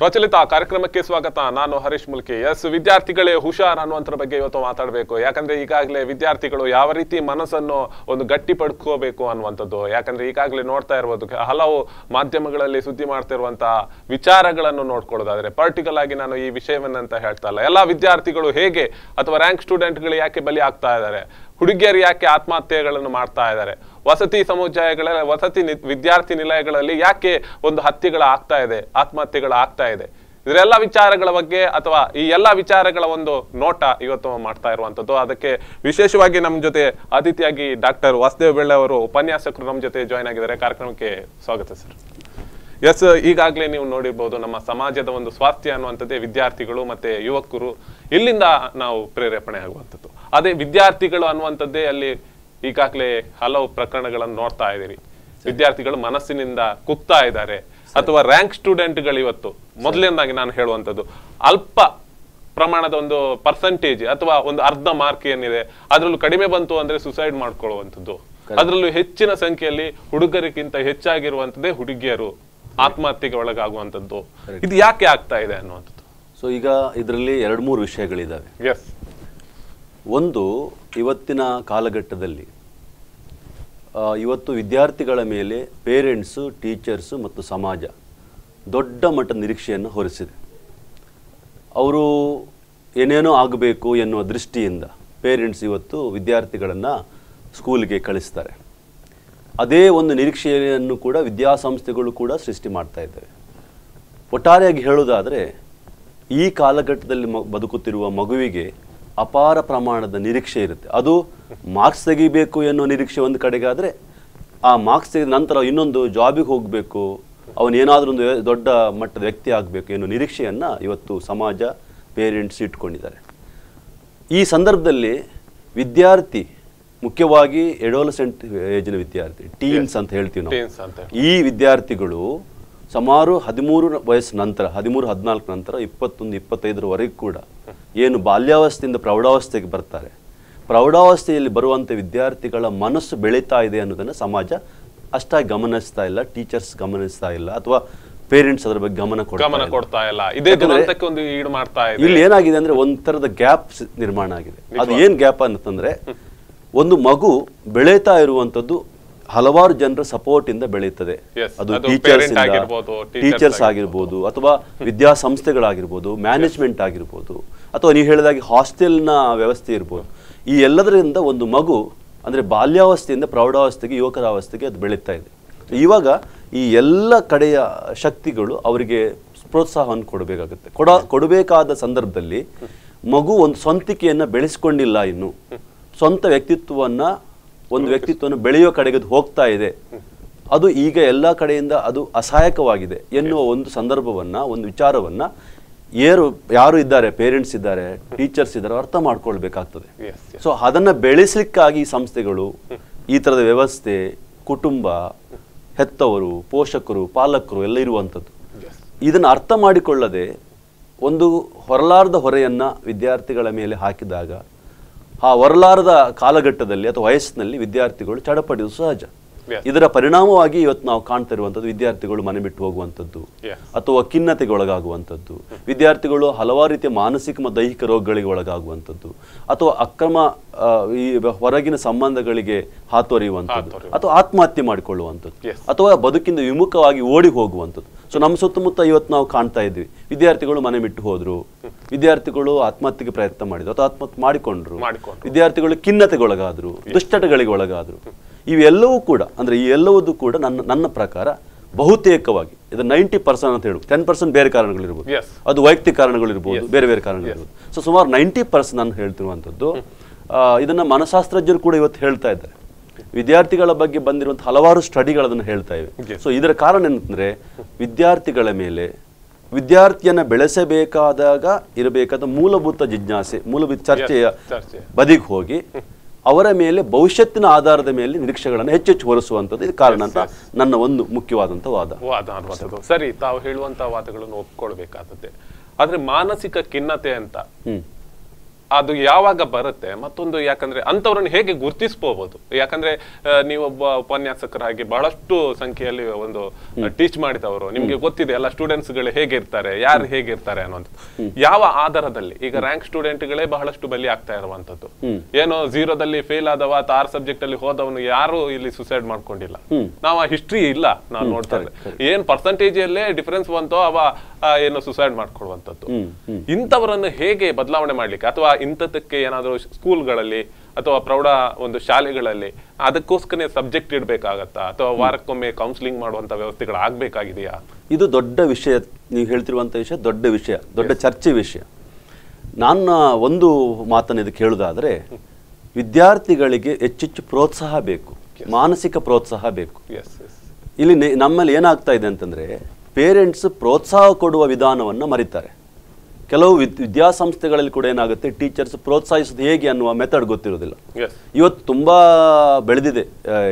ಪ್ರಚಲಿತ ಕಾರ್ಯಕ್ರಮಕ್ಕೆ ಸ್ವಾಗತ ನಾನು ಹರೀಶ್ ಮುಲ್ಕಿ ಎಸ್ ವಿದ್ಯಾರ್ಥಿಗಳೇ ಹುಷಾರ್ ಅನ್ನುವಂಥ ಬಗ್ಗೆ ಇವತ್ತು ಮಾತಾಡಬೇಕು ಯಾಕಂದ್ರೆ ಈಗಾಗಲೇ ವಿದ್ಯಾರ್ಥಿಗಳು ಯಾವ ರೀತಿ ಮನಸ್ಸನ್ನು ಒಂದು ಗಟ್ಟಿ ಪಡ್ಕೋಬೇಕು ಅನ್ನುವಂಥದ್ದು ಯಾಕಂದ್ರೆ ಈಗಾಗಲೇ ನೋಡ್ತಾ ಇರ್ಬೋದು ಹಲವು ಮಾಧ್ಯಮಗಳಲ್ಲಿ ಸುದ್ದಿ ಮಾಡ್ತಿರುವಂತಹ ವಿಚಾರಗಳನ್ನು ನೋಡ್ಕೊಳ್ಳೋದಾದ್ರೆ ಪರ್ಟಿಕಲ್ ಆಗಿ ನಾನು ಈ ವಿಷಯವನ್ನಂತ ಹೇಳ್ತಾ ಇಲ್ಲ ಎಲ್ಲ ವಿದ್ಯಾರ್ಥಿಗಳು ಹೇಗೆ ಅಥವಾ ರ್ಯಾಂಕ್ ಸ್ಟೂಡೆಂಟ್ಗಳು ಯಾಕೆ ಬಲಿ ಆಗ್ತಾ ಇದ್ದಾರೆ ಹುಡುಗಿಯರು ಯಾಕೆ ಆತ್ಮಹತ್ಯೆಗಳನ್ನು ಮಾಡ್ತಾ ಇದ್ದಾರೆ ವಸತಿ ಸಮುದಾಯಗಳ ವಸತಿ ವಿದ್ಯಾರ್ಥಿ ನಿಲಯಗಳಲ್ಲಿ ಯಾಕೆ ಒಂದು ಹತ್ಯೆಗಳು ಆಗ್ತಾ ಇದೆ ಆತ್ಮಹತ್ಯೆಗಳು ಆಗ್ತಾ ಇದೆ ಇದರೆಲ್ಲ ವಿಚಾರಗಳ ಬಗ್ಗೆ ಅಥವಾ ಈ ಎಲ್ಲ ವಿಚಾರಗಳ ಒಂದು ನೋಟ ಇವತ್ತು ಮಾಡ್ತಾ ಇರುವಂಥದ್ದು ಅದಕ್ಕೆ ವಿಶೇಷವಾಗಿ ನಮ್ಮ ಜೊತೆ ಅತಿಥಿಯಾಗಿ ಡಾಕ್ಟರ್ ವಾಸುದೇವ್ ಬೆಳ್ಳೆ ಅವರು ಉಪನ್ಯಾಸಕರು ನಮ್ಮ ಜೊತೆ ಜಾಯ್ನ್ ಆಗಿದ್ದಾರೆ ಕಾರ್ಯಕ್ರಮಕ್ಕೆ ಸ್ವಾಗತ ಸರ್ ಎಸ್ ಈಗಾಗಲೇ ನೀವು ನೋಡಿರ್ಬೋದು ನಮ್ಮ ಸಮಾಜದ ಒಂದು ಸ್ವಾಸ್ಥ್ಯ ಅನ್ನುವಂಥದ್ದೇ ವಿದ್ಯಾರ್ಥಿಗಳು ಮತ್ತೆ ಯುವಕರು ಇಲ್ಲಿಂದ ನಾವು ಪ್ರೇರೇಪಣೆ ಆಗುವಂಥದ್ದು ಅದೇ ವಿದ್ಯಾರ್ಥಿಗಳು ಅನ್ನುವಂಥದ್ದೇ ಅಲ್ಲಿ ಈಗಾಗಲೇ ಹಲವು ಪ್ರಕರಣಗಳನ್ನು ನೋಡ್ತಾ ಇದ್ದೀರಿ ವಿದ್ಯಾರ್ಥಿಗಳು ಮನಸ್ಸಿನಿಂದ ಕುಗ್ತಾ ಇದ್ದಾರೆ ಅಥವಾ ರ್ಯಾಂಕ್ ಸ್ಟೂಡೆಂಟ್ಗಳು ಇವತ್ತು ಮೊದಲನೇದಾಗಿ ನಾನು ಹೇಳುವಂಥದ್ದು ಅಲ್ಪ ಪ್ರಮಾಣದ ಒಂದು ಪರ್ಸೆಂಟೇಜ್ ಅಥವಾ ಒಂದು ಅರ್ಧ ಮಾರ್ಕ್ ಏನಿದೆ ಅದರಲ್ಲೂ ಕಡಿಮೆ ಬಂತು ಅಂದ್ರೆ ಸುಸೈಡ್ ಮಾಡ್ಕೊಳ್ಳುವಂಥದ್ದು ಅದರಲ್ಲೂ ಹೆಚ್ಚಿನ ಸಂಖ್ಯೆಯಲ್ಲಿ ಹುಡುಗರಿಗಿಂತ ಹೆಚ್ಚಾಗಿರುವಂಥದ್ದೇ ಹುಡುಗಿಯರು ಆತ್ಮಹತ್ಯೆಗೆ ಒಳಗಾಗುವಂಥದ್ದು ಇದು ಯಾಕೆ ಆಗ್ತಾ ಇದೆ ಅನ್ನುವಂಥದ್ದು ಸೊ ಈಗ ಇದರಲ್ಲಿ ಎರಡು ಮೂರು ವಿಷಯಗಳಿದ್ದಾವೆ ಎಸ್ ಒಂದು ಇವತ್ತಿನ ಕಾಲಘಟ್ಟದಲ್ಲಿ ಇವತ್ತು ವಿದ್ಯಾರ್ಥಿಗಳ ಮೇಲೆ ಪೇರೆಂಟ್ಸು ಟೀಚರ್ಸು ಮತ್ತು ಸಮಾಜ ದೊಡ್ಡ ಮಟ್ಟ ನಿರೀಕ್ಷೆಯನ್ನು ಹೊರಿಸಿದೆ ಅವರು ಏನೇನೋ ಆಗಬೇಕು ಎನ್ನುವ ದೃಷ್ಟಿಯಿಂದ ಪೇರೆಂಟ್ಸ್ ಇವತ್ತು ವಿದ್ಯಾರ್ಥಿಗಳನ್ನು ಸ್ಕೂಲಿಗೆ ಕಳಿಸ್ತಾರೆ ಅದೇ ಒಂದು ನಿರೀಕ್ಷೆಯನ್ನು ಕೂಡ ವಿದ್ಯಾಸಂಸ್ಥೆಗಳು ಕೂಡ ಸೃಷ್ಟಿ ಮಾಡ್ತಾ ಇದ್ದಾವೆ ಒಟ್ಟಾರೆಯಾಗಿ ಹೇಳೋದಾದರೆ ಈ ಕಾಲಘಟ್ಟದಲ್ಲಿ ಮ ಬದುಕುತ್ತಿರುವ ಮಗುವಿಗೆ ಅಪಾರ ಪ್ರಮಾಣದ ನಿರೀಕ್ಷೆ ಇರುತ್ತೆ ಅದು ಮಾರ್ಕ್ಸ್ ತೆಗಿಬೇಕು ಎನ್ನುವ ನಿರೀಕ್ಷೆ ಒಂದು ಕಡೆಗಾದರೆ ಆ ಮಾರ್ಕ್ಸ್ ತೆಗೆದ ನಂತರ ಇನ್ನೊಂದು ಜಾಬಿಗೆ ಹೋಗಬೇಕು ಅವನು ಏನಾದರೂ ಒಂದು ದೊಡ್ಡ ಮಟ್ಟದ ವ್ಯಕ್ತಿ ಆಗಬೇಕು ಎನ್ನುವ ನಿರೀಕ್ಷೆಯನ್ನು ಇವತ್ತು ಸಮಾಜ ಪೇರೆಂಟ್ಸ್ ಇಟ್ಕೊಂಡಿದ್ದಾರೆ ಈ ಸಂದರ್ಭದಲ್ಲಿ ವಿದ್ಯಾರ್ಥಿ ಮುಖ್ಯವಾಗಿ ಎಡೋಲಸೆಂಟ್ ಏಜ್ನ ವಿದ್ಯಾರ್ಥಿ ಟೀನ್ಸ್ ಅಂತ ಹೇಳ್ತೀವಿ ನಾವು ಈ ವಿದ್ಯಾರ್ಥಿಗಳು ಸುಮಾರು ಹದಿಮೂರು ವಯಸ್ಸು ನಂತರ ಹದಿಮೂರು ಹದಿನಾಲ್ಕು ನಂತರ ಇಪ್ಪತ್ತೊಂದು ಇಪ್ಪತ್ತೈದರವರೆಗೂ ಕೂಡ ಏನು ಬಾಲ್ಯಾವಸ್ಥೆಯಿಂದ ಪ್ರೌಢಾವಸ್ಥೆಗೆ ಬರ್ತಾರೆ ಪ್ರೌಢಾವಸ್ಥೆಯಲ್ಲಿ ಬರುವಂಥ ವಿದ್ಯಾರ್ಥಿಗಳ ಮನಸ್ಸು ಬೆಳೀತಾ ಇದೆ ಅನ್ನೋದನ್ನು ಸಮಾಜ ಅಷ್ಟಾಗಿ ಗಮನಿಸ್ತಾ ಇಲ್ಲ ಟೀಚರ್ಸ್ ಗಮನಿಸ್ತಾ ಇಲ್ಲ ಅಥವಾ ಪೇರೆಂಟ್ಸ್ ಅದರ ಬಗ್ಗೆ ಗಮನ ಕೊಡ್ತಾ ಇಲ್ಲ ಇದೆ ಇಲ್ಲಿ ಏನಾಗಿದೆ ಅಂದ್ರೆ ಒಂಥರದ ಗ್ಯಾಪ್ ನಿರ್ಮಾಣ ಆಗಿದೆ ಅದು ಏನು ಗ್ಯಾಪ್ ಅಂತಂದ್ರೆ ಒಂದು ಮಗು ಬೆಳೀತಾ ಇರುವಂಥದ್ದು ಹಲವಾರು ಜನರ ಸಪೋರ್ಟ್ ಇಂದ ಬೆಳೆಯುತ್ತದೆ ಅದು ಟೀಚರ್ಸ್ ಟೀಚರ್ಸ್ ಆಗಿರ್ಬೋದು ಅಥವಾ ವಿದ್ಯಾಸಂಸ್ಥೆಗಳಾಗಿರ್ಬೋದು ಮ್ಯಾನೇಜ್ಮೆಂಟ್ ಆಗಿರ್ಬೋದು ಅಥವಾ ನೀವು ಹೇಳಿದಾಗ ಹಾಸ್ಟೆಲ್ನ ವ್ಯವಸ್ಥೆ ಇರ್ಬೋದು ಈ ಎಲ್ಲದರಿಂದ ಒಂದು ಮಗು ಅಂದರೆ ಬಾಲ್ಯಾವಸ್ಥೆಯಿಂದ ಪ್ರೌಢಾವಸ್ಥೆಗೆ ಅವಸ್ಥೆಗೆ ಅದು ಬೆಳೀತಾ ಇದೆ ಇವಾಗ ಈ ಎಲ್ಲ ಕಡೆಯ ಶಕ್ತಿಗಳು ಅವರಿಗೆ ಪ್ರೋತ್ಸಾಹವನ್ನು ಕೊಡಬೇಕಾಗುತ್ತೆ ಕೊಡ ಕೊಡಬೇಕಾದ ಸಂದರ್ಭದಲ್ಲಿ ಮಗು ಒಂದು ಸ್ವಂತಿಕೆಯನ್ನು ಬೆಳೆಸ್ಕೊಂಡಿಲ್ಲ ಇನ್ನು ಸ್ವಂತ ವ್ಯಕ್ತಿತ್ವವನ್ನು ಒಂದು ವ್ಯಕ್ತಿತ್ವವನ್ನು ಬೆಳೆಯೋ ಕಡೆಗೆ ಹೋಗ್ತಾ ಇದೆ ಅದು ಈಗ ಎಲ್ಲ ಕಡೆಯಿಂದ ಅದು ಅಸಹಾಯಕವಾಗಿದೆ ಎನ್ನುವ ಒಂದು ಸಂದರ್ಭವನ್ನು ಒಂದು ವಿಚಾರವನ್ನು ಏರು ಯಾರು ಇದ್ದಾರೆ ಪೇರೆಂಟ್ಸ್ ಇದ್ದಾರೆ ಟೀಚರ್ಸ್ ಇದ್ದಾರೆ ಅರ್ಥ ಮಾಡ್ಕೊಳ್ಬೇಕಾಗ್ತದೆ ಸೊ ಅದನ್ನು ಬೆಳೆಸಲಿಕ್ಕಾಗಿ ಸಂಸ್ಥೆಗಳು ಈ ಥರದ ವ್ಯವಸ್ಥೆ ಕುಟುಂಬ ಹೆತ್ತವರು ಪೋಷಕರು ಪಾಲಕರು ಎಲ್ಲ ಇರುವಂಥದ್ದು ಇದನ್ನು ಅರ್ಥ ಮಾಡಿಕೊಳ್ಳದೆ ಒಂದು ಹೊರಲಾರದ ಹೊರೆಯನ್ನು ವಿದ್ಯಾರ್ಥಿಗಳ ಮೇಲೆ ಹಾಕಿದಾಗ ಆ ವರಲಾರದ ಕಾಲಘಟ್ಟದಲ್ಲಿ ಅಥವಾ ವಯಸ್ಸಿನಲ್ಲಿ ವಿದ್ಯಾರ್ಥಿಗಳು ಚಡಪಡಿಸುವುದು ಸಹಜ ಇದರ ಪರಿಣಾಮವಾಗಿ ಇವತ್ತು ನಾವು ಕಾಣ್ತಿರುವಂಥದ್ದು ವಿದ್ಯಾರ್ಥಿಗಳು ಮನೆ ಬಿಟ್ಟು ಹೋಗುವಂಥದ್ದು ಅಥವಾ ಖಿನ್ನತೆಗೆ ಒಳಗಾಗುವಂಥದ್ದು mm-hmm. ವಿದ್ಯಾರ್ಥಿಗಳು ಹಲವಾರು ರೀತಿಯ ಮಾನಸಿಕ ಮತ್ತು ದೈಹಿಕ ರೋಗಗಳಿಗೆ ಒಳಗಾಗುವಂಥದ್ದು ಅಥವಾ ಅಕ್ರಮ ಈ ಹೊರಗಿನ ಸಂಬಂಧಗಳಿಗೆ ಹಾತೊರೆಯುವಂಥದ್ದು ಅಥವಾ ಆತ್ಮಹತ್ಯೆ ಮಾಡಿಕೊಳ್ಳುವಂಥದ್ದು ಅಥವಾ ಬದುಕಿಂದ ವಿಮುಖವಾಗಿ ಓಡಿ ಹೋಗುವಂಥದ್ದು ಸೊ ನಮ್ಮ ಸುತ್ತಮುತ್ತ ಇವತ್ತು ನಾವು ಕಾಣ್ತಾ ಇದ್ವಿ ವಿದ್ಯಾರ್ಥಿಗಳು ಮನೆ ಬಿಟ್ಟು ಹೋದ್ರು ವಿದ್ಯಾರ್ಥಿಗಳು ಆತ್ಮಹತ್ಯೆಗೆ ಪ್ರಯತ್ನ ಮಾಡಿದ್ರು ಅಥವಾ ಆತ್ಮಹತ್ಯೆ ಮಾಡಿಕೊಂಡ್ರು ವಿದ್ಯಾರ್ಥಿಗಳು ಖಿನ್ನತೆಗೊಳಗಾದ್ರು ದುಷ್ಟತೆಗಳಿಗೆ ಒಳಗಾದ್ರು ಇವೆಲ್ಲವೂ ಕೂಡ ಅಂದ್ರೆ ಈ ಎಲ್ಲವೂ ಕೂಡ ನನ್ನ ನನ್ನ ಪ್ರಕಾರ ಬಹುತೇಕವಾಗಿ ಇದು ನೈಂಟಿ ಪರ್ಸೆಂಟ್ ಅಂತ ಹೇಳುದು ಟೆನ್ ಪರ್ಸೆಂಟ್ ಬೇರೆ ಕಾರಣಗಳಿರ್ಬೋದು ಅದು ವೈಯಕ್ತಿಕ ಕಾರಣಗಳಿರ್ಬೋದು ಬೇರೆ ಬೇರೆ ಕಾರಣಗಳಿರ್ಬೋದು ಸೊ ಸುಮಾರು ನೈಂಟಿ ಪರ್ಸೆಂಟ್ ನಾನು ಹೇಳ್ತಿರುವಂಥದ್ದು ಇದನ್ನು ಮನಶಾಸ್ತ್ರಜ್ಞರು ಕೂಡ ಇವತ್ತು ಹೇಳ್ತಾ ಇದ್ದಾರೆ ವಿದ್ಯಾರ್ಥಿಗಳ ಬಗ್ಗೆ ಬಂದಿರುವಂತಹ ಹಲವಾರು ಸ್ಟಡಿಗಳನ್ನ ಹೇಳ್ತಾ ಇವೆ ಸೊ ಇದರ ಕಾರಣ ಏನಂದ್ರೆ ವಿದ್ಯಾರ್ಥಿಗಳ ಮೇಲೆ ವಿದ್ಯಾರ್ಥಿಯನ್ನ ಬೆಳೆಸಬೇಕಾದಾಗ ಇರಬೇಕಾದ ಮೂಲಭೂತ ಜಿಜ್ಞಾಸೆ ಮೂಲಭೂತ ಚರ್ಚೆಯ ಬದಿಗೆ ಹೋಗಿ ಅವರ ಮೇಲೆ ಭವಿಷ್ಯತ್ತಿನ ಆಧಾರದ ಮೇಲೆ ನಿರೀಕ್ಷೆಗಳನ್ನು ಹೆಚ್ಚೆಚ್ಚು ಹೊರಿಸುವಂಥದ್ದು ಇದು ಕಾರಣ ಅಂತ ನನ್ನ ಒಂದು ಮುಖ್ಯವಾದಂಥ ವಾದ ವಾದ ಸರಿ ತಾವು ಹೇಳುವಂತಹ ವಾದಗಳನ್ನು ಒಪ್ಕೊಳ್ಬೇಕಾದದ್ದೇ ಆದರೆ ಮಾನಸಿಕ ಖಿನ್ನತೆ ಅಂತ ಅದು ಯಾವಾಗ ಬರುತ್ತೆ ಮತ್ತೊಂದು ಯಾಕಂದ್ರೆ ಅಂಥವ್ರನ್ನ ಹೇಗೆ ಗುರುತಿಸ್ಕೋಬಹುದು ಯಾಕಂದ್ರೆ ನೀವೊಬ್ಬ ಉಪನ್ಯಾಸಕರಾಗಿ ಬಹಳಷ್ಟು ಸಂಖ್ಯೆಯಲ್ಲಿ ಒಂದು ಟೀಚ್ ಮಾಡಿದವರು ನಿಮ್ಗೆ ಗೊತ್ತಿದೆ ಎಲ್ಲ ಸ್ಟೂಡೆಂಟ್ಸ್ ಗಳು ಹೇಗಿರ್ತಾರೆ ಯಾರು ಹೇಗಿರ್ತಾರೆ ಅನ್ನೋದು ಯಾವ ಆಧಾರದಲ್ಲಿ ಈಗ ರ್ಯಾಂಕ್ ಸ್ಟೂಡೆಂಟ್ ಗಳೇ ಬಹಳಷ್ಟು ಬಲಿ ಆಗ್ತಾ ಇರುವಂತದ್ದು ಏನೋ ಜೀರೋದಲ್ಲಿ ಫೇಲ್ ಆದವ ಅಥವಾ ಆರ್ ಸಬ್ಜೆಕ್ಟ್ ಅಲ್ಲಿ ಹೋದವನು ಯಾರು ಇಲ್ಲಿ ಸುಸೈಡ್ ಮಾಡ್ಕೊಂಡಿಲ್ಲ ನಾವು ಆ ಹಿಸ್ಟ್ರಿ ಇಲ್ಲ ನಾವು ನೋಡ್ತಾ ಏನ್ ಪರ್ಸೆಂಟೇಜ್ ಅಲ್ಲೇ ಡಿಫರೆನ್ಸ್ ಬಂತೋ ಅವ ಏನೋ ಸುಸೈಡ್ ಮಾಡ್ಕೊಳ್ಳುವಂತದ್ದು ಇಂಥವರನ್ನು ಹೇಗೆ ಬದಲಾವಣೆ ಮಾಡ್ಲಿಕ್ಕೆ ಅಥವಾ ಇಂಥದಕ್ಕೆ ಏನಾದರೂ ಸ್ಕೂಲ್ಗಳಲ್ಲಿ ಅಥವಾ ಪ್ರೌಢ ಒಂದು ಶಾಲೆಗಳಲ್ಲಿ ಅದಕ್ಕೋಸ್ಕರ ಸಬ್ಜೆಕ್ಟ್ ಇಡಬೇಕಾಗತ್ತಾ ಅಥವಾ ವಾರಕ್ಕೊಮ್ಮೆ ಕೌನ್ಸಿಲಿಂಗ್ ಮಾಡುವಂಥ ವ್ಯವಸ್ಥೆಗಳು ಆಗಬೇಕಾಗಿದೆಯಾ ಇದು ದೊಡ್ಡ ವಿಷಯ ನೀವು ಹೇಳ್ತಿರುವಂಥ ವಿಷಯ ದೊಡ್ಡ ವಿಷಯ ದೊಡ್ಡ ಚರ್ಚೆ ವಿಷಯ ನಾನು ಒಂದು ಮಾತನ್ನು ಇದಕ್ಕೆ ಹೇಳೋದಾದರೆ ವಿದ್ಯಾರ್ಥಿಗಳಿಗೆ ಹೆಚ್ಚೆಚ್ಚು ಪ್ರೋತ್ಸಾಹ ಬೇಕು ಮಾನಸಿಕ ಪ್ರೋತ್ಸಾಹ ಬೇಕು ಇಲ್ಲಿ ನಮ್ಮಲ್ಲಿ ಏನಾಗ್ತಾ ಇದೆ ಅಂತಂದರೆ ಪೇರೆಂಟ್ಸ್ ಪ್ರೋತ್ಸಾಹ ಕೊಡುವ ವಿಧಾನವನ್ನು ಮರಿತಾರೆ ಕೆಲವು ವಿದ್ಯಾಸಂಸ್ಥೆಗಳಲ್ಲಿ ಕೂಡ ಏನಾಗುತ್ತೆ ಟೀಚರ್ಸ್ ಪ್ರೋತ್ಸಾಹಿಸೋದು ಹೇಗೆ ಅನ್ನುವ ಮೆಥಡ್ ಗೊತ್ತಿರೋದಿಲ್ಲ ಇವತ್ತು ತುಂಬ ಬೆಳೆದಿದೆ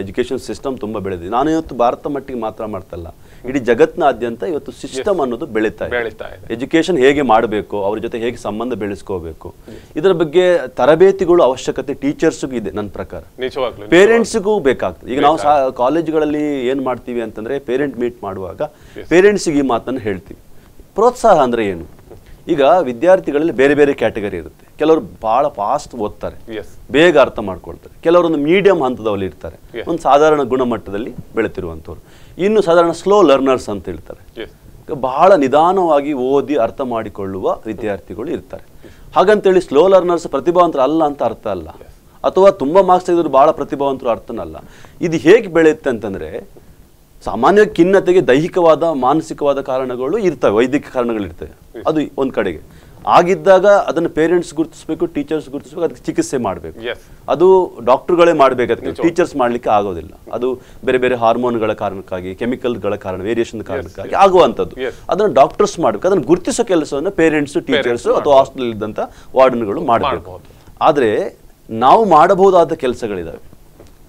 ಎಜುಕೇಷನ್ ಸಿಸ್ಟಮ್ ತುಂಬ ಬೆಳೆದಿದೆ ನಾನು ಇವತ್ತು ಭಾರತ ಮಟ್ಟಿಗೆ ಮಾತ್ರ ಮಾಡ್ತಲ್ಲ ಇಡೀ ಜಗತ್ತಿನಾದ್ಯಂತ ಇವತ್ತು ಸಿಸ್ಟಮ್ ಅನ್ನೋದು ಬೆಳೀತಾ ಇದೆ ಎಜುಕೇಷನ್ ಹೇಗೆ ಮಾಡಬೇಕು ಅವ್ರ ಜೊತೆ ಹೇಗೆ ಸಂಬಂಧ ಬೆಳೆಸ್ಕೋಬೇಕು ಇದರ ಬಗ್ಗೆ ತರಬೇತಿಗಳು ಅವಶ್ಯಕತೆ ಟೀಚರ್ಸ್ಗೂ ಇದೆ ನನ್ನ ಪ್ರಕಾರ ಪೇರೆಂಟ್ಸ್ಗೂ ಬೇಕಾಗ್ತದೆ ಈಗ ನಾವು ಕಾಲೇಜ್ಗಳಲ್ಲಿ ಏನು ಮಾಡ್ತೀವಿ ಅಂತಂದ್ರೆ ಪೇರೆಂಟ್ ಮೀಟ್ ಮಾಡುವಾಗ ಪೇರೆಂಟ್ಸ್ಗೆ ಈ ಮಾತನ್ನು ಹೇಳ್ತೀವಿ ಪ್ರೋತ್ಸಾಹ ಅಂದ್ರೆ ಏನು ಈಗ ವಿದ್ಯಾರ್ಥಿಗಳಲ್ಲಿ ಬೇರೆ ಬೇರೆ ಕ್ಯಾಟಗರಿ ಇರುತ್ತೆ ಕೆಲವರು ಭಾಳ ಫಾಸ್ಟ್ ಓದ್ತಾರೆ ಬೇಗ ಅರ್ಥ ಮಾಡ್ಕೊಳ್ತಾರೆ ಕೆಲವರೊಂದು ಮೀಡಿಯಂ ಹಂತದಲ್ಲಿ ಇರ್ತಾರೆ ಒಂದು ಸಾಧಾರಣ ಗುಣಮಟ್ಟದಲ್ಲಿ ಬೆಳೆತಿರುವಂಥವ್ರು ಇನ್ನು ಸಾಧಾರಣ ಸ್ಲೋ ಲರ್ನರ್ಸ್ ಅಂತ ಹೇಳ್ತಾರೆ ಬಹಳ ನಿಧಾನವಾಗಿ ಓದಿ ಅರ್ಥ ಮಾಡಿಕೊಳ್ಳುವ ವಿದ್ಯಾರ್ಥಿಗಳು ಇರ್ತಾರೆ ಹಾಗಂತೇಳಿ ಸ್ಲೋ ಲರ್ನರ್ಸ್ ಪ್ರತಿಭಾವಂತರು ಅಲ್ಲ ಅಂತ ಅರ್ಥ ಅಲ್ಲ ಅಥವಾ ತುಂಬ ಮಾರ್ಕ್ಸ್ ತೆಗೆದ್ರು ಭಾಳ ಪ್ರತಿಭಾವಂತರು ಅರ್ಥನಲ್ಲ ಇದು ಹೇಗೆ ಬೆಳೆಯುತ್ತೆ ಅಂತಂದರೆ ಸಾಮಾನ್ಯ ಖಿನ್ನತೆಗೆ ದೈಹಿಕವಾದ ಮಾನಸಿಕವಾದ ಕಾರಣಗಳು ಇರ್ತವೆ ವೈದ್ಯಕೀಯ ಕಾರಣಗಳಿರ್ತವೆ ಅದು ಒಂದು ಕಡೆಗೆ ಆಗಿದ್ದಾಗ ಅದನ್ನು ಪೇರೆಂಟ್ಸ್ ಗುರುತಿಸಬೇಕು ಟೀಚರ್ಸ್ ಗುರುತಿಸಬೇಕು ಅದಕ್ಕೆ ಚಿಕಿತ್ಸೆ ಮಾಡಬೇಕು ಅದು ಡಾಕ್ಟರ್ಗಳೇ ಮಾಡಬೇಕು ಟೀಚರ್ಸ್ ಮಾಡಲಿಕ್ಕೆ ಆಗೋದಿಲ್ಲ ಅದು ಬೇರೆ ಬೇರೆ ಹಾರ್ಮೋನ್ಗಳ ಕಾರಣಕ್ಕಾಗಿ ಕೆಮಿಕಲ್ಗಳ ಕಾರಣ ವೇರಿಯೇಷನ್ ಕಾರಣಕ್ಕಾಗಿ ಆಗುವಂಥದ್ದು ಅದನ್ನು ಡಾಕ್ಟರ್ಸ್ ಮಾಡಬೇಕು ಅದನ್ನು ಗುರುತಿಸೋ ಕೆಲಸವನ್ನು ಪೇರೆಂಟ್ಸ್ ಟೀಚರ್ಸ್ ಅಥವಾ ಹಾಸ್ಟೆಲ್ ಇದ್ದಂಥ ವಾರ್ಡನ್ಗಳು ಮಾಡಬೇಕು ಆದರೆ ನಾವು ಮಾಡಬಹುದಾದ ಕೆಲಸಗಳಿದ್ದಾವೆ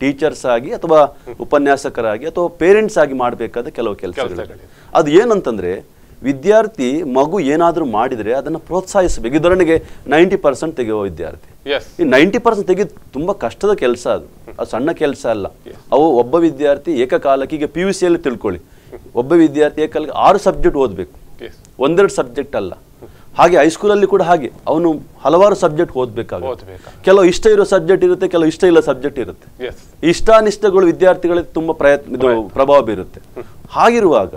ಟೀಚರ್ಸ್ ಆಗಿ ಅಥವಾ ಉಪನ್ಯಾಸಕರಾಗಿ ಅಥವಾ ಪೇರೆಂಟ್ಸ್ ಆಗಿ ಮಾಡಬೇಕಾದ ಕೆಲವು ಕೆಲಸಗಳು ಅದು ಏನಂತಂದ್ರೆ ವಿದ್ಯಾರ್ಥಿ ಮಗು ಏನಾದರೂ ಮಾಡಿದರೆ ಅದನ್ನು ಪ್ರೋತ್ಸಾಹಿಸಬೇಕು ಉದಾಹರಣೆಗೆ ನೈಂಟಿ ಪರ್ಸೆಂಟ್ ತೆಗೆಯುವ ವಿದ್ಯಾರ್ಥಿ ಈ ನೈಂಟಿ ಪರ್ಸೆಂಟ್ ತೆಗೆದು ತುಂಬ ಕಷ್ಟದ ಕೆಲಸ ಅದು ಅದು ಸಣ್ಣ ಕೆಲಸ ಅಲ್ಲ ಅವು ಒಬ್ಬ ವಿದ್ಯಾರ್ಥಿ ಏಕಕಾಲಕ್ಕೆ ಈಗ ಪಿ ಯು ಸಿಯಲ್ಲಿ ತಿಳ್ಕೊಳ್ಳಿ ಒಬ್ಬ ವಿದ್ಯಾರ್ಥಿ ಏಕಾಲಕ್ಕೆ ಆರು ಸಬ್ಜೆಕ್ಟ್ ಓದಬೇಕು ಒಂದೆರಡು ಸಬ್ಜೆಕ್ಟ್ ಅಲ್ಲ ಹಾಗೆ ಹೈಸ್ಕೂಲಲ್ಲಿ ಕೂಡ ಹಾಗೆ ಅವನು ಹಲವಾರು ಸಬ್ಜೆಕ್ಟ್ ಓದಬೇಕಾಗುತ್ತೆ ಕೆಲವು ಇಷ್ಟ ಇರೋ ಸಬ್ಜೆಕ್ಟ್ ಇರುತ್ತೆ ಕೆಲವು ಇಷ್ಟ ಇಲ್ಲ ಸಬ್ಜೆಕ್ಟ್ ಇರುತ್ತೆ ಇಷ್ಟಾನಿಷ್ಟಗಳು ವಿದ್ಯಾರ್ಥಿಗಳಿಗೆ ತುಂಬ ಪ್ರಯತ್ನ ಇದು ಪ್ರಭಾವ ಬೀರುತ್ತೆ ಹಾಗಿರುವಾಗ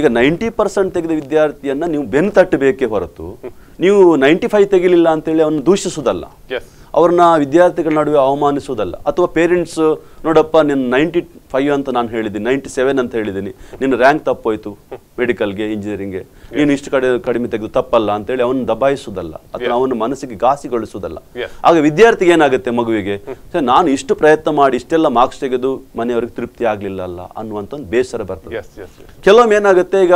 ಈಗ ನೈಂಟಿ ಪರ್ಸೆಂಟ್ ತೆಗೆದ ವಿದ್ಯಾರ್ಥಿಯನ್ನು ನೀವು ಬೆನ್ನು ತಟ್ಟಬೇಕೇ ಹೊರತು ನೀವು ನೈಂಟಿ ಫೈವ್ ತೆಗಿಲಿಲ್ಲ ಅಂತೇಳಿ ಅವನು ದೂಷಿಸುವುದಲ್ಲ ಅವ್ರನ್ನ ವಿದ್ಯಾರ್ಥಿಗಳ ನಡುವೆ ಅವಮಾನಿಸುವುದಲ್ಲ ಅಥವಾ ಪೇರೆಂಟ್ಸ್ ನೋಡಪ್ಪ ನಿನ್ನ ನೈಂಟಿ ಫೈವ್ ಅಂತ ನಾನು ಹೇಳಿದ್ದೀನಿ ನೈಂಟಿ ಸೆವೆನ್ ಅಂತ ಹೇಳಿದ್ದೀನಿ ನಿನ್ನ ರ್ಯಾಂಕ್ ತಪ್ಪೋಯ್ತು ಮೆಡಿಕಲ್ಗೆ ಇಂಜಿನಿಯರಿಂಗ್ಗೆ ನೀನು ಇಷ್ಟು ಕಡೆ ಕಡಿಮೆ ತೆಗೆದು ತಪ್ಪಲ್ಲ ಅಂತೇಳಿ ಅವನು ದಬಾಯಿಸೋದಲ್ಲ ಅಥವಾ ಅವನ ಮನಸ್ಸಿಗೆ ಘಾಸಿಗೊಳಿಸುವುದಲ್ಲ ಆಗ ವಿದ್ಯಾರ್ಥಿಗೆ ಏನಾಗುತ್ತೆ ಮಗುವಿಗೆ ಸರ್ ನಾನು ಇಷ್ಟು ಪ್ರಯತ್ನ ಮಾಡಿ ಇಷ್ಟೆಲ್ಲ ಮಾರ್ಕ್ಸ್ ತೆಗೆದು ಮನೆಯವ್ರಿಗೆ ತೃಪ್ತಿ ಆಗಲಿಲ್ಲ ಅಲ್ಲ ಅನ್ನುವಂಥ ಒಂದು ಬೇಸರ ಬರ್ತದೆ ಕೆಲವೊಮ್ಮೆ ಏನಾಗುತ್ತೆ ಈಗ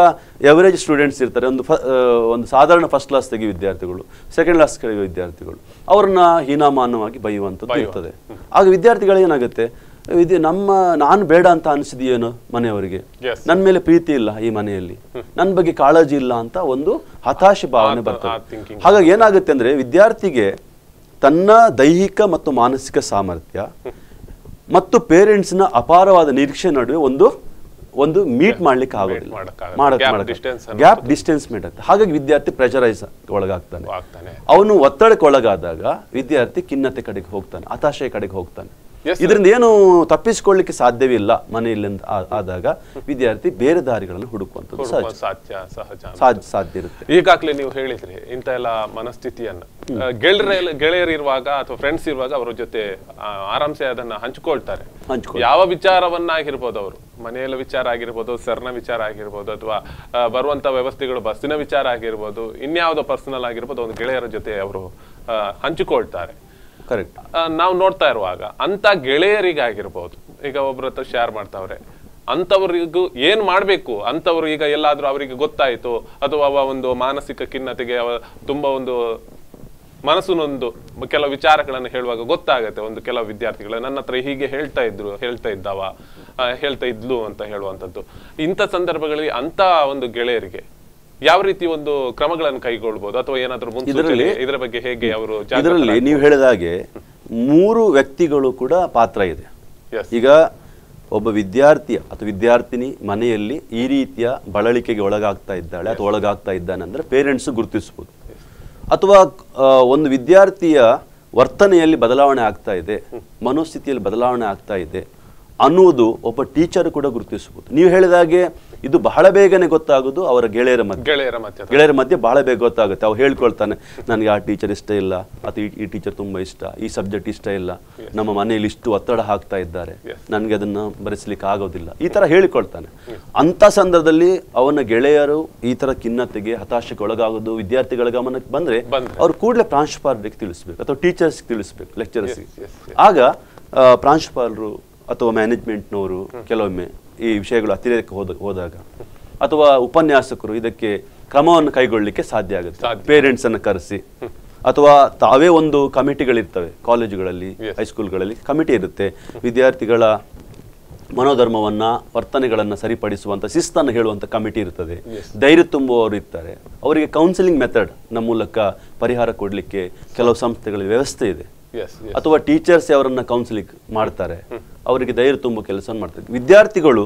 ಎವರೇಜ್ ಸ್ಟೂಡೆಂಟ್ಸ್ ಇರ್ತಾರೆ ಒಂದು ಒಂದು ಸಾಧಾರಣ ಫಸ್ಟ್ ಕ್ಲಾಸ್ ತೆಗಿ ವಿದ್ಯಾರ್ಥಿಗಳು ಸೆಕೆಂಡ್ ಕ್ಲಾಸ್ ತೆಗೆಯುವ ವಿದ್ಯಾರ್ಥಿಗಳು ಅವ್ರನ್ನ ಹೀನಾಮಾನವಾಗಿ ಬೈಯುವಂಥದ್ದು ಇರ್ತದೆ ಆಗ ವಿದ್ಯಾರ್ಥಿಗಳು ಏನಾಗುತ್ತೆ ಇದು ನಮ್ಮ ನಾನು ಬೇಡ ಅಂತ ಅನಿಸಿದೆಯೇನು ಮನೆಯವರಿಗೆ ನನ್ನ ಮೇಲೆ ಪ್ರೀತಿ ಇಲ್ಲ ಈ ಮನೆಯಲ್ಲಿ ನನ್ನ ಬಗ್ಗೆ ಕಾಳಜಿ ಇಲ್ಲ ಅಂತ ಒಂದು ಹತಾಶೆ ಭಾವನೆ ಬರ್ತದೆ ಹಾಗಾಗಿ ಏನಾಗುತ್ತೆ ಅಂದ್ರೆ ವಿದ್ಯಾರ್ಥಿಗೆ ತನ್ನ ದೈಹಿಕ ಮತ್ತು ಮಾನಸಿಕ ಸಾಮರ್ಥ್ಯ ಮತ್ತು ಪೇರೆಂಟ್ಸ್ನ ಅಪಾರವಾದ ನಿರೀಕ್ಷೆ ನಡುವೆ ಒಂದು ಒಂದು ಮೀಟ್ ಮಾಡ್ಲಿಕ್ಕೆ ಆಗೋದಿಲ್ಲ ಗ್ಯಾಪ್ ಡಿಸ್ಟೆನ್ಸ್ ಆಗುತ್ತೆ ಹಾಗಾಗಿ ವಿದ್ಯಾರ್ಥಿ ಪ್ರೆಷರೈಸ್ ಒಳಗಾಗ್ತಾನೆ ಅವನು ಒತ್ತಡಕ್ಕೆ ಒಳಗಾದಾಗ ವಿದ್ಯಾರ್ಥಿ ಖಿನ್ನತೆ ಕಡೆಗೆ ಹೋಗ್ತಾನೆ ಹತಾಶೆ ಕಡೆಗೆ ಹೋಗ್ತಾನೆ ಇದರಿಂದ ಏನು ತಪ್ಪಿಸಿಕೊಳ್ಳಿಕ್ಕೆ ಸಾಧ್ಯವಿಲ್ಲ ಮನೆಯಲ್ಲಿಂದ ಆದಾಗ ವಿದ್ಯಾರ್ಥಿ ಬೇರೆ ದಾರಿಗಳನ್ನು ಹುಡುಕುವಂಥದ್ದು ಸಾಧ್ಯ ಸಹಜ ಸಾಧ್ಯ ಇರುತ್ತೆ ಈಗಾಗಲೇ ನೀವು ಹೇಳಿದ್ರಿ ಇಂಥ ಎಲ್ಲ ಮನಸ್ಥಿತಿಯನ್ನ ಗೆಳೆಯರ ಇರುವಾಗ ಅಥವಾ ಫ್ರೆಂಡ್ಸ್ ಇರುವಾಗ ಅವರ ಜೊತೆ ಆರಾಮ್ಸೆ ಅದನ್ನ ಹಂಚ್ಕೊಳ್ತಾರೆ ಯಾವ ವಿಚಾರವನ್ನಾಗಿರ್ಬೋದು ಅವರು ಮನೆಯಲ್ಲ ವಿಚಾರ ಆಗಿರ್ಬೋದು ಸರ್ನ ವಿಚಾರ ಆಗಿರ್ಬೋದು ಅಥವಾ ಬರುವಂತ ವ್ಯವಸ್ಥೆಗಳು ಬಸ್ಸಿನ ವಿಚಾರ ಆಗಿರ್ಬೋದು ಇನ್ಯಾವುದೋ ಪರ್ಸನಲ್ ಆಗಿರ್ಬೋದು ಒಂದು ಗೆಳೆಯರ ಜೊತೆ ಅವರು ಹಂಚಿಕೊಳ್ತಾರೆ ಕರೆಕ್ಟ್ ನಾವು ನೋಡ್ತಾ ಇರುವಾಗ ಅಂತ ಗೆಳೆಯರಿಗಾಗಿರ್ಬೋದು ಈಗ ಒಬ್ಬರ ಹತ್ರ ಶೇರ್ ಮಾಡ್ತಾವ್ರೆ ಅಂಥವ್ರಿಗೂ ಏನು ಮಾಡಬೇಕು ಅಂಥವ್ರು ಈಗ ಎಲ್ಲಾದರೂ ಅವರಿಗೆ ಗೊತ್ತಾಯಿತು ಅಥವಾ ಅವ ಒಂದು ಮಾನಸಿಕ ಖಿನ್ನತೆಗೆ ಅವ ತುಂಬ ಒಂದು ಮನಸ್ಸಿನೊಂದು ಕೆಲವು ವಿಚಾರಗಳನ್ನು ಹೇಳುವಾಗ ಗೊತ್ತಾಗುತ್ತೆ ಒಂದು ಕೆಲವು ವಿದ್ಯಾರ್ಥಿಗಳು ನನ್ನ ಹತ್ರ ಹೀಗೆ ಹೇಳ್ತಾ ಇದ್ರು ಹೇಳ್ತಾ ಇದ್ದಾವ ಹೇಳ್ತಾ ಇದ್ಲು ಅಂತ ಹೇಳುವಂಥದ್ದು ಇಂಥ ಸಂದರ್ಭಗಳಲ್ಲಿ ಅಂಥ ಒಂದು ಗೆಳೆಯರಿಗೆ ಯಾವ ರೀತಿ ಒಂದು ಕ್ರಮಗಳನ್ನು ಕೈಗೊಳ್ಬಹುದು ಅಥವಾ ಏನಾದರೂ ಇದರಲ್ಲಿ ಇದರ ಬಗ್ಗೆ ಹೇಗೆ ಅವರು ಇದರಲ್ಲಿ ನೀವು ಹೇಳಿದ ಹಾಗೆ ಮೂರು ವ್ಯಕ್ತಿಗಳು ಕೂಡ ಪಾತ್ರ ಇದೆ ಈಗ ಒಬ್ಬ ವಿದ್ಯಾರ್ಥಿ ಅಥವಾ ವಿದ್ಯಾರ್ಥಿನಿ ಮನೆಯಲ್ಲಿ ಈ ರೀತಿಯ ಬಳಲಿಕೆಗೆ ಒಳಗಾಗ್ತಾ ಇದ್ದಾಳೆ ಅಥವಾ ಒಳಗಾಗ್ತಾ ಇದ್ದಾನೆ ಅಂದರೆ ಪೇರೆಂಟ್ಸ್ ಗುರುತಿಸ್ಬೋದು ಅಥವಾ ಒಂದು ವಿದ್ಯಾರ್ಥಿಯ ವರ್ತನೆಯಲ್ಲಿ ಬದಲಾವಣೆ ಆಗ್ತಾ ಇದೆ ಮನೋಸ್ಥಿತಿಯಲ್ಲಿ ಬದಲಾವಣೆ ಆಗ್ತಾ ಇದೆ ಅನ್ನುವುದು ಒಬ್ಬ ಟೀಚರ್ ಕೂಡ ಗುರುತಿಸ್ಬೋದು ನೀವು ಹೇಳಿದಾಗೆ ಇದು ಬಹಳ ಬೇಗನೆ ಗೊತ್ತಾಗೋದು ಅವರ ಗೆಳೆಯರ ಮಧ್ಯೆ ಗೆಳೆಯರ ಮಧ್ಯೆ ಗೆಳೆಯರ ಮಧ್ಯೆ ಬಹಳ ಬೇಗ ಗೊತ್ತಾಗುತ್ತೆ ಅವ್ರು ಹೇಳ್ಕೊಳ್ತಾನೆ ನನಗೆ ಆ ಟೀಚರ್ ಇಷ್ಟ ಇಲ್ಲ ಅಥವಾ ಈ ಟೀಚರ್ ತುಂಬ ಇಷ್ಟ ಈ ಸಬ್ಜೆಕ್ಟ್ ಇಷ್ಟ ಇಲ್ಲ ನಮ್ಮ ಮನೆಯಲ್ಲಿ ಇಷ್ಟು ಒತ್ತಡ ಹಾಕ್ತಾ ಇದ್ದಾರೆ ನನಗೆ ಅದನ್ನು ಬರೆಸಲಿಕ್ಕೆ ಆಗೋದಿಲ್ಲ ಈ ಥರ ಹೇಳಿಕೊಳ್ತಾನೆ ಅಂಥ ಸಂದರ್ಭದಲ್ಲಿ ಅವನ ಗೆಳೆಯರು ಈ ಥರ ಖಿನ್ನತೆಗೆ ಹತಾಶಕ್ಕೆ ಒಳಗಾಗೋದು ವಿದ್ಯಾರ್ಥಿಗಳ ಗಮನಕ್ಕೆ ಬಂದರೆ ಅವ್ರು ಕೂಡಲೇ ಪ್ರಾಂಶುಪಾಲರಿಗೆ ತಿಳಿಸ್ಬೇಕು ಅಥವಾ ಟೀಚರ್ಸ್ಗೆ ತಿಳಿಸ್ಬೇಕು ಲೆಕ್ಚರರ್ಸ್ಗೆ ಆಗ ಪ್ರಾಂಶುಪಾಲರು ಅಥವಾ ಮ್ಯಾನೇಜ್ಮೆಂಟ್ನವರು ಕೆಲವೊಮ್ಮೆ ಈ ವಿಷಯಗಳು ಹತ್ತಿರಕ್ಕೆ ಹೋದ ಹೋದಾಗ ಅಥವಾ ಉಪನ್ಯಾಸಕರು ಇದಕ್ಕೆ ಕ್ರಮವನ್ನು ಕೈಗೊಳ್ಳಲಿಕ್ಕೆ ಸಾಧ್ಯ ಆಗುತ್ತೆ ಪೇರೆಂಟ್ಸ್ ಅನ್ನು ಕರೆಸಿ ಅಥವಾ ತಾವೇ ಒಂದು ಕಮಿಟಿಗಳಿರ್ತವೆ ಕಾಲೇಜುಗಳಲ್ಲಿ ಹೈಸ್ಕೂಲ್ಗಳಲ್ಲಿ ಕಮಿಟಿ ಇರುತ್ತೆ ವಿದ್ಯಾರ್ಥಿಗಳ ಮನೋಧರ್ಮವನ್ನ ವರ್ತನೆಗಳನ್ನು ಸರಿಪಡಿಸುವಂಥ ಶಿಸ್ತನ್ನು ಹೇಳುವಂಥ ಕಮಿಟಿ ಇರ್ತದೆ ಧೈರ್ಯ ತುಂಬುವವರು ಇರ್ತಾರೆ ಅವರಿಗೆ ಕೌನ್ಸಿಲಿಂಗ್ ಮೆಥಡ್ನ ಮೂಲಕ ಪರಿಹಾರ ಕೊಡಲಿಕ್ಕೆ ಕೆಲವು ಸಂಸ್ಥೆಗಳ ವ್ಯವಸ್ಥೆ ಇದೆ ಅಥವಾ ಟೀಚರ್ಸ್ ಅವರನ್ನ ಕೌನ್ಸಿಲಿಂಗ್ ಮಾಡ್ತಾರೆ ಅವರಿಗೆ ಧೈರ್ಯ ತುಂಬ ಕೆಲಸ ಮಾಡ್ತಾರೆ ವಿದ್ಯಾರ್ಥಿಗಳು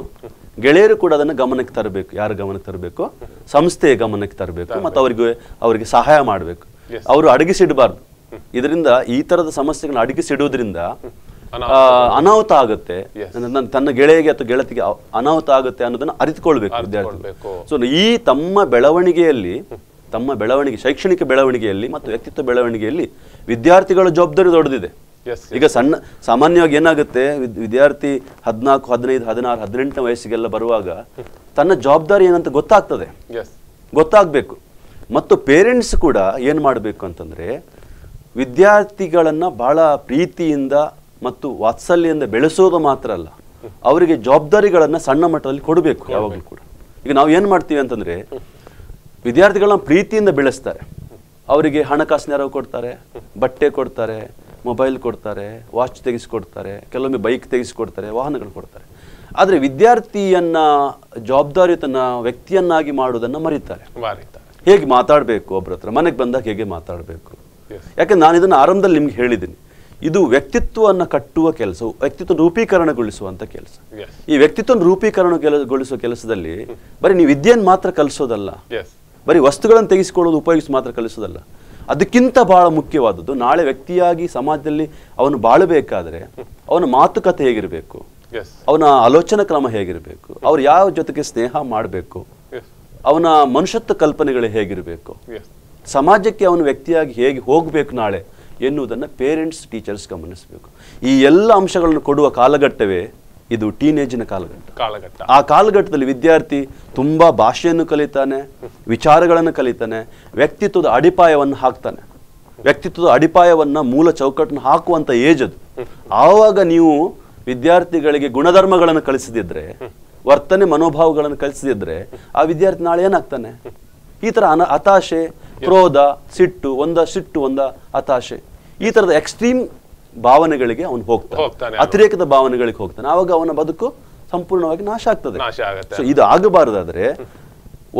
ಗೆಳೆಯರು ಕೂಡ ಅದನ್ನು ಗಮನಕ್ಕೆ ತರಬೇಕು ಯಾರು ಗಮನಕ್ಕೆ ತರಬೇಕು ಸಂಸ್ಥೆ ಗಮನಕ್ಕೆ ತರಬೇಕು ಮತ್ತು ಅವರಿಗೆ ಅವರಿಗೆ ಸಹಾಯ ಮಾಡಬೇಕು ಅವರು ಅಡಗಿಸಿಡಬಾರ್ದು ಇದರಿಂದ ಈ ತರದ ಸಮಸ್ಯೆಗಳನ್ನ ಅಡಗಿಸಿಡೋದ್ರಿಂದ ಅನಾಹುತ ಆಗುತ್ತೆ ತನ್ನ ಗೆಳೆಯಗೆ ಅಥವಾ ಗೆಳತಿಗೆ ಅನಾಹುತ ಆಗುತ್ತೆ ಅನ್ನೋದನ್ನ ಅರಿತುಕೊಳ್ಬೇಕು ವಿದ್ಯಾರ್ಥಿಗಳು ಸೊ ಈ ತಮ್ಮ ಬೆಳವಣಿಗೆಯಲ್ಲಿ ತಮ್ಮ ಬೆಳವಣಿಗೆ ಶೈಕ್ಷಣಿಕ ಬೆಳವಣಿಗೆಯಲ್ಲಿ ಮತ್ತು ವ್ಯಕ್ತಿತ್ವ ಬೆಳವಣಿಗೆಯಲ್ಲಿ ವಿದ್ಯಾರ್ಥಿಗಳ ಜವಾಬ್ದಾರಿ ದೊಡ್ಡದಿದೆ ಈಗ ಸಣ್ಣ ಸಾಮಾನ್ಯವಾಗಿ ಏನಾಗುತ್ತೆ ವಿದ್ಯಾರ್ಥಿ ಹದಿನಾಲ್ಕು ಹದಿನೈದು ಹದಿನಾರು ಹದಿನೆಂಟನೇ ವಯಸ್ಸಿಗೆಲ್ಲ ಬರುವಾಗ ತನ್ನ ಜವಾಬ್ದಾರಿ ಏನಂತ ಗೊತ್ತಾಗ್ತದೆ ಗೊತ್ತಾಗಬೇಕು ಮತ್ತು ಪೇರೆಂಟ್ಸ್ ಕೂಡ ಏನು ಮಾಡಬೇಕು ಅಂತಂದರೆ ವಿದ್ಯಾರ್ಥಿಗಳನ್ನು ಭಾಳ ಪ್ರೀತಿಯಿಂದ ಮತ್ತು ವಾತ್ಸಲ್ಯದಿಂದ ಬೆಳೆಸೋದು ಮಾತ್ರ ಅಲ್ಲ ಅವರಿಗೆ ಜವಾಬ್ದಾರಿಗಳನ್ನು ಸಣ್ಣ ಮಟ್ಟದಲ್ಲಿ ಕೊಡಬೇಕು ಯಾವಾಗಲೂ ಕೂಡ ಈಗ ನಾವು ಏನು ಮಾಡ್ತೀವಿ ಅಂತಂದರೆ ವಿದ್ಯಾರ್ಥಿಗಳನ್ನ ಪ್ರೀತಿಯಿಂದ ಬೆಳೆಸ್ತಾರೆ ಅವರಿಗೆ ಹಣಕಾಸು ನೆರವು ಕೊಡ್ತಾರೆ ಬಟ್ಟೆ ಕೊಡ್ತಾರೆ ಮೊಬೈಲ್ ಕೊಡ್ತಾರೆ ವಾಚ್ ತೆಗೆಸಿಕೊಡ್ತಾರೆ ಕೆಲವೊಮ್ಮೆ ಬೈಕ್ ತೆಗೆಸಿಕೊಡ್ತಾರೆ ವಾಹನಗಳು ಕೊಡ್ತಾರೆ ಆದರೆ ವಿದ್ಯಾರ್ಥಿಯನ್ನ ಜವಾಬ್ದಾರಿಯುತನ ವ್ಯಕ್ತಿಯನ್ನಾಗಿ ಮಾಡುವುದನ್ನು ಮರೀತಾರೆ ಹೇಗೆ ಮಾತಾಡಬೇಕು ಒಬ್ಬರ ಹತ್ರ ಮನೆಗೆ ಬಂದಾಗ ಹೇಗೆ ಮಾತಾಡಬೇಕು ಯಾಕೆ ನಾನು ಇದನ್ನು ಆರಂಭದಲ್ಲಿ ನಿಮ್ಗೆ ಹೇಳಿದ್ದೀನಿ ಇದು ವ್ಯಕ್ತಿತ್ವವನ್ನು ಕಟ್ಟುವ ಕೆಲಸ ವ್ಯಕ್ತಿತ್ವ ರೂಪೀಕರಣಗೊಳಿಸುವಂಥ ಕೆಲಸ ಈ ವ್ಯಕ್ತಿತ್ವ ರೂಪೀಕರಣಗೊಳಿಸುವ ಕೆಲಸದಲ್ಲಿ ಬರೀ ನೀವು ವಿದ್ಯೆಯನ್ನು ಮಾತ್ರ ಕಲಿಸೋದಲ್ಲ ಬರೀ ವಸ್ತುಗಳನ್ನು ತೆಗೆಸಿಕೊಳ್ಳೋದು ಉಪಯೋಗಿಸಿ ಮಾತ್ರ ಕಲಿಸೋದಲ್ಲ ಅದಕ್ಕಿಂತ ಭಾಳ ಮುಖ್ಯವಾದದ್ದು ನಾಳೆ ವ್ಯಕ್ತಿಯಾಗಿ ಸಮಾಜದಲ್ಲಿ ಅವನು ಬಾಳಬೇಕಾದ್ರೆ ಅವನ ಮಾತುಕತೆ ಹೇಗಿರಬೇಕು ಅವನ ಆಲೋಚನಾ ಕ್ರಮ ಹೇಗಿರಬೇಕು ಅವ್ರು ಯಾವ ಜೊತೆಗೆ ಸ್ನೇಹ ಮಾಡಬೇಕು ಅವನ ಮನುಷ್ಯತ್ವ ಕಲ್ಪನೆಗಳು ಹೇಗಿರಬೇಕು ಸಮಾಜಕ್ಕೆ ಅವನು ವ್ಯಕ್ತಿಯಾಗಿ ಹೇಗೆ ಹೋಗಬೇಕು ನಾಳೆ ಎನ್ನುವುದನ್ನು ಪೇರೆಂಟ್ಸ್ ಟೀಚರ್ಸ್ ಗಮನಿಸಬೇಕು ಈ ಎಲ್ಲ ಅಂಶಗಳನ್ನು ಕೊಡುವ ಕಾಲಘಟ್ಟವೇ ಇದು ಟೀನೇಜಿನ ಕಾಲಘಟ್ಟ ಕಾಲಘಟ್ಟ ಆ ಕಾಲಘಟ್ಟದಲ್ಲಿ ವಿದ್ಯಾರ್ಥಿ ತುಂಬ ಭಾಷೆಯನ್ನು ಕಲಿತಾನೆ ವಿಚಾರಗಳನ್ನು ಕಲಿತಾನೆ ವ್ಯಕ್ತಿತ್ವದ ಅಡಿಪಾಯವನ್ನು ಹಾಕ್ತಾನೆ ವ್ಯಕ್ತಿತ್ವದ ಅಡಿಪಾಯವನ್ನು ಮೂಲ ಚೌಕಟ್ಟನ್ನು ಹಾಕುವಂಥ ಏಜ್ ಅದು ಆವಾಗ ನೀವು ವಿದ್ಯಾರ್ಥಿಗಳಿಗೆ ಗುಣಧರ್ಮಗಳನ್ನು ಕಲಿಸದಿದ್ರೆ ವರ್ತನೆ ಮನೋಭಾವಗಳನ್ನು ಕಲಿಸದಿದ್ರೆ ಆ ವಿದ್ಯಾರ್ಥಿ ನಾಳೆ ಏನಾಗ್ತಾನೆ ಈ ಥರ ಅನ ಹತಾಶೆ ಕ್ರೋಧ ಸಿಟ್ಟು ಒಂದ ಸಿಟ್ಟು ಒಂದ ಹತಾಶೆ ಈ ಥರದ ಎಕ್ಸ್ಟ್ರೀಮ್ ಭಾವನೆಗಳಿಗೆ ಅವನು ಹೋಗ್ತಾನೆ ಅತಿರೇಕದ ಭಾವನೆಗಳಿಗೆ ಹೋಗ್ತಾನೆ ಆವಾಗ ಅವನ ಬದುಕು ಸಂಪೂರ್ಣವಾಗಿ ನಾಶ ಆಗ್ತದೆ ಸೊ ಇದು ಆಗಬಾರದಾದ್ರೆ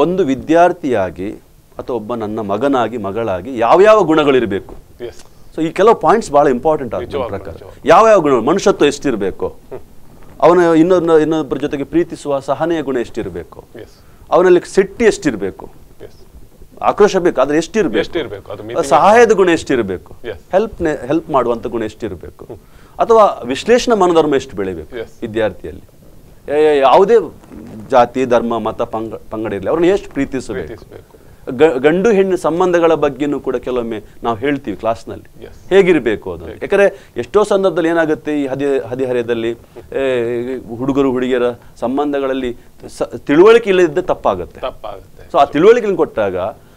ಒಂದು ವಿದ್ಯಾರ್ಥಿಯಾಗಿ ಅಥವಾ ಒಬ್ಬ ನನ್ನ ಮಗನಾಗಿ ಮಗಳಾಗಿ ಯಾವ ಯಾವ ಗುಣಗಳಿರಬೇಕು ಸೊ ಈ ಕೆಲವು ಪಾಯಿಂಟ್ಸ್ ಬಹಳ ಇಂಪಾರ್ಟೆಂಟ್ ಆಗ್ತದೆ ಪ್ರಕಾರ ಯಾವ ಗುಣ ಮನುಷ್ಯತ್ವ ಎಷ್ಟಿರಬೇಕು ಅವನ ಇನ್ನೊಂದು ಇನ್ನೊಬ್ಬರ ಜೊತೆಗೆ ಪ್ರೀತಿಸುವ ಸಹನೆಯ ಗುಣ ಎಷ್ಟಿರಬೇಕು ಅವನಲ್ಲಿ ಸಿಟ್ಟಿ ಎಷ್ಟಿರಬೇಕು ಆಕ್ರೋಶ ಬೇಕು ಆದ್ರೆ ಎಷ್ಟಿರ್ಬೇಕು ಸಹಾಯದ ಗುಣ ಎಷ್ಟಿರಬೇಕು ಹೆಲ್ಪ್ ಹೆಲ್ಪ್ ಮಾಡುವಂತ ಗುಣ ಎಷ್ಟಿರಬೇಕು ಅಥವಾ ವಿಶ್ಲೇಷಣ ಮನೋಧರ್ಮ ಎಷ್ಟು ಬೆಳಿಬೇಕು ವಿದ್ಯಾರ್ಥಿಯಲ್ಲಿ ಯಾವುದೇ ಜಾತಿ ಧರ್ಮ ಮತ ಪಂಗ ಪಂಗಡ ಇರಲಿ ಅವ್ರನ್ನ ಎಷ್ಟು ಪ್ರೀತಿಸಬೇಕು ಗಂಡು ಹೆಣ್ಣು ಸಂಬಂಧಗಳ ಬಗ್ಗೆನೂ ಕೂಡ ಕೆಲವೊಮ್ಮೆ ನಾವು ಹೇಳ್ತೀವಿ ಕ್ಲಾಸ್ನಲ್ಲಿ ಹೇಗಿರಬೇಕು ಅದು ಯಾಕಂದರೆ ಎಷ್ಟೋ ಸಂದರ್ಭದಲ್ಲಿ ಏನಾಗುತ್ತೆ ಈ ಹದಿ ಹದಿಹರೆಯದಲ್ಲಿ ಹುಡುಗರು ಹುಡುಗಿಯರ ಸಂಬಂಧಗಳಲ್ಲಿ ತಿಳುವಳಿಕೆ ಇಲ್ಲದಿದ್ದರೆ ತಪ್ಪಾಗುತ್ತೆ ತಪ್ಪಾಗುತ್ತೆ ಸೊ ಆ ತಿಳುವಳಿಕೆ ಕೊಟ್ಟಾಗ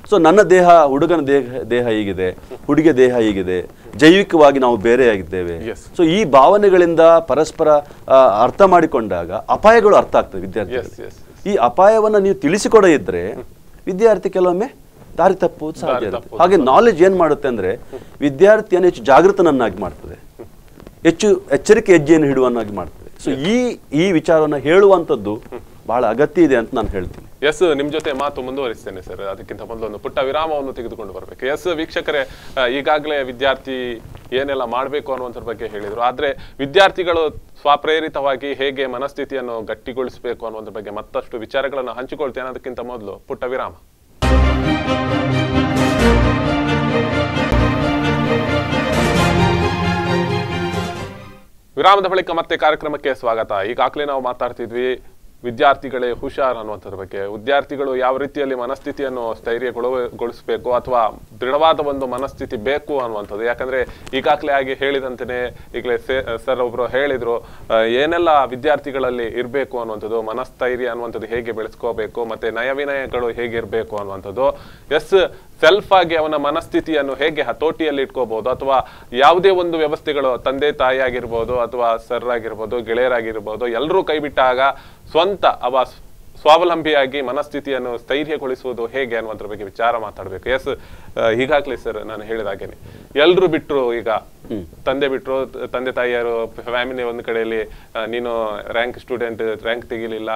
ಸೊ ನನ್ನ ದೇಹ ಹುಡುಗನ ದೇಹ ದೇಹ ಹೀಗಿದೆ ಹುಡುಗಿಯ ದೇಹ ಹೀಗಿದೆ ಜೈವಿಕವಾಗಿ ನಾವು ಬೇರೆಯಾಗಿದ್ದೇವೆ ಸೊ ಈ ಭಾವನೆಗಳಿಂದ ಪರಸ್ಪರ ಅರ್ಥ ಮಾಡಿಕೊಂಡಾಗ ಅಪಾಯಗಳು ಅರ್ಥ ಆಗ್ತವೆ ವಿದ್ಯಾರ್ಥಿಗಳು ಈ ಅಪಾಯವನ್ನು ನೀವು ತಿಳಿಸಿಕೊಡ ಇದ್ರೆ ವಿದ್ಯಾರ್ಥಿ ಕೆಲವೊಮ್ಮೆ ದಾರಿ ತಪ್ಪುವುದು ಸಾಧ್ಯ ಇರುತ್ತೆ ಹಾಗೆ ನಾಲೆಜ್ ಏನು ಮಾಡುತ್ತೆ ಅಂದರೆ ವಿದ್ಯಾರ್ಥಿಯನ್ನು ಹೆಚ್ಚು ಜಾಗೃತನನ್ನಾಗಿ ಮಾಡ್ತದೆ ಹೆಚ್ಚು ಎಚ್ಚರಿಕೆ ಹೆಜ್ಜೆಯನ್ನು ಹಿಡುವನ್ನಾಗಿ ಮಾಡ್ತದೆ ಸೊ ಈ ಈ ವಿಚಾರವನ್ನು ಹೇಳುವಂಥದ್ದು ಬಹಳ ಅಗತ್ಯ ಇದೆ ಅಂತ ನಾನು ಹೇಳ್ತೀನಿ ಎಸ್ ನಿಮ್ಮ ಜೊತೆ ಮಾತು ಮುಂದುವರಿಸ್ತೇನೆ ಸರ್ ಅದಕ್ಕಿಂತ ಮೊದಲು ಒಂದು ಪುಟ್ಟ ವಿರಾಮವನ್ನು ತೆಗೆದುಕೊಂಡು ಬರಬೇಕು ಎಸ್ ವೀಕ್ಷಕರೇ ಈಗಾಗಲೇ ವಿದ್ಯಾರ್ಥಿ ಏನೆಲ್ಲ ಮಾಡಬೇಕು ಅನ್ನುವಂಥ ಬಗ್ಗೆ ಹೇಳಿದರು ಆದರೆ ವಿದ್ಯಾರ್ಥಿಗಳು ಸ್ವಪ್ರೇರಿತವಾಗಿ ಹೇಗೆ ಮನಸ್ಥಿತಿಯನ್ನು ಗಟ್ಟಿಗೊಳಿಸಬೇಕು ಅನ್ನೋದ್ರ ಬಗ್ಗೆ ಮತ್ತಷ್ಟು ವಿಚಾರಗಳನ್ನು ಹಂಚಿಕೊಳ್ತೇನೆ ಅದಕ್ಕಿಂತ ಮೊದಲು ಪುಟ್ಟ ವಿರಾಮ ವಿರಾಮದ ಬಳಿಕ ಮತ್ತೆ ಕಾರ್ಯಕ್ರಮಕ್ಕೆ ಸ್ವಾಗತ ಈಗಾಗಲೇ ನಾವು ಮಾತಾಡ್ತಿದ್ವಿ ವಿದ್ಯಾರ್ಥಿಗಳೇ ಹುಷಾರ್ ಅನ್ನುವಂಥದ್ರ ಬಗ್ಗೆ ವಿದ್ಯಾರ್ಥಿಗಳು ಯಾವ ರೀತಿಯಲ್ಲಿ ಮನಸ್ಥಿತಿಯನ್ನು ಸ್ಥೈರ್ಯಗೊಳಗೊಳಿಸಬೇಕು ಅಥವಾ ದೃಢವಾದ ಒಂದು ಮನಸ್ಥಿತಿ ಬೇಕು ಅನ್ನುವಂಥದ್ದು ಯಾಕಂದ್ರೆ ಈಗಾಗಲೇ ಆಗಿ ಹೇಳಿದಂತೆಯೇ ಈಗಲೇ ಸರ್ ಒಬ್ರು ಹೇಳಿದ್ರು ಏನೆಲ್ಲ ವಿದ್ಯಾರ್ಥಿಗಳಲ್ಲಿ ಇರಬೇಕು ಅನ್ನುವಂಥದ್ದು ಮನಸ್ಥೈರ್ಯ ಅನ್ನುವಂಥದ್ದು ಹೇಗೆ ಬೆಳೆಸ್ಕೋಬೇಕು ಮತ್ತೆ ನಯವಿನಯಗಳು ಇರಬೇಕು ಅನ್ನುವಂಥದ್ದು ಎಸ್ ಸೆಲ್ಫ್ ಆಗಿ ಅವನ ಮನಸ್ಥಿತಿಯನ್ನು ಹೇಗೆ ಹತೋಟಿಯಲ್ಲಿ ಇಟ್ಕೋಬಹುದು ಅಥವಾ ಯಾವುದೇ ಒಂದು ವ್ಯವಸ್ಥೆಗಳು ತಂದೆ ತಾಯಿ ಆಗಿರ್ಬೋದು ಅಥವಾ ಸರ್ ಆಗಿರ್ಬೋದು ಗೆಳೆಯರಾಗಿರ್ಬೋದು ಎಲ್ಲರೂ ಕೈಬಿಟ್ಟಾಗ ಸ್ವಂತ ಅವ ಸ್ವಾವಲಂಬಿಯಾಗಿ ಮನಸ್ಥಿತಿಯನ್ನು ಸ್ಥೈರ್ಯಗೊಳಿಸುವುದು ಹೇಗೆ ಅನ್ನೋದ್ರ ಬಗ್ಗೆ ವಿಚಾರ ಮಾತಾಡಬೇಕು ಎಸ್ ಈಗಾಗಲೇ ಸರ್ ನಾನು ಹೇಳಿದಾಗೇನೆ ಎಲ್ರು ಬಿಟ್ಟರು ಈಗ ತಂದೆ ಬಿಟ್ಟರು ತಂದೆ ತಾಯಿಯರು ಫ್ಯಾಮಿಲಿ ಒಂದು ಕಡೆಯಲ್ಲಿ ನೀನು ರ್ಯಾಂಕ್ ಸ್ಟೂಡೆಂಟ್ ರ್ಯಾಂಕ್ ತೆಗಿಲಿಲ್ಲ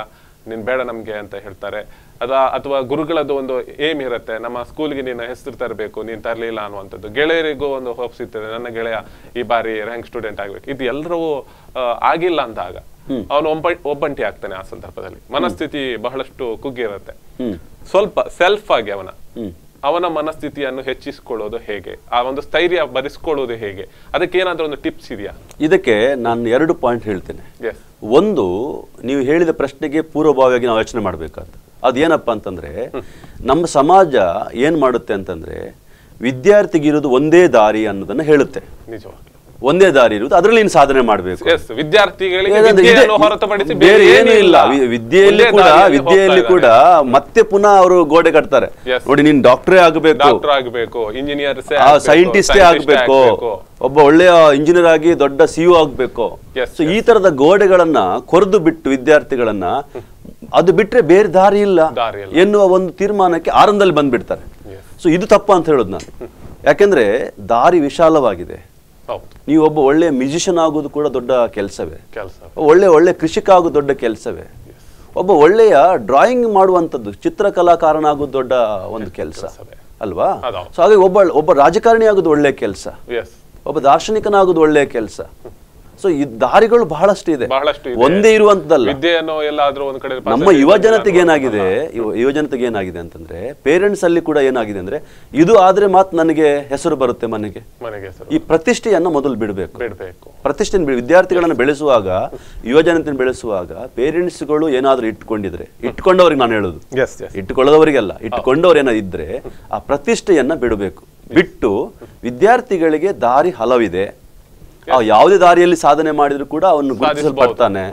ನೀನು ಬೇಡ ನಮಗೆ ಅಂತ ಹೇಳ್ತಾರೆ ಅದ ಅಥವಾ ಗುರುಗಳದ್ದು ಒಂದು ಏಮ್ ಇರುತ್ತೆ ನಮ್ಮ ಸ್ಕೂಲ್ಗೆ ನೀನು ಹೆಸರು ತರಬೇಕು ನೀನು ತರಲಿಲ್ಲ ಅನ್ನುವಂಥದ್ದು ಗೆಳೆಯರಿಗೂ ಒಂದು ಹೋಪ್ಸ್ ಇರ್ತದೆ ನನ್ನ ಗೆಳೆಯ ಈ ಬಾರಿ ರ್ಯಾಂಕ್ ಸ್ಟೂಡೆಂಟ್ ಆಗ್ಬೇಕು ಇದು ಎಲ್ಲರೂ ಆಗಿಲ್ಲ ಅಂದಾಗ ಅವನು ಒಬ್ಬ ಒಬ್ಬಂಟಿ ಆಗ್ತಾನೆ ಆ ಸಂದರ್ಭದಲ್ಲಿ ಮನಸ್ಥಿತಿ ಬಹಳಷ್ಟು ಕುಗ್ಗಿರುತ್ತೆ ಸ್ವಲ್ಪ ಸೆಲ್ಫ್ ಆಗಿ ಅವನ ಅವನ ಮನಸ್ಥಿತಿಯನ್ನು ಹೆಚ್ಚಿಸಿಕೊಳ್ಳೋದು ಹೇಗೆ ಆ ಒಂದು ಸ್ಥೈರ್ಯ ಬರೆಸ್ಕೊಳ್ಳೋದು ಹೇಗೆ ಅದಕ್ಕೆ ಏನಾದ್ರೂ ಒಂದು ಟಿಪ್ಸ್ ಇದೆಯಾ ಇದಕ್ಕೆ ನಾನು ಎರಡು ಪಾಯಿಂಟ್ ಹೇಳ್ತೇನೆ ಒಂದು ನೀವು ಹೇಳಿದ ಪ್ರಶ್ನೆಗೆ ಪೂರ್ವಭಾವಿಯಾಗಿ ನಾವು ಯೋಚನೆ ಮಾಡಬೇಕಾದ ಅದೇನಪ್ಪ ಅಂತಂದರೆ ನಮ್ಮ ಸಮಾಜ ಏನು ಮಾಡುತ್ತೆ ಅಂತಂದರೆ ವಿದ್ಯಾರ್ಥಿಗಿರೋದು ಒಂದೇ ದಾರಿ ಅನ್ನೋದನ್ನು ಹೇಳುತ್ತೆ ನಿಜವಾಗ್ಲೂ ಒಂದೇ ದಾರಿ ಇರುತ್ತೆ ಅದರಲ್ಲಿ ಏನು ಸಾಧನೆ ಮಾಡಬೇಕು ವಿದ್ಯಾರ್ಥಿಗಳಿಗೆ ಬೇರೆ ಏನೂ ಇಲ್ಲ ವಿದ್ಯೆಯಲ್ಲಿ ಕೂಡ ವಿದ್ಯೆಯಲ್ಲಿ ಕೂಡ ಮತ್ತೆ ಪುನಃ ಅವರು ಗೋಡೆ ಕಟ್ತಾರೆ ನೋಡಿ ನೀನ್ ಡಾಕ್ಟರೇ ಆಗಬೇಕು ಇಂಜಿನಿಯರ್ ಸೈಂಟಿಸ್ಟೇ ಆಗಬೇಕು ಒಬ್ಬ ಒಳ್ಳೆಯ ಇಂಜಿನಿಯರ್ ಆಗಿ ದೊಡ್ಡ ಸಿ e ಆಗ್ಬೇಕು ಆಗಬೇಕು ಸೊ ಈ ತರದ ಗೋಡೆಗಳನ್ನ ಕೊರೆದು ಬಿಟ್ಟು ವಿದ್ಯಾರ್ಥಿಗಳನ್ನ ಅದು ಬಿಟ್ರೆ ಬೇರೆ ದಾರಿ ಇಲ್ಲ ಎನ್ನುವ ಒಂದು ತೀರ್ಮಾನಕ್ಕೆ ಆರಂಭದಲ್ಲಿ ಬಂದ್ಬಿಡ್ತಾರೆ ಸೊ ಇದು ತಪ್ಪು ಅಂತ ಹೇಳೋದು ನಾನು ಯಾಕೆಂದ್ರೆ ದಾರಿ ವಿಶಾಲವಾಗಿದೆ ನೀವು ಒಬ್ಬ ಒಳ್ಳೆ ಮ್ಯೂಸಿಷಿಯನ್ ಆಗೋದು ಕೂಡ ದೊಡ್ಡ ಕೆಲಸವೇ ಒಳ್ಳೆ ಒಳ್ಳೆ ಕೃಷಿಕ ಆಗೋದು ದೊಡ್ಡ ಕೆಲಸವೇ ಒಬ್ಬ ಒಳ್ಳೆಯ ಡ್ರಾಯಿಂಗ್ ಮಾಡುವಂಥದ್ದು ಚಿತ್ರಕಲಾಕಾರನ ದೊಡ್ಡ ಒಂದು ಕೆಲಸ ಅಲ್ವಾ ಸೊ ಹಾಗೆ ಒಬ್ಬ ಒಬ್ಬ ರಾಜಕಾರಣಿ ಆಗೋದು ಒಳ್ಳೆ ಕೆಲಸ ಒಬ್ಬ ದಾರ್ಶನಿಕನಾಗೋದು ಒಳ್ಳೆ ಕೆಲಸ ಸೊ ಈ ದಾರಿಗಳು ಬಹಳಷ್ಟು ಇದೆ ಬಹಳಷ್ಟು ಒಂದೇ ಇರುವಂತದಲ್ಲ ನಮ್ಮ ಯುವ ಜನತೆಗೆ ಏನಾಗಿದೆ ಯುವ ಜನತೆಗೆ ಏನಾಗಿದೆ ಅಂತಂದ್ರೆ ಪೇರೆಂಟ್ಸ್ ಅಲ್ಲಿ ಕೂಡ ಏನಾಗಿದೆ ಅಂದ್ರೆ ಇದು ಆದ್ರೆ ಮಾತ್ರ ನನಗೆ ಹೆಸರು ಬರುತ್ತೆ ಮನೆಗೆ ಈ ಪ್ರತಿಷ್ಠೆಯನ್ನ ಮೊದಲು ಬಿಡಬೇಕು ಪ್ರತಿಷ್ಠೆ ವಿದ್ಯಾರ್ಥಿಗಳನ್ನ ಬೆಳೆಸುವಾಗ ಯುವ ಜನತೆ ಬೆಳೆಸುವಾಗ ಪೇರೆಂಟ್ಸ್ಗಳು ಏನಾದ್ರೂ ಇಟ್ಕೊಂಡಿದ್ರೆ ಇಟ್ಕೊಂಡವ್ರಿಗೆ ನಾನು ಹೇಳುದು ಇಟ್ಕೊಳ್ಳೋದವರಿಗೆಲ್ಲ ಇಟ್ಕೊಂಡವ್ರು ಇದ್ರೆ ಆ ಪ್ರತಿಷ್ಠೆಯನ್ನ ಬಿಡಬೇಕು ಬಿಟ್ಟು ವಿದ್ಯಾರ್ಥಿಗಳಿಗೆ ದಾರಿ ಹಲವಿದೆ ಯಾವುದೇ ದಾರಿಯಲ್ಲಿ ಸಾಧನೆ ಮಾಡಿದ್ರು ಕೂಡ ಅವನು ಗುರುತಿಸಲ್ಪಡ್ತಾನೆ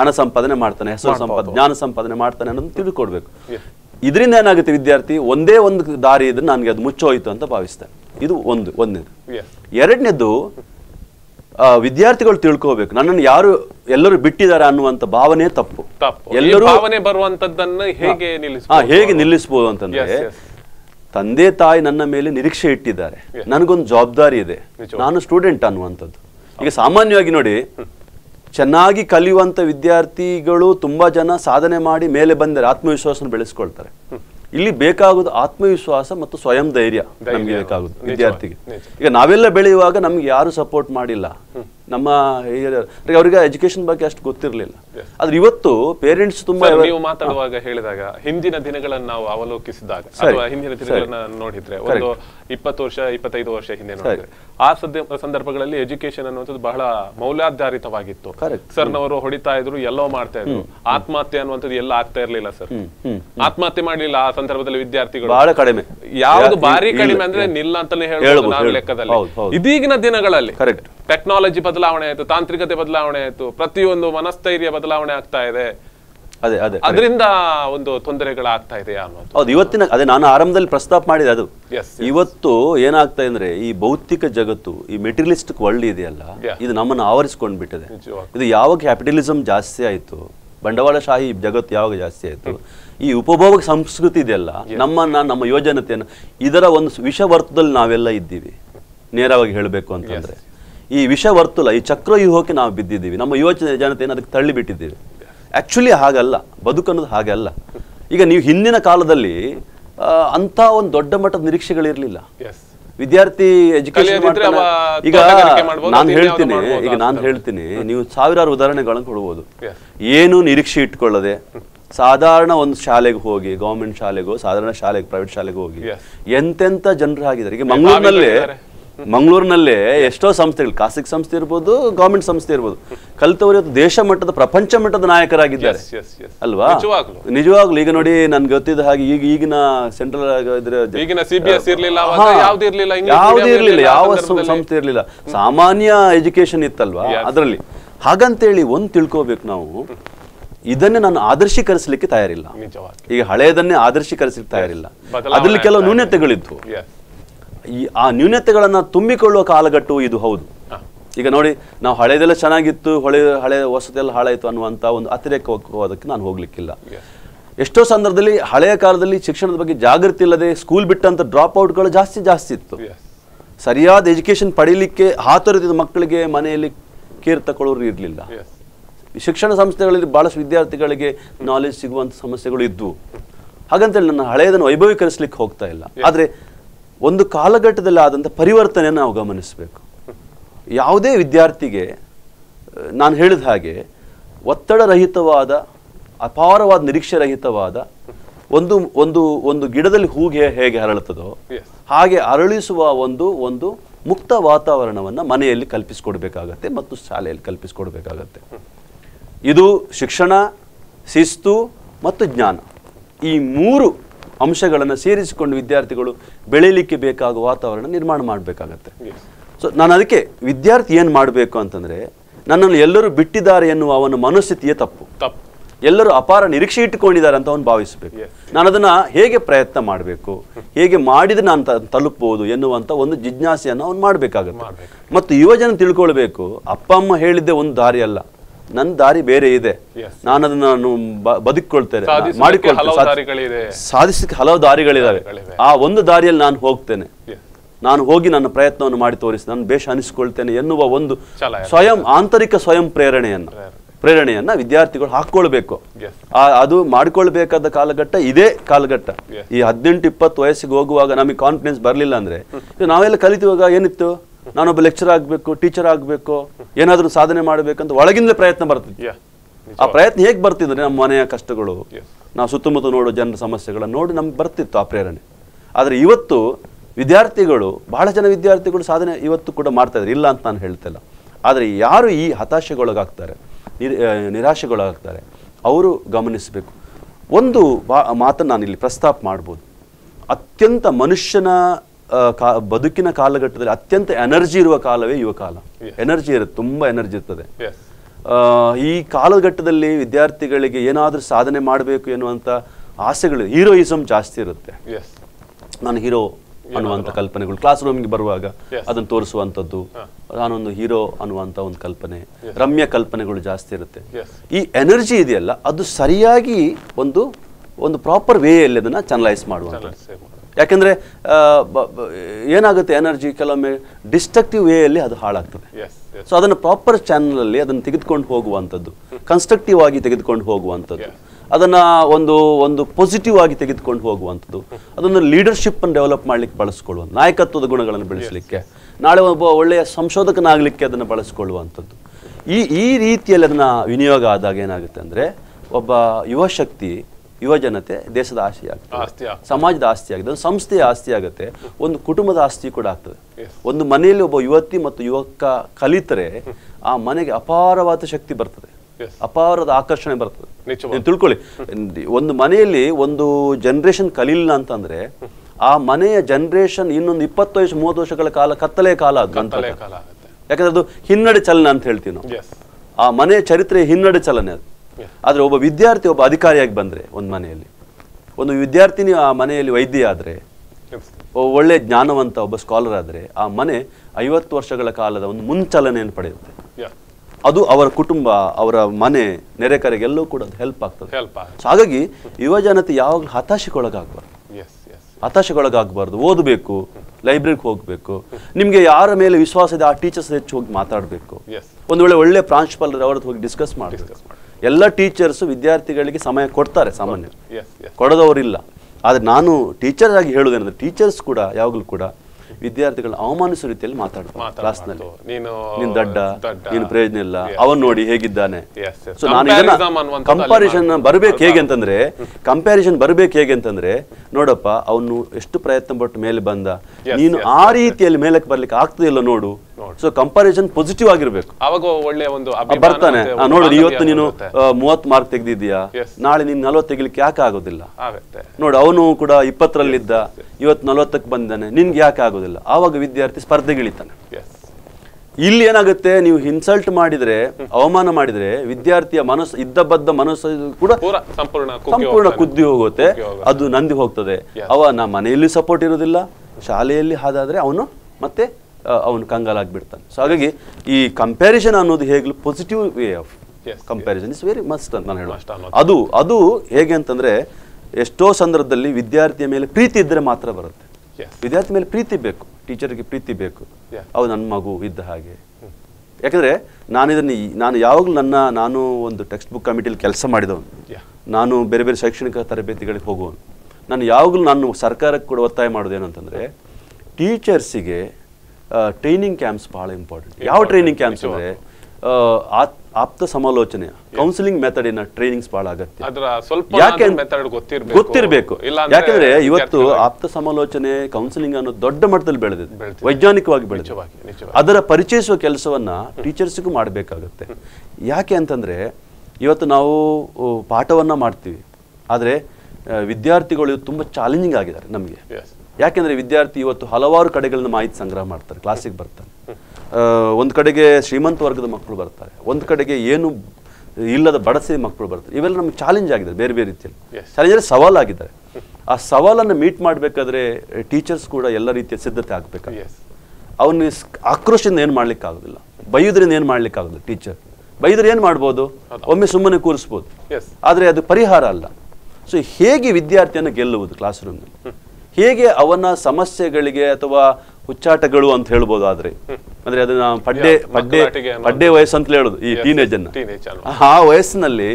ಹಣ ಸಂಪಾದನೆ ಮಾಡ್ತಾನೆ ಹೆಸರು ಸಂಪಾದನೆ ಜ್ಞಾನ ಸಂಪಾದನೆ ಮಾಡ್ತಾನೆ ಅನ್ನೋದು ತಿಳ್ಕೊಡ್ಬೇಕು ಇದರಿಂದ ಏನಾಗುತ್ತೆ ವಿದ್ಯಾರ್ಥಿ ಒಂದೇ ಒಂದು ದಾರಿ ಇದ್ರೆ ನನಗೆ ಅದು ಮುಚ್ಚೋಯ್ತು ಅಂತ ಭಾವಿಸ್ತಾನೆ ಇದು ಒಂದು ಒಂದನೇದು ಎರಡನೇದು ವಿದ್ಯಾರ್ಥಿಗಳು ತಿಳ್ಕೋಬೇಕು ನನ್ನನ್ನು ಯಾರು ಎಲ್ಲರೂ ಬಿಟ್ಟಿದ್ದಾರೆ ಅನ್ನುವಂತ ಭಾವನೆ ತಪ್ಪು ಎಲ್ಲರೂ ಹೇಗೆ ನಿಲ್ಲಿಸಬಹುದು ಅಂತಂದ್ರೆ ತಂದೆ ತಾಯಿ ನನ್ನ ಮೇಲೆ ನಿರೀಕ್ಷೆ ಇಟ್ಟಿದ್ದಾರೆ ನನಗೊಂದು ಜವಾಬ್ದಾರಿ ಇದೆ ನಾನು ಸ್ಟೂಡೆಂಟ್ ಅನ್ನುವಂಥದ್ದು ಈಗ ಸಾಮಾನ್ಯವಾಗಿ ನೋಡಿ ಚೆನ್ನಾಗಿ ಕಲಿಯುವಂಥ ವಿದ್ಯಾರ್ಥಿಗಳು ತುಂಬ ಜನ ಸಾಧನೆ ಮಾಡಿ ಮೇಲೆ ಬಂದರೆ ಆತ್ಮವಿಶ್ವಾಸನ ಬೆಳೆಸ್ಕೊಳ್ತಾರೆ ಇಲ್ಲಿ ಬೇಕಾಗುವುದು ಆತ್ಮವಿಶ್ವಾಸ ಮತ್ತು ಸ್ವಯಂ ಧೈರ್ಯ ನಮಗೆ ಬೇಕಾಗುತ್ತೆ ವಿದ್ಯಾರ್ಥಿಗೆ ಈಗ ನಾವೆಲ್ಲ ಬೆಳೆಯುವಾಗ ನಮ್ಗೆ ಯಾರು ಸಪೋರ್ಟ್ ಮಾಡಿಲ್ಲ ನಮ್ಮ ಅವರಿಗೆ ಎಜುಕೇಶನ್ ಬಗ್ಗೆ ಅಷ್ಟು ಗೊತ್ತಿರಲಿಲ್ಲ ಆದ್ರೆ ಇವತ್ತು ಪೇರೆಂಟ್ಸ್ ತುಂಬಾ ಮಾತಾಡುವಾಗ ಹೇಳಿದಾಗ ಹಿಂದಿನ ದಿನಗಳನ್ನು ನಾವು ಅವಲೋಕಿಸಿದಾಗ ಹಿಂದಿನ ದಿನಗಳನ್ನ ನೋಡಿದ್ರೆ ಒಂದು ಇಪ್ಪತ್ತು ವರ್ಷ ಇಪ್ಪತ್ತೈದು ವರ್ಷ ಹಿಂದೆ ಆ ಸದ್ಯ ಸಂದರ್ಭಗಳಲ್ಲಿ ಎಜುಕೇಶನ್ ಅನ್ನುವಂಥದ್ದು ಬಹಳ ಮೌಲ್ಯಾಧಾರಿತವಾಗಿತ್ತು ನವರು ಹೊಡಿತಾ ಇದ್ರು ಎಲ್ಲೋ ಮಾಡ್ತಾ ಇದ್ರು ಆತ್ಮಹತ್ಯೆ ಅನ್ನುವಂಥದ್ದು ಎಲ್ಲ ಆಗ್ತಾ ಇರ್ಲಿಲ್ಲ ಸರ್ ಆತ್ಮಹತ್ಯೆ ಮಾಡ್ಲಿಲ್ಲ ಆ ಸಂದರ್ಭದಲ್ಲಿ ವಿದ್ಯಾರ್ಥಿಗಳು ಬಹಳ ಕಡಿಮೆ ಯಾವ್ದು ಬಾರಿ ಕಡಿಮೆ ಅಂದ್ರೆ ನಿಲ್ಲ ಅಂತಾನೆ ಹೇಳಬಹುದು ನಾವು ಲೆಕ್ಕದಲ್ಲಿ ಇದೀಗಿನ ದಿನಗಳಲ್ಲಿ ಟೆಕ್ನಾಲಜಿ ಬದಲಾವಣೆ ಆಯ್ತು ತಾಂತ್ರಿಕತೆ ಬದಲಾವಣೆ ಆಯ್ತು ಪ್ರತಿಯೊಂದು ಮನಸ್ಥೈರ್ಯ ಬದಲಾವಣೆ ಆಗ್ತಾ ಇದೆ ಅದೇ ಅದೇ ಅದರಿಂದ ಒಂದು ತೊಂದರೆಗಳಾಗ್ತಾ ಇದೆ ಅನ್ನೋದು ಹೌದು ಇವತ್ತಿನ ಅದೇ ನಾನು ಆರಂಭದಲ್ಲಿ ಪ್ರಸ್ತಾಪ ಮಾಡಿದೆ ಅದು ಇವತ್ತು ಏನಾಗ್ತಾ ಅಂದ್ರೆ ಈ ಭೌತಿಕ ಜಗತ್ತು ಈ ಮೆಟೀರಿಯಲಿಸ್ಟ್ ವರ್ಲ್ಡ್ ಇದೆಯಲ್ಲ ಇದು ನಮ್ಮನ್ನು ಬಿಟ್ಟಿದೆ ಇದು ಯಾವಾಗ ಕ್ಯಾಪಿಟಲಿಸಮ್ ಜಾಸ್ತಿ ಆಯಿತು ಬಂಡವಾಳಶಾಹಿ ಜಗತ್ತು ಯಾವಾಗ ಜಾಸ್ತಿ ಆಯಿತು ಈ ಉಪಭೋಗ ಸಂಸ್ಕೃತಿ ಇದೆಯಲ್ಲ ನಮ್ಮನ್ನ ನಮ್ಮ ಯೋಜನತೆಯನ್ನು ಇದರ ಒಂದು ವಿಷ ವರ್ತದಲ್ಲಿ ನಾವೆಲ್ಲ ಇದ್ದೀವಿ ನೇರವಾಗಿ ಹೇಳಬೇಕು ಅಂತಂದ್ರೆ ಈ ವಿಷ ವರ್ತುಲ ಈ ಚಕ್ರ ಚಕ್ರವ್ಯೂಹಕ್ಕೆ ನಾವು ಬಿದ್ದಿದ್ದೀವಿ ನಮ್ಮ ಯೋಚನೆ ಜನತೆಯನ್ನು ಅದಕ್ಕೆ ಬಿಟ್ಟಿದ್ದೀವಿ ಆ್ಯಕ್ಚುಲಿ ಹಾಗಲ್ಲ ಅನ್ನೋದು ಹಾಗೆ ಅಲ್ಲ ಈಗ ನೀವು ಹಿಂದಿನ ಕಾಲದಲ್ಲಿ ಅಂತ ಒಂದು ದೊಡ್ಡ ಮಟ್ಟದ ನಿರೀಕ್ಷೆಗಳಿರಲಿಲ್ಲ ವಿದ್ಯಾರ್ಥಿ ಎಜುಕೇಶನ್ ಈಗ ನಾನು ಹೇಳ್ತೀನಿ ಈಗ ನಾನು ಹೇಳ್ತೀನಿ ನೀವು ಸಾವಿರಾರು ಉದಾಹರಣೆಗಳನ್ನು ಕೊಡ್ಬೋದು ಏನು ನಿರೀಕ್ಷೆ ಇಟ್ಕೊಳ್ಳದೆ ಸಾಧಾರಣ ಒಂದು ಶಾಲೆಗೆ ಹೋಗಿ ಗೌರ್ಮೆಂಟ್ ಶಾಲೆಗೋ ಸಾಧಾರಣ ಶಾಲೆಗೆ ಪ್ರೈವೇಟ್ ಶಾಲೆಗೆ ಹೋಗಿ ಎಂತೆಂಥ ಜನರು ಆಗಿದ್ದಾರೆ ಈಗ ಮಂಗಳೂರಿನಲ್ಲೇ ಮಂಗಳೂರಿನಲ್ಲೇ ಎಷ್ಟೋ ಸಂಸ್ಥೆಗಳು ಖಾಸಗಿ ಸಂಸ್ಥೆ ಇರ್ಬೋದು ಗವರ್ಮೆಂಟ್ ಸಂಸ್ಥೆ ಇರ್ಬೋದು ಕಲ್ತವರು ಇವತ್ತು ದೇಶ ಮಟ್ಟದ ಪ್ರಪಂಚ ಮಟ್ಟದ ನಾಯಕರಾಗಿದ್ದಾರೆ ಅಲ್ವಾ ನಿಜವಾಗ್ಲು ಈಗ ನೋಡಿ ನನ್ಗೆ ಗೊತ್ತಿದ್ದ ಹಾಗೆ ಈಗ ಈಗಿನ ಸೆಂಟ್ರಲ್ ಯಾವುದೇ ಯಾವ ಸಂಸ್ಥೆ ಇರಲಿಲ್ಲ ಸಾಮಾನ್ಯ ಎಜುಕೇಶನ್ ಇತ್ತಲ್ವಾ ಅದರಲ್ಲಿ ಹಾಗಂತೇಳಿ ಒಂದ್ ತಿಳ್ಕೋಬೇಕು ನಾವು ಇದನ್ನೇ ನಾನು ಆದರ್ಶೀಕರಿಸಲಿಕ್ಕೆ ತಯಾರಿಲ್ಲ ಈಗ ಹಳೆಯದನ್ನೇ ಆದರ್ಶೀಕರಿಸಲಿಕ್ಕೆ ತಯಾರಿಲ್ಲ ಅದ್ರಲ್ಲಿ ಕೆಲವು ನ್ಯೂನತೆಗಳಿದ್ವು ಈ ಆ ನ್ಯೂನತೆಗಳನ್ನು ತುಂಬಿಕೊಳ್ಳುವ ಕಾಲಘಟ್ಟವು ಇದು ಹೌದು ಈಗ ನೋಡಿ ನಾವು ಹಳೆಯದೆಲ್ಲ ಚೆನ್ನಾಗಿತ್ತು ಹೊಳೆ ಹಳೆ ಹೊಸದೆಲ್ಲ ಹಾಳಾಯಿತು ಅನ್ನುವಂಥ ಒಂದು ಅತಿರೇಕ ಹೋದಕ್ಕೆ ನಾನು ಹೋಗ್ಲಿಕ್ಕಿಲ್ಲ ಎಷ್ಟೋ ಸಂದರ್ಭದಲ್ಲಿ ಹಳೆಯ ಕಾಲದಲ್ಲಿ ಶಿಕ್ಷಣದ ಬಗ್ಗೆ ಜಾಗೃತಿ ಇಲ್ಲದೆ ಸ್ಕೂಲ್ ಬಿಟ್ಟಂಥ ಡ್ರಾಪ್ಔಟ್ಗಳು ಜಾಸ್ತಿ ಜಾಸ್ತಿ ಇತ್ತು ಸರಿಯಾದ ಎಜುಕೇಷನ್ ಪಡೀಲಿಕ್ಕೆ ಹಾತೊರೆದ ಮಕ್ಕಳಿಗೆ ಮನೆಯಲ್ಲಿ ಕೇರ್ ತಗೊಳ್ಳೋರು ಇರಲಿಲ್ಲ ಶಿಕ್ಷಣ ಸಂಸ್ಥೆಗಳಲ್ಲಿ ಭಾಳಷ್ಟು ವಿದ್ಯಾರ್ಥಿಗಳಿಗೆ ನಾಲೆಜ್ ಸಿಗುವಂಥ ಸಮಸ್ಯೆಗಳು ಇದ್ವು ಹಾಗಂತೇಳಿ ನನ್ನ ಹಳೆಯದನ್ನು ವೈಭವೀಕರಿಸಲಿಕ್ಕೆ ಹೋಗ್ತಾ ಇಲ್ಲ ಆದರೆ ಒಂದು ಕಾಲಘಟ್ಟದಲ್ಲಿ ಆದಂಥ ಪರಿವರ್ತನೆಯನ್ನು ನಾವು ಗಮನಿಸಬೇಕು ಯಾವುದೇ ವಿದ್ಯಾರ್ಥಿಗೆ ನಾನು ಹೇಳಿದ ಹಾಗೆ ಒತ್ತಡರಹಿತವಾದ ಅಪಾರವಾದ ನಿರೀಕ್ಷೆ ರಹಿತವಾದ ಒಂದು ಒಂದು ಒಂದು ಗಿಡದಲ್ಲಿ ಹೂಗೆ ಹೇಗೆ ಅರಳುತ್ತದೋ ಹಾಗೆ ಅರಳಿಸುವ ಒಂದು ಒಂದು ಮುಕ್ತ ವಾತಾವರಣವನ್ನು ಮನೆಯಲ್ಲಿ ಕಲ್ಪಿಸಿಕೊಡ್ಬೇಕಾಗತ್ತೆ ಮತ್ತು ಶಾಲೆಯಲ್ಲಿ ಕಲ್ಪಿಸಿಕೊಡ್ಬೇಕಾಗತ್ತೆ ಇದು ಶಿಕ್ಷಣ ಶಿಸ್ತು ಮತ್ತು ಜ್ಞಾನ ಈ ಮೂರು ಅಂಶಗಳನ್ನು ಸೇರಿಸಿಕೊಂಡು ವಿದ್ಯಾರ್ಥಿಗಳು ಬೆಳೀಲಿಕ್ಕೆ ಬೇಕಾಗುವ ವಾತಾವರಣ ನಿರ್ಮಾಣ ಮಾಡಬೇಕಾಗತ್ತೆ ಸೊ ನಾನು ಅದಕ್ಕೆ ವಿದ್ಯಾರ್ಥಿ ಏನು ಮಾಡಬೇಕು ಅಂತಂದರೆ ನನ್ನನ್ನು ಎಲ್ಲರೂ ಬಿಟ್ಟಿದ್ದಾರೆ ಎನ್ನುವ ಅವನ ಮನಸ್ಥಿತಿಯೇ ತಪ್ಪು ತಪ್ಪು ಎಲ್ಲರೂ ಅಪಾರ ನಿರೀಕ್ಷೆ ಇಟ್ಟುಕೊಂಡಿದ್ದಾರೆ ಅಂತ ಅವನು ಭಾವಿಸಬೇಕು ನಾನು ಅದನ್ನು ಹೇಗೆ ಪ್ರಯತ್ನ ಮಾಡಬೇಕು ಹೇಗೆ ಮಾಡಿದ ನಾನು ತಲುಪಬಹುದು ಎನ್ನುವಂಥ ಒಂದು ಜಿಜ್ಞಾಸೆಯನ್ನು ಅವನು ಮಾಡಬೇಕಾಗುತ್ತೆ ಮತ್ತು ಯುವಜನ ತಿಳ್ಕೊಳ್ಬೇಕು ಅಪ್ಪ ಅಮ್ಮ ಹೇಳಿದ್ದೆ ಒಂದು ದಾರಿ ಅಲ್ಲ ನನ್ನ ದಾರಿ ಬೇರೆ ಇದೆ ನಾನು ಅದನ್ನ ಬದುಕೊಳ್ತೇನೆ ಮಾಡಿಕೊಳ್ತೇನೆ ಸಾಧಿಸಕ್ಕೆ ಹಲವು ದಾರಿಗಳಿದಾವೆ ಆ ಒಂದು ದಾರಿಯಲ್ಲಿ ನಾನು ಹೋಗ್ತೇನೆ ನಾನು ಹೋಗಿ ನನ್ನ ಪ್ರಯತ್ನವನ್ನು ಮಾಡಿ ತೋರಿಸಿ ನಾನು ಬೇಷ ಅನಿಸ್ಕೊಳ್ತೇನೆ ಎನ್ನುವ ಒಂದು ಸ್ವಯಂ ಆಂತರಿಕ ಸ್ವಯಂ ಪ್ರೇರಣೆಯನ್ನು ಪ್ರೇರಣೆಯನ್ನ ವಿದ್ಯಾರ್ಥಿಗಳು ಹಾಕೊಳ್ಬೇಕು ಅದು ಮಾಡಿಕೊಳ್ಬೇಕಾದ ಕಾಲಘಟ್ಟ ಇದೇ ಕಾಲಘಟ್ಟ ಈ ಹದಿನೆಂಟು ಇಪ್ಪತ್ತು ವಯಸ್ಸಿಗೆ ಹೋಗುವಾಗ ನಮಗೆ ಕಾನ್ಫಿಡೆನ್ಸ್ ಬರಲಿಲ್ಲ ಅಂದ್ರೆ ನಾವೆಲ್ಲ ಕಲಿತುವಾಗ ಏನಿತ್ತು ನಾನೊಬ್ಬ ಲೆಕ್ಚರ್ ಆಗಬೇಕು ಟೀಚರ್ ಆಗಬೇಕು ಏನಾದರೂ ಸಾಧನೆ ಮಾಡಬೇಕಂತ ಒಳಗಿಂದಲೇ ಪ್ರಯತ್ನ ಬರ್ತಿದ್ವಿ ಆ ಪ್ರಯತ್ನ ಹೇಗೆ ಬರ್ತಿದ್ರೆ ನಮ್ಮ ಮನೆಯ ಕಷ್ಟಗಳು ನಾವು ಸುತ್ತಮುತ್ತ ನೋಡೋ ಜನರ ಸಮಸ್ಯೆಗಳನ್ನು ನೋಡಿ ನಮ್ಗೆ ಬರ್ತಿತ್ತು ಆ ಪ್ರೇರಣೆ ಆದರೆ ಇವತ್ತು ವಿದ್ಯಾರ್ಥಿಗಳು ಬಹಳ ಜನ ವಿದ್ಯಾರ್ಥಿಗಳು ಸಾಧನೆ ಇವತ್ತು ಕೂಡ ಮಾಡ್ತಾ ಇದ್ದಾರೆ ಇಲ್ಲ ಅಂತ ನಾನು ಹೇಳ್ತಿಲ್ಲ ಆದರೆ ಯಾರು ಈ ಹತಾಶೆಗೊಳಗಾಗ್ತಾರೆ ನಿರಾಶೆಗೊಳಗಾಗ್ತಾರೆ ಅವರು ಗಮನಿಸಬೇಕು ಒಂದು ಮಾತನ್ನು ನಾನು ಇಲ್ಲಿ ಪ್ರಸ್ತಾಪ ಮಾಡ್ಬೋದು ಅತ್ಯಂತ ಮನುಷ್ಯನ ಬದುಕಿನ ಕಾಲಘಟ್ಟದಲ್ಲಿ ಅತ್ಯಂತ ಎನರ್ಜಿ ಇರುವ ಕಾಲವೇ ಯುವ ಕಾಲ ಎನರ್ಜಿ ಇರುತ್ತೆ ತುಂಬ ಎನರ್ಜಿ ಇರ್ತದೆ ಈ ಕಾಲಘಟ್ಟದಲ್ಲಿ ವಿದ್ಯಾರ್ಥಿಗಳಿಗೆ ಏನಾದರೂ ಸಾಧನೆ ಮಾಡಬೇಕು ಎನ್ನುವಂಥ ಆಸೆಗಳು ಹೀರೋಯಿಸಮ್ ಜಾಸ್ತಿ ಇರುತ್ತೆ ನಾನು ಹೀರೋ ಅನ್ನುವಂಥ ಕಲ್ಪನೆಗಳು ಕ್ಲಾಸ್ ರೂಮ್ಗೆ ಬರುವಾಗ ಅದನ್ನು ತೋರಿಸುವಂಥದ್ದು ನಾನೊಂದು ಹೀರೋ ಅನ್ನುವಂಥ ಒಂದು ಕಲ್ಪನೆ ರಮ್ಯ ಕಲ್ಪನೆಗಳು ಜಾಸ್ತಿ ಇರುತ್ತೆ ಈ ಎನರ್ಜಿ ಇದೆಯಲ್ಲ ಅದು ಸರಿಯಾಗಿ ಒಂದು ಒಂದು ಪ್ರಾಪರ್ ವೇಯಲ್ಲಿ ಅದನ್ನು ಚನಲೈಸ್ ಮಾಡುವಂಥದ್ದು ಯಾಕೆಂದರೆ ಏನಾಗುತ್ತೆ ಎನರ್ಜಿ ಕೆಲವೊಮ್ಮೆ ಡಿಸ್ಟ್ರಕ್ಟಿವ್ ವೇಯಲ್ಲಿ ಅದು ಹಾಳಾಗ್ತದೆ ಸೊ ಅದನ್ನು ಪ್ರಾಪರ್ ಚಾನಲಲ್ಲಿ ಅದನ್ನು ತೆಗೆದುಕೊಂಡು ಹೋಗುವಂಥದ್ದು ಕನ್ಸ್ಟ್ರಕ್ಟಿವ್ ಆಗಿ ತೆಗೆದುಕೊಂಡು ಹೋಗುವಂಥದ್ದು ಅದನ್ನು ಒಂದು ಒಂದು ಪಾಸಿಟಿವ್ ಆಗಿ ತೆಗೆದುಕೊಂಡು ಹೋಗುವಂಥದ್ದು ಅದನ್ನು ಲೀಡರ್ಶಿಪ್ಪನ್ನು ಡೆವಲಪ್ ಮಾಡಲಿಕ್ಕೆ ಬಳಸ್ಕೊಳ್ಳುವ ನಾಯಕತ್ವದ ಗುಣಗಳನ್ನು ಬೆಳೆಸಲಿಕ್ಕೆ ನಾಳೆ ಒಬ್ಬ ಒಳ್ಳೆಯ ಸಂಶೋಧಕನಾಗಲಿಕ್ಕೆ ಅದನ್ನು ಬಳಸ್ಕೊಳ್ಳುವಂಥದ್ದು ಈ ಈ ರೀತಿಯಲ್ಲಿ ಅದನ್ನು ವಿನಿಯೋಗ ಆದಾಗ ಏನಾಗುತ್ತೆ ಅಂದರೆ ಒಬ್ಬ ಯುವಶಕ್ತಿ ಯುವಜನತೆ ದೇಶದ ಆಸ್ತಿ ಆಗ್ತದೆ ಸಮಾಜದ ಆಸ್ತಿ ಆಗುತ್ತೆ ಒಂದು ಸಂಸ್ಥೆಯ ಆಸ್ತಿ ಆಗುತ್ತೆ ಒಂದು ಕುಟುಂಬದ ಆಸ್ತಿ ಕೂಡ ಆಗ್ತದೆ ಒಂದು ಮನೆಯಲ್ಲಿ ಒಬ್ಬ ಯುವತಿ ಮತ್ತು ಯುವಕ ಕಲಿತರೆ ಆ ಮನೆಗೆ ಅಪಾರವಾದ ಶಕ್ತಿ ಬರ್ತದೆ ಅಪಾರದ ಆಕರ್ಷಣೆ ಬರ್ತದೆ ತಿಳ್ಕೊಳ್ಳಿ ಒಂದು ಮನೆಯಲ್ಲಿ ಒಂದು ಜನರೇಷನ್ ಕಲೀಲಿಲ್ಲ ಅಂತಂದ್ರೆ ಆ ಮನೆಯ ಜನರೇಷನ್ ಇನ್ನೊಂದು ಇಪ್ಪತ್ತು ವರ್ಷ ಮೂವತ್ತು ವರ್ಷಗಳ ಕಾಲ ಕತ್ತಲೆ ಕಾಲ ಅದು ಯಾಕಂದ್ರೆ ಅದು ಹಿನ್ನಡೆ ಚಲನ ಅಂತ ಹೇಳ್ತೀವಿ ನಾವು ಆ ಮನೆಯ ಚರಿತ್ರೆ ಹಿನ್ನಡೆ ಚಲನೆ ಅದು ಆದರೆ ಒಬ್ಬ ವಿದ್ಯಾರ್ಥಿ ಒಬ್ಬ ಅಧಿಕಾರಿಯಾಗಿ ಬಂದರೆ ಒಂದು ಮನೆಯಲ್ಲಿ ಒಂದು ವಿದ್ಯಾರ್ಥಿನಿ ಆ ಮನೆಯಲ್ಲಿ ವೈದ್ಯ ಆದರೆ ಒಳ್ಳೆ ಜ್ಞಾನವಂತ ಒಬ್ಬ ಸ್ಕಾಲರ್ ಆದರೆ ಆ ಮನೆ ಐವತ್ತು ವರ್ಷಗಳ ಕಾಲದ ಒಂದು ಮುಂಚಲನೆಯನ್ನು ಪಡೆಯುತ್ತೆ ಅದು ಅವರ ಕುಟುಂಬ ಅವರ ಮನೆ ನೆರೆಕರೆಗೆಲ್ಲೂ ಕೂಡ ಹೆಲ್ಪ್ ಆಗ್ತದೆ ಹಾಗಾಗಿ ಯುವಜನತೆ ಜನತೆ ಯಾವಾಗಲೂ ಹತಾಶೆಗೊಳಗಾಗಬಾರ್ದು ಹತಾಶೆಗೊಳಗಾಗಬಾರ್ದು ಓದಬೇಕು ಲೈಬ್ರರಿಗೆ ಹೋಗಬೇಕು ನಿಮಗೆ ಯಾರ ಮೇಲೆ ವಿಶ್ವಾಸ ಇದೆ ಆ ಟೀಚರ್ಸ್ ಹೆಚ್ಚು ಹೋಗಿ ಮಾತಾಡಬೇಕು ಒಂದು ವೇಳೆ ಒಳ್ಳೆ ಪ್ರಾಂಶುಪಾಲರು ಅವ್ರದ್ದು ಹೋಗಿ ಡಿಸ್ಕಸ್ ಮಾಡಿ ಎಲ್ಲ ಟೀಚರ್ಸ್ ವಿದ್ಯಾರ್ಥಿಗಳಿಗೆ ಸಮಯ ಕೊಡ್ತಾರೆ ಸಾಮಾನ್ಯ ಕೊಡದವರಿಲ್ಲ ಆದ್ರೆ ನಾನು ಟೀಚರ್ ಆಗಿ ಹೇಳುದೇನಂದ್ರೆ ಟೀಚರ್ಸ್ ಕೂಡ ಯಾವಾಗಲೂ ಕೂಡ ವಿದ್ಯಾರ್ಥಿಗಳನ್ನ ಅವಮಾನಿಸುವ ರೀತಿಯಲ್ಲಿ ಮಾತಾಡ್ತಾರೆ ಕ್ಲಾಸ್ನಲ್ಲಿ ನೀನು ದಡ್ಡ ನೀನು ಪ್ರಯೋಜನ ಇಲ್ಲ ಅವನ್ ನೋಡಿ ಹೇಗಿದ್ದಾನೆ ಸೊ ನಾನು ಇದನ್ನ ಕಂಪಾರಿಸನ್ ಬರಬೇಕು ಹೇಗೆ ಅಂತಂದ್ರೆ ಕಂಪಾರಿಸನ್ ಬರಬೇಕು ಹೇಗೆ ಅಂತಂದ್ರೆ ನೋಡಪ್ಪ ಅವನು ಎಷ್ಟು ಪ್ರಯತ್ನ ಪಟ್ಟು ಮೇಲೆ ಬಂದ ನೀನು ಆ ರೀತಿಯಲ್ಲಿ ಮೇಲಕ್ಕೆ ಬರ್ಲಿಕ್ಕೆ ಆಗ್ತದಿಲ್ಲ ನೋಡು ಸೊ ಕಂಪಾರಿಸನ್ ಪಾಸಿಟಿವ್ ಆಗಿರ್ಬೇಕು ಅವಾಗ ಒಳ್ಳೆ ಒಂದು ಬರ್ತಾನೆ ನೋಡಿ ಇವತ್ತು ನೀನು ಮೂವತ್ ಮಾರ್ಕ್ ತೆಗೆದಿದ್ಯಾ ನಾಳೆ ನೀನ್ ನಲ್ವತ್ ತೆಗಿಲಿಕ್ಕೆ ಯಾಕೆ ಆಗೋದಿಲ್ಲ ನೋಡಿ ಅವನು ಕೂಡ ಇಪ್ಪತ್ತರಲ್ಲಿದ್ದ ಇವತ್ ನಲ್ವತ್ತಕ್ಕೆ ಬಂದಾನೆ ನಿನ್ಗೆ ಯಾಕೆ ಆಗೋದಿಲ್ಲ ಆವಾಗ ವಿದ್ಯಾರ್ಥಿ ಸ್ಪರ್ಧೆಗಿಳಿತಾನೆ ಇಲ್ಲಿ ಏನಾಗುತ್ತೆ ನೀವು ಇನ್ಸಲ್ಟ್ ಮಾಡಿದ್ರೆ ಅವಮಾನ ಮಾಡಿದ್ರೆ ವಿದ್ಯಾರ್ಥಿಯ ಮನಸ್ಸು ಇದ್ದ ಬದ್ದ ಮನಸ್ಸು ಕೂಡ ಸಂಪೂರ್ಣ ಕುದ್ದಿ ಹೋಗುತ್ತೆ ಅದು ನಂದಿ ಹೋಗ್ತದೆ ಅವ ನಮ್ಮ ಮನೆಯಲ್ಲಿ ಸಪೋರ್ಟ್ ಇರೋದಿಲ್ಲ ಶಾಲೆಯಲ್ಲಿ ಹಾಗಾದ್ರೆ ಅವನು ಮತ್ತೆ ಅವನು ಕಂಗಾಲಾಗಿಬಿಡ್ತಾನೆ ಸೊ ಹಾಗಾಗಿ ಈ ಕಂಪ್ಯಾರಿಸನ್ ಅನ್ನೋದು ಹೇಗಲು positive way of comparison is very must ಅಂತ ನಾನು ಹೇಳುವ ಅದು ಅದು ಹೇಗೆ ಅಂತಂದರೆ ಎಷ್ಟೋ ಸಂದರ್ಭದಲ್ಲಿ ವಿದ್ಯಾರ್ಥಿಯ ಮೇಲೆ ಪ್ರೀತಿ ಇದ್ದರೆ ಮಾತ್ರ ಬರುತ್ತೆ ವಿದ್ಯಾರ್ಥಿ ಮೇಲೆ ಪ್ರೀತಿ ಬೇಕು ಟೀಚರ್ಗೆ ಪ್ರೀತಿ ಬೇಕು ಅವು ನನ್ನ ಮಗು ಇದ್ದ ಹಾಗೆ ಯಾಕಂದರೆ ನಾನು ಇದನ್ನು ನಾನು ಯಾವಾಗಲೂ ನನ್ನ ನಾನು ಒಂದು ಟೆಕ್ಸ್ಟ್ ಬುಕ್ ಕಮಿಟಿಲಿ ಕೆಲಸ ಮಾಡಿದವನು ನಾನು ಬೇರೆ ಬೇರೆ ಶೈಕ್ಷಣಿಕ ತರಬೇತಿಗಳಿಗೆ ಹೋಗುವನು ನಾನು ಯಾವಾಗಲೂ ನಾನು ಸರ್ಕಾರಕ್ಕೆ ಕೂಡ ಒತ್ತಾಯ ಮಾಡೋದು ಏನಂತಂದರೆ ಟೀಚರ್ಸಿಗೆ ಟ್ರೈನಿಂಗ್ ಕ್ಯಾಂಪ್ಸ್ ಬಹಳ ಇಂಪಾರ್ಟೆಂಟ್ ಯಾವ ಟ್ರೈನಿಂಗ್ ಕ್ಯಾಂಪ್ಸ್ ಅಂದ್ರೆ ಆಪ್ತ ಸಮಾಲೋಚನೆ ಕೌನ್ಸಿಲಿಂಗ್ ಮೆಥಡಿನ ಟ್ರೈನಿಂಗ್ಸ್ ಬಹಳ ಅಗತ್ಯ ಗೊತ್ತಿರಬೇಕು ಯಾಕಂದ್ರೆ ಇವತ್ತು ಆಪ್ತ ಸಮಾಲೋಚನೆ ಕೌನ್ಸಿಲಿಂಗ್ ಅನ್ನೋ ದೊಡ್ಡ ಮಟ್ಟದಲ್ಲಿ ಬೆಳೆದಿದೆ ವೈಜ್ಞಾನಿಕವಾಗಿ ಬೆಳೆದ ಅದರ ಪರಿಚಯಿಸುವ ಕೆಲಸವನ್ನ ಟೀಚರ್ಸ್ಗೂ ಮಾಡಬೇಕಾಗುತ್ತೆ ಯಾಕೆ ಅಂತಂದ್ರೆ ಇವತ್ತು ನಾವು ಪಾಠವನ್ನ ಮಾಡ್ತೀವಿ ಆದರೆ ವಿದ್ಯಾರ್ಥಿಗಳು ತುಂಬಾ ಚಾಲೆಂಜಿಂಗ್ ಆಗಿದ್ದಾರೆ ನಮಗೆ ಯಾಕೆಂದರೆ ವಿದ್ಯಾರ್ಥಿ ಇವತ್ತು ಹಲವಾರು ಕಡೆಗಳನ್ನ ಮಾಹಿತಿ ಸಂಗ್ರಹ ಮಾಡ್ತಾರೆ ಕ್ಲಾಸಿಗೆ ಬರ್ತಾರೆ ಒಂದು ಕಡೆಗೆ ಶ್ರೀಮಂತ ವರ್ಗದ ಮಕ್ಕಳು ಬರ್ತಾರೆ ಒಂದು ಕಡೆಗೆ ಏನು ಇಲ್ಲದ ಬಡಸಿ ಮಕ್ಕಳು ಬರ್ತಾರೆ ಇವೆಲ್ಲ ನಮ್ಗೆ ಚಾಲೆಂಜ್ ಆಗಿದೆ ಬೇರೆ ಬೇರೆ ರೀತಿಯಲ್ಲಿ ಚಾಲೆಂಜ್ ಸವಾಲಾಗಿದ್ದಾರೆ ಆ ಸವಾಲನ್ನು ಮೀಟ್ ಮಾಡಬೇಕಾದ್ರೆ ಟೀಚರ್ಸ್ ಕೂಡ ಎಲ್ಲ ರೀತಿಯ ಸಿದ್ಧತೆ ಆಗಬೇಕು ಅವನ ಆಕ್ರೋಶದಿಂದ ಏನು ಮಾಡಲಿಕ್ಕಾಗೋದಿಲ್ಲ ಆಗೋದಿಲ್ಲ ಬೈಯೋದ್ರಿಂದ ಏನು ಮಾಡ್ಲಿಕ್ಕೆ ಟೀಚರ್ ಬೈದ್ರೆ ಏನು ಮಾಡ್ಬೋದು ಒಮ್ಮೆ ಸುಮ್ಮನೆ ಕೂರಿಸ್ಬೋದು ಆದರೆ ಅದು ಪರಿಹಾರ ಅಲ್ಲ ಸೊ ಹೇಗೆ ವಿದ್ಯಾರ್ಥಿಯನ್ನು ಗೆಲ್ಲುವುದು ಕ್ಲಾಸ್ ರೂಮ್ನಲ್ಲಿ ಹೇಗೆ ಅವನ ಸಮಸ್ಯೆಗಳಿಗೆ ಅಥವಾ ಹುಚ್ಚಾಟಗಳು ಅಂತ ಹೇಳ್ಬೋದು ಆದ್ರೆ ಅಂದ್ರೆ ಅದನ್ನ ಪಡ್ಡೆ ಪಡ್ಡೆ ಪಡ್ಡೆ ವಯಸ್ಸು ಅಂತ ಹೇಳುದು ಈ ಟೀನೇಜ್ ಅನ್ನ ಆ ವಯಸ್ಸಿನಲ್ಲಿ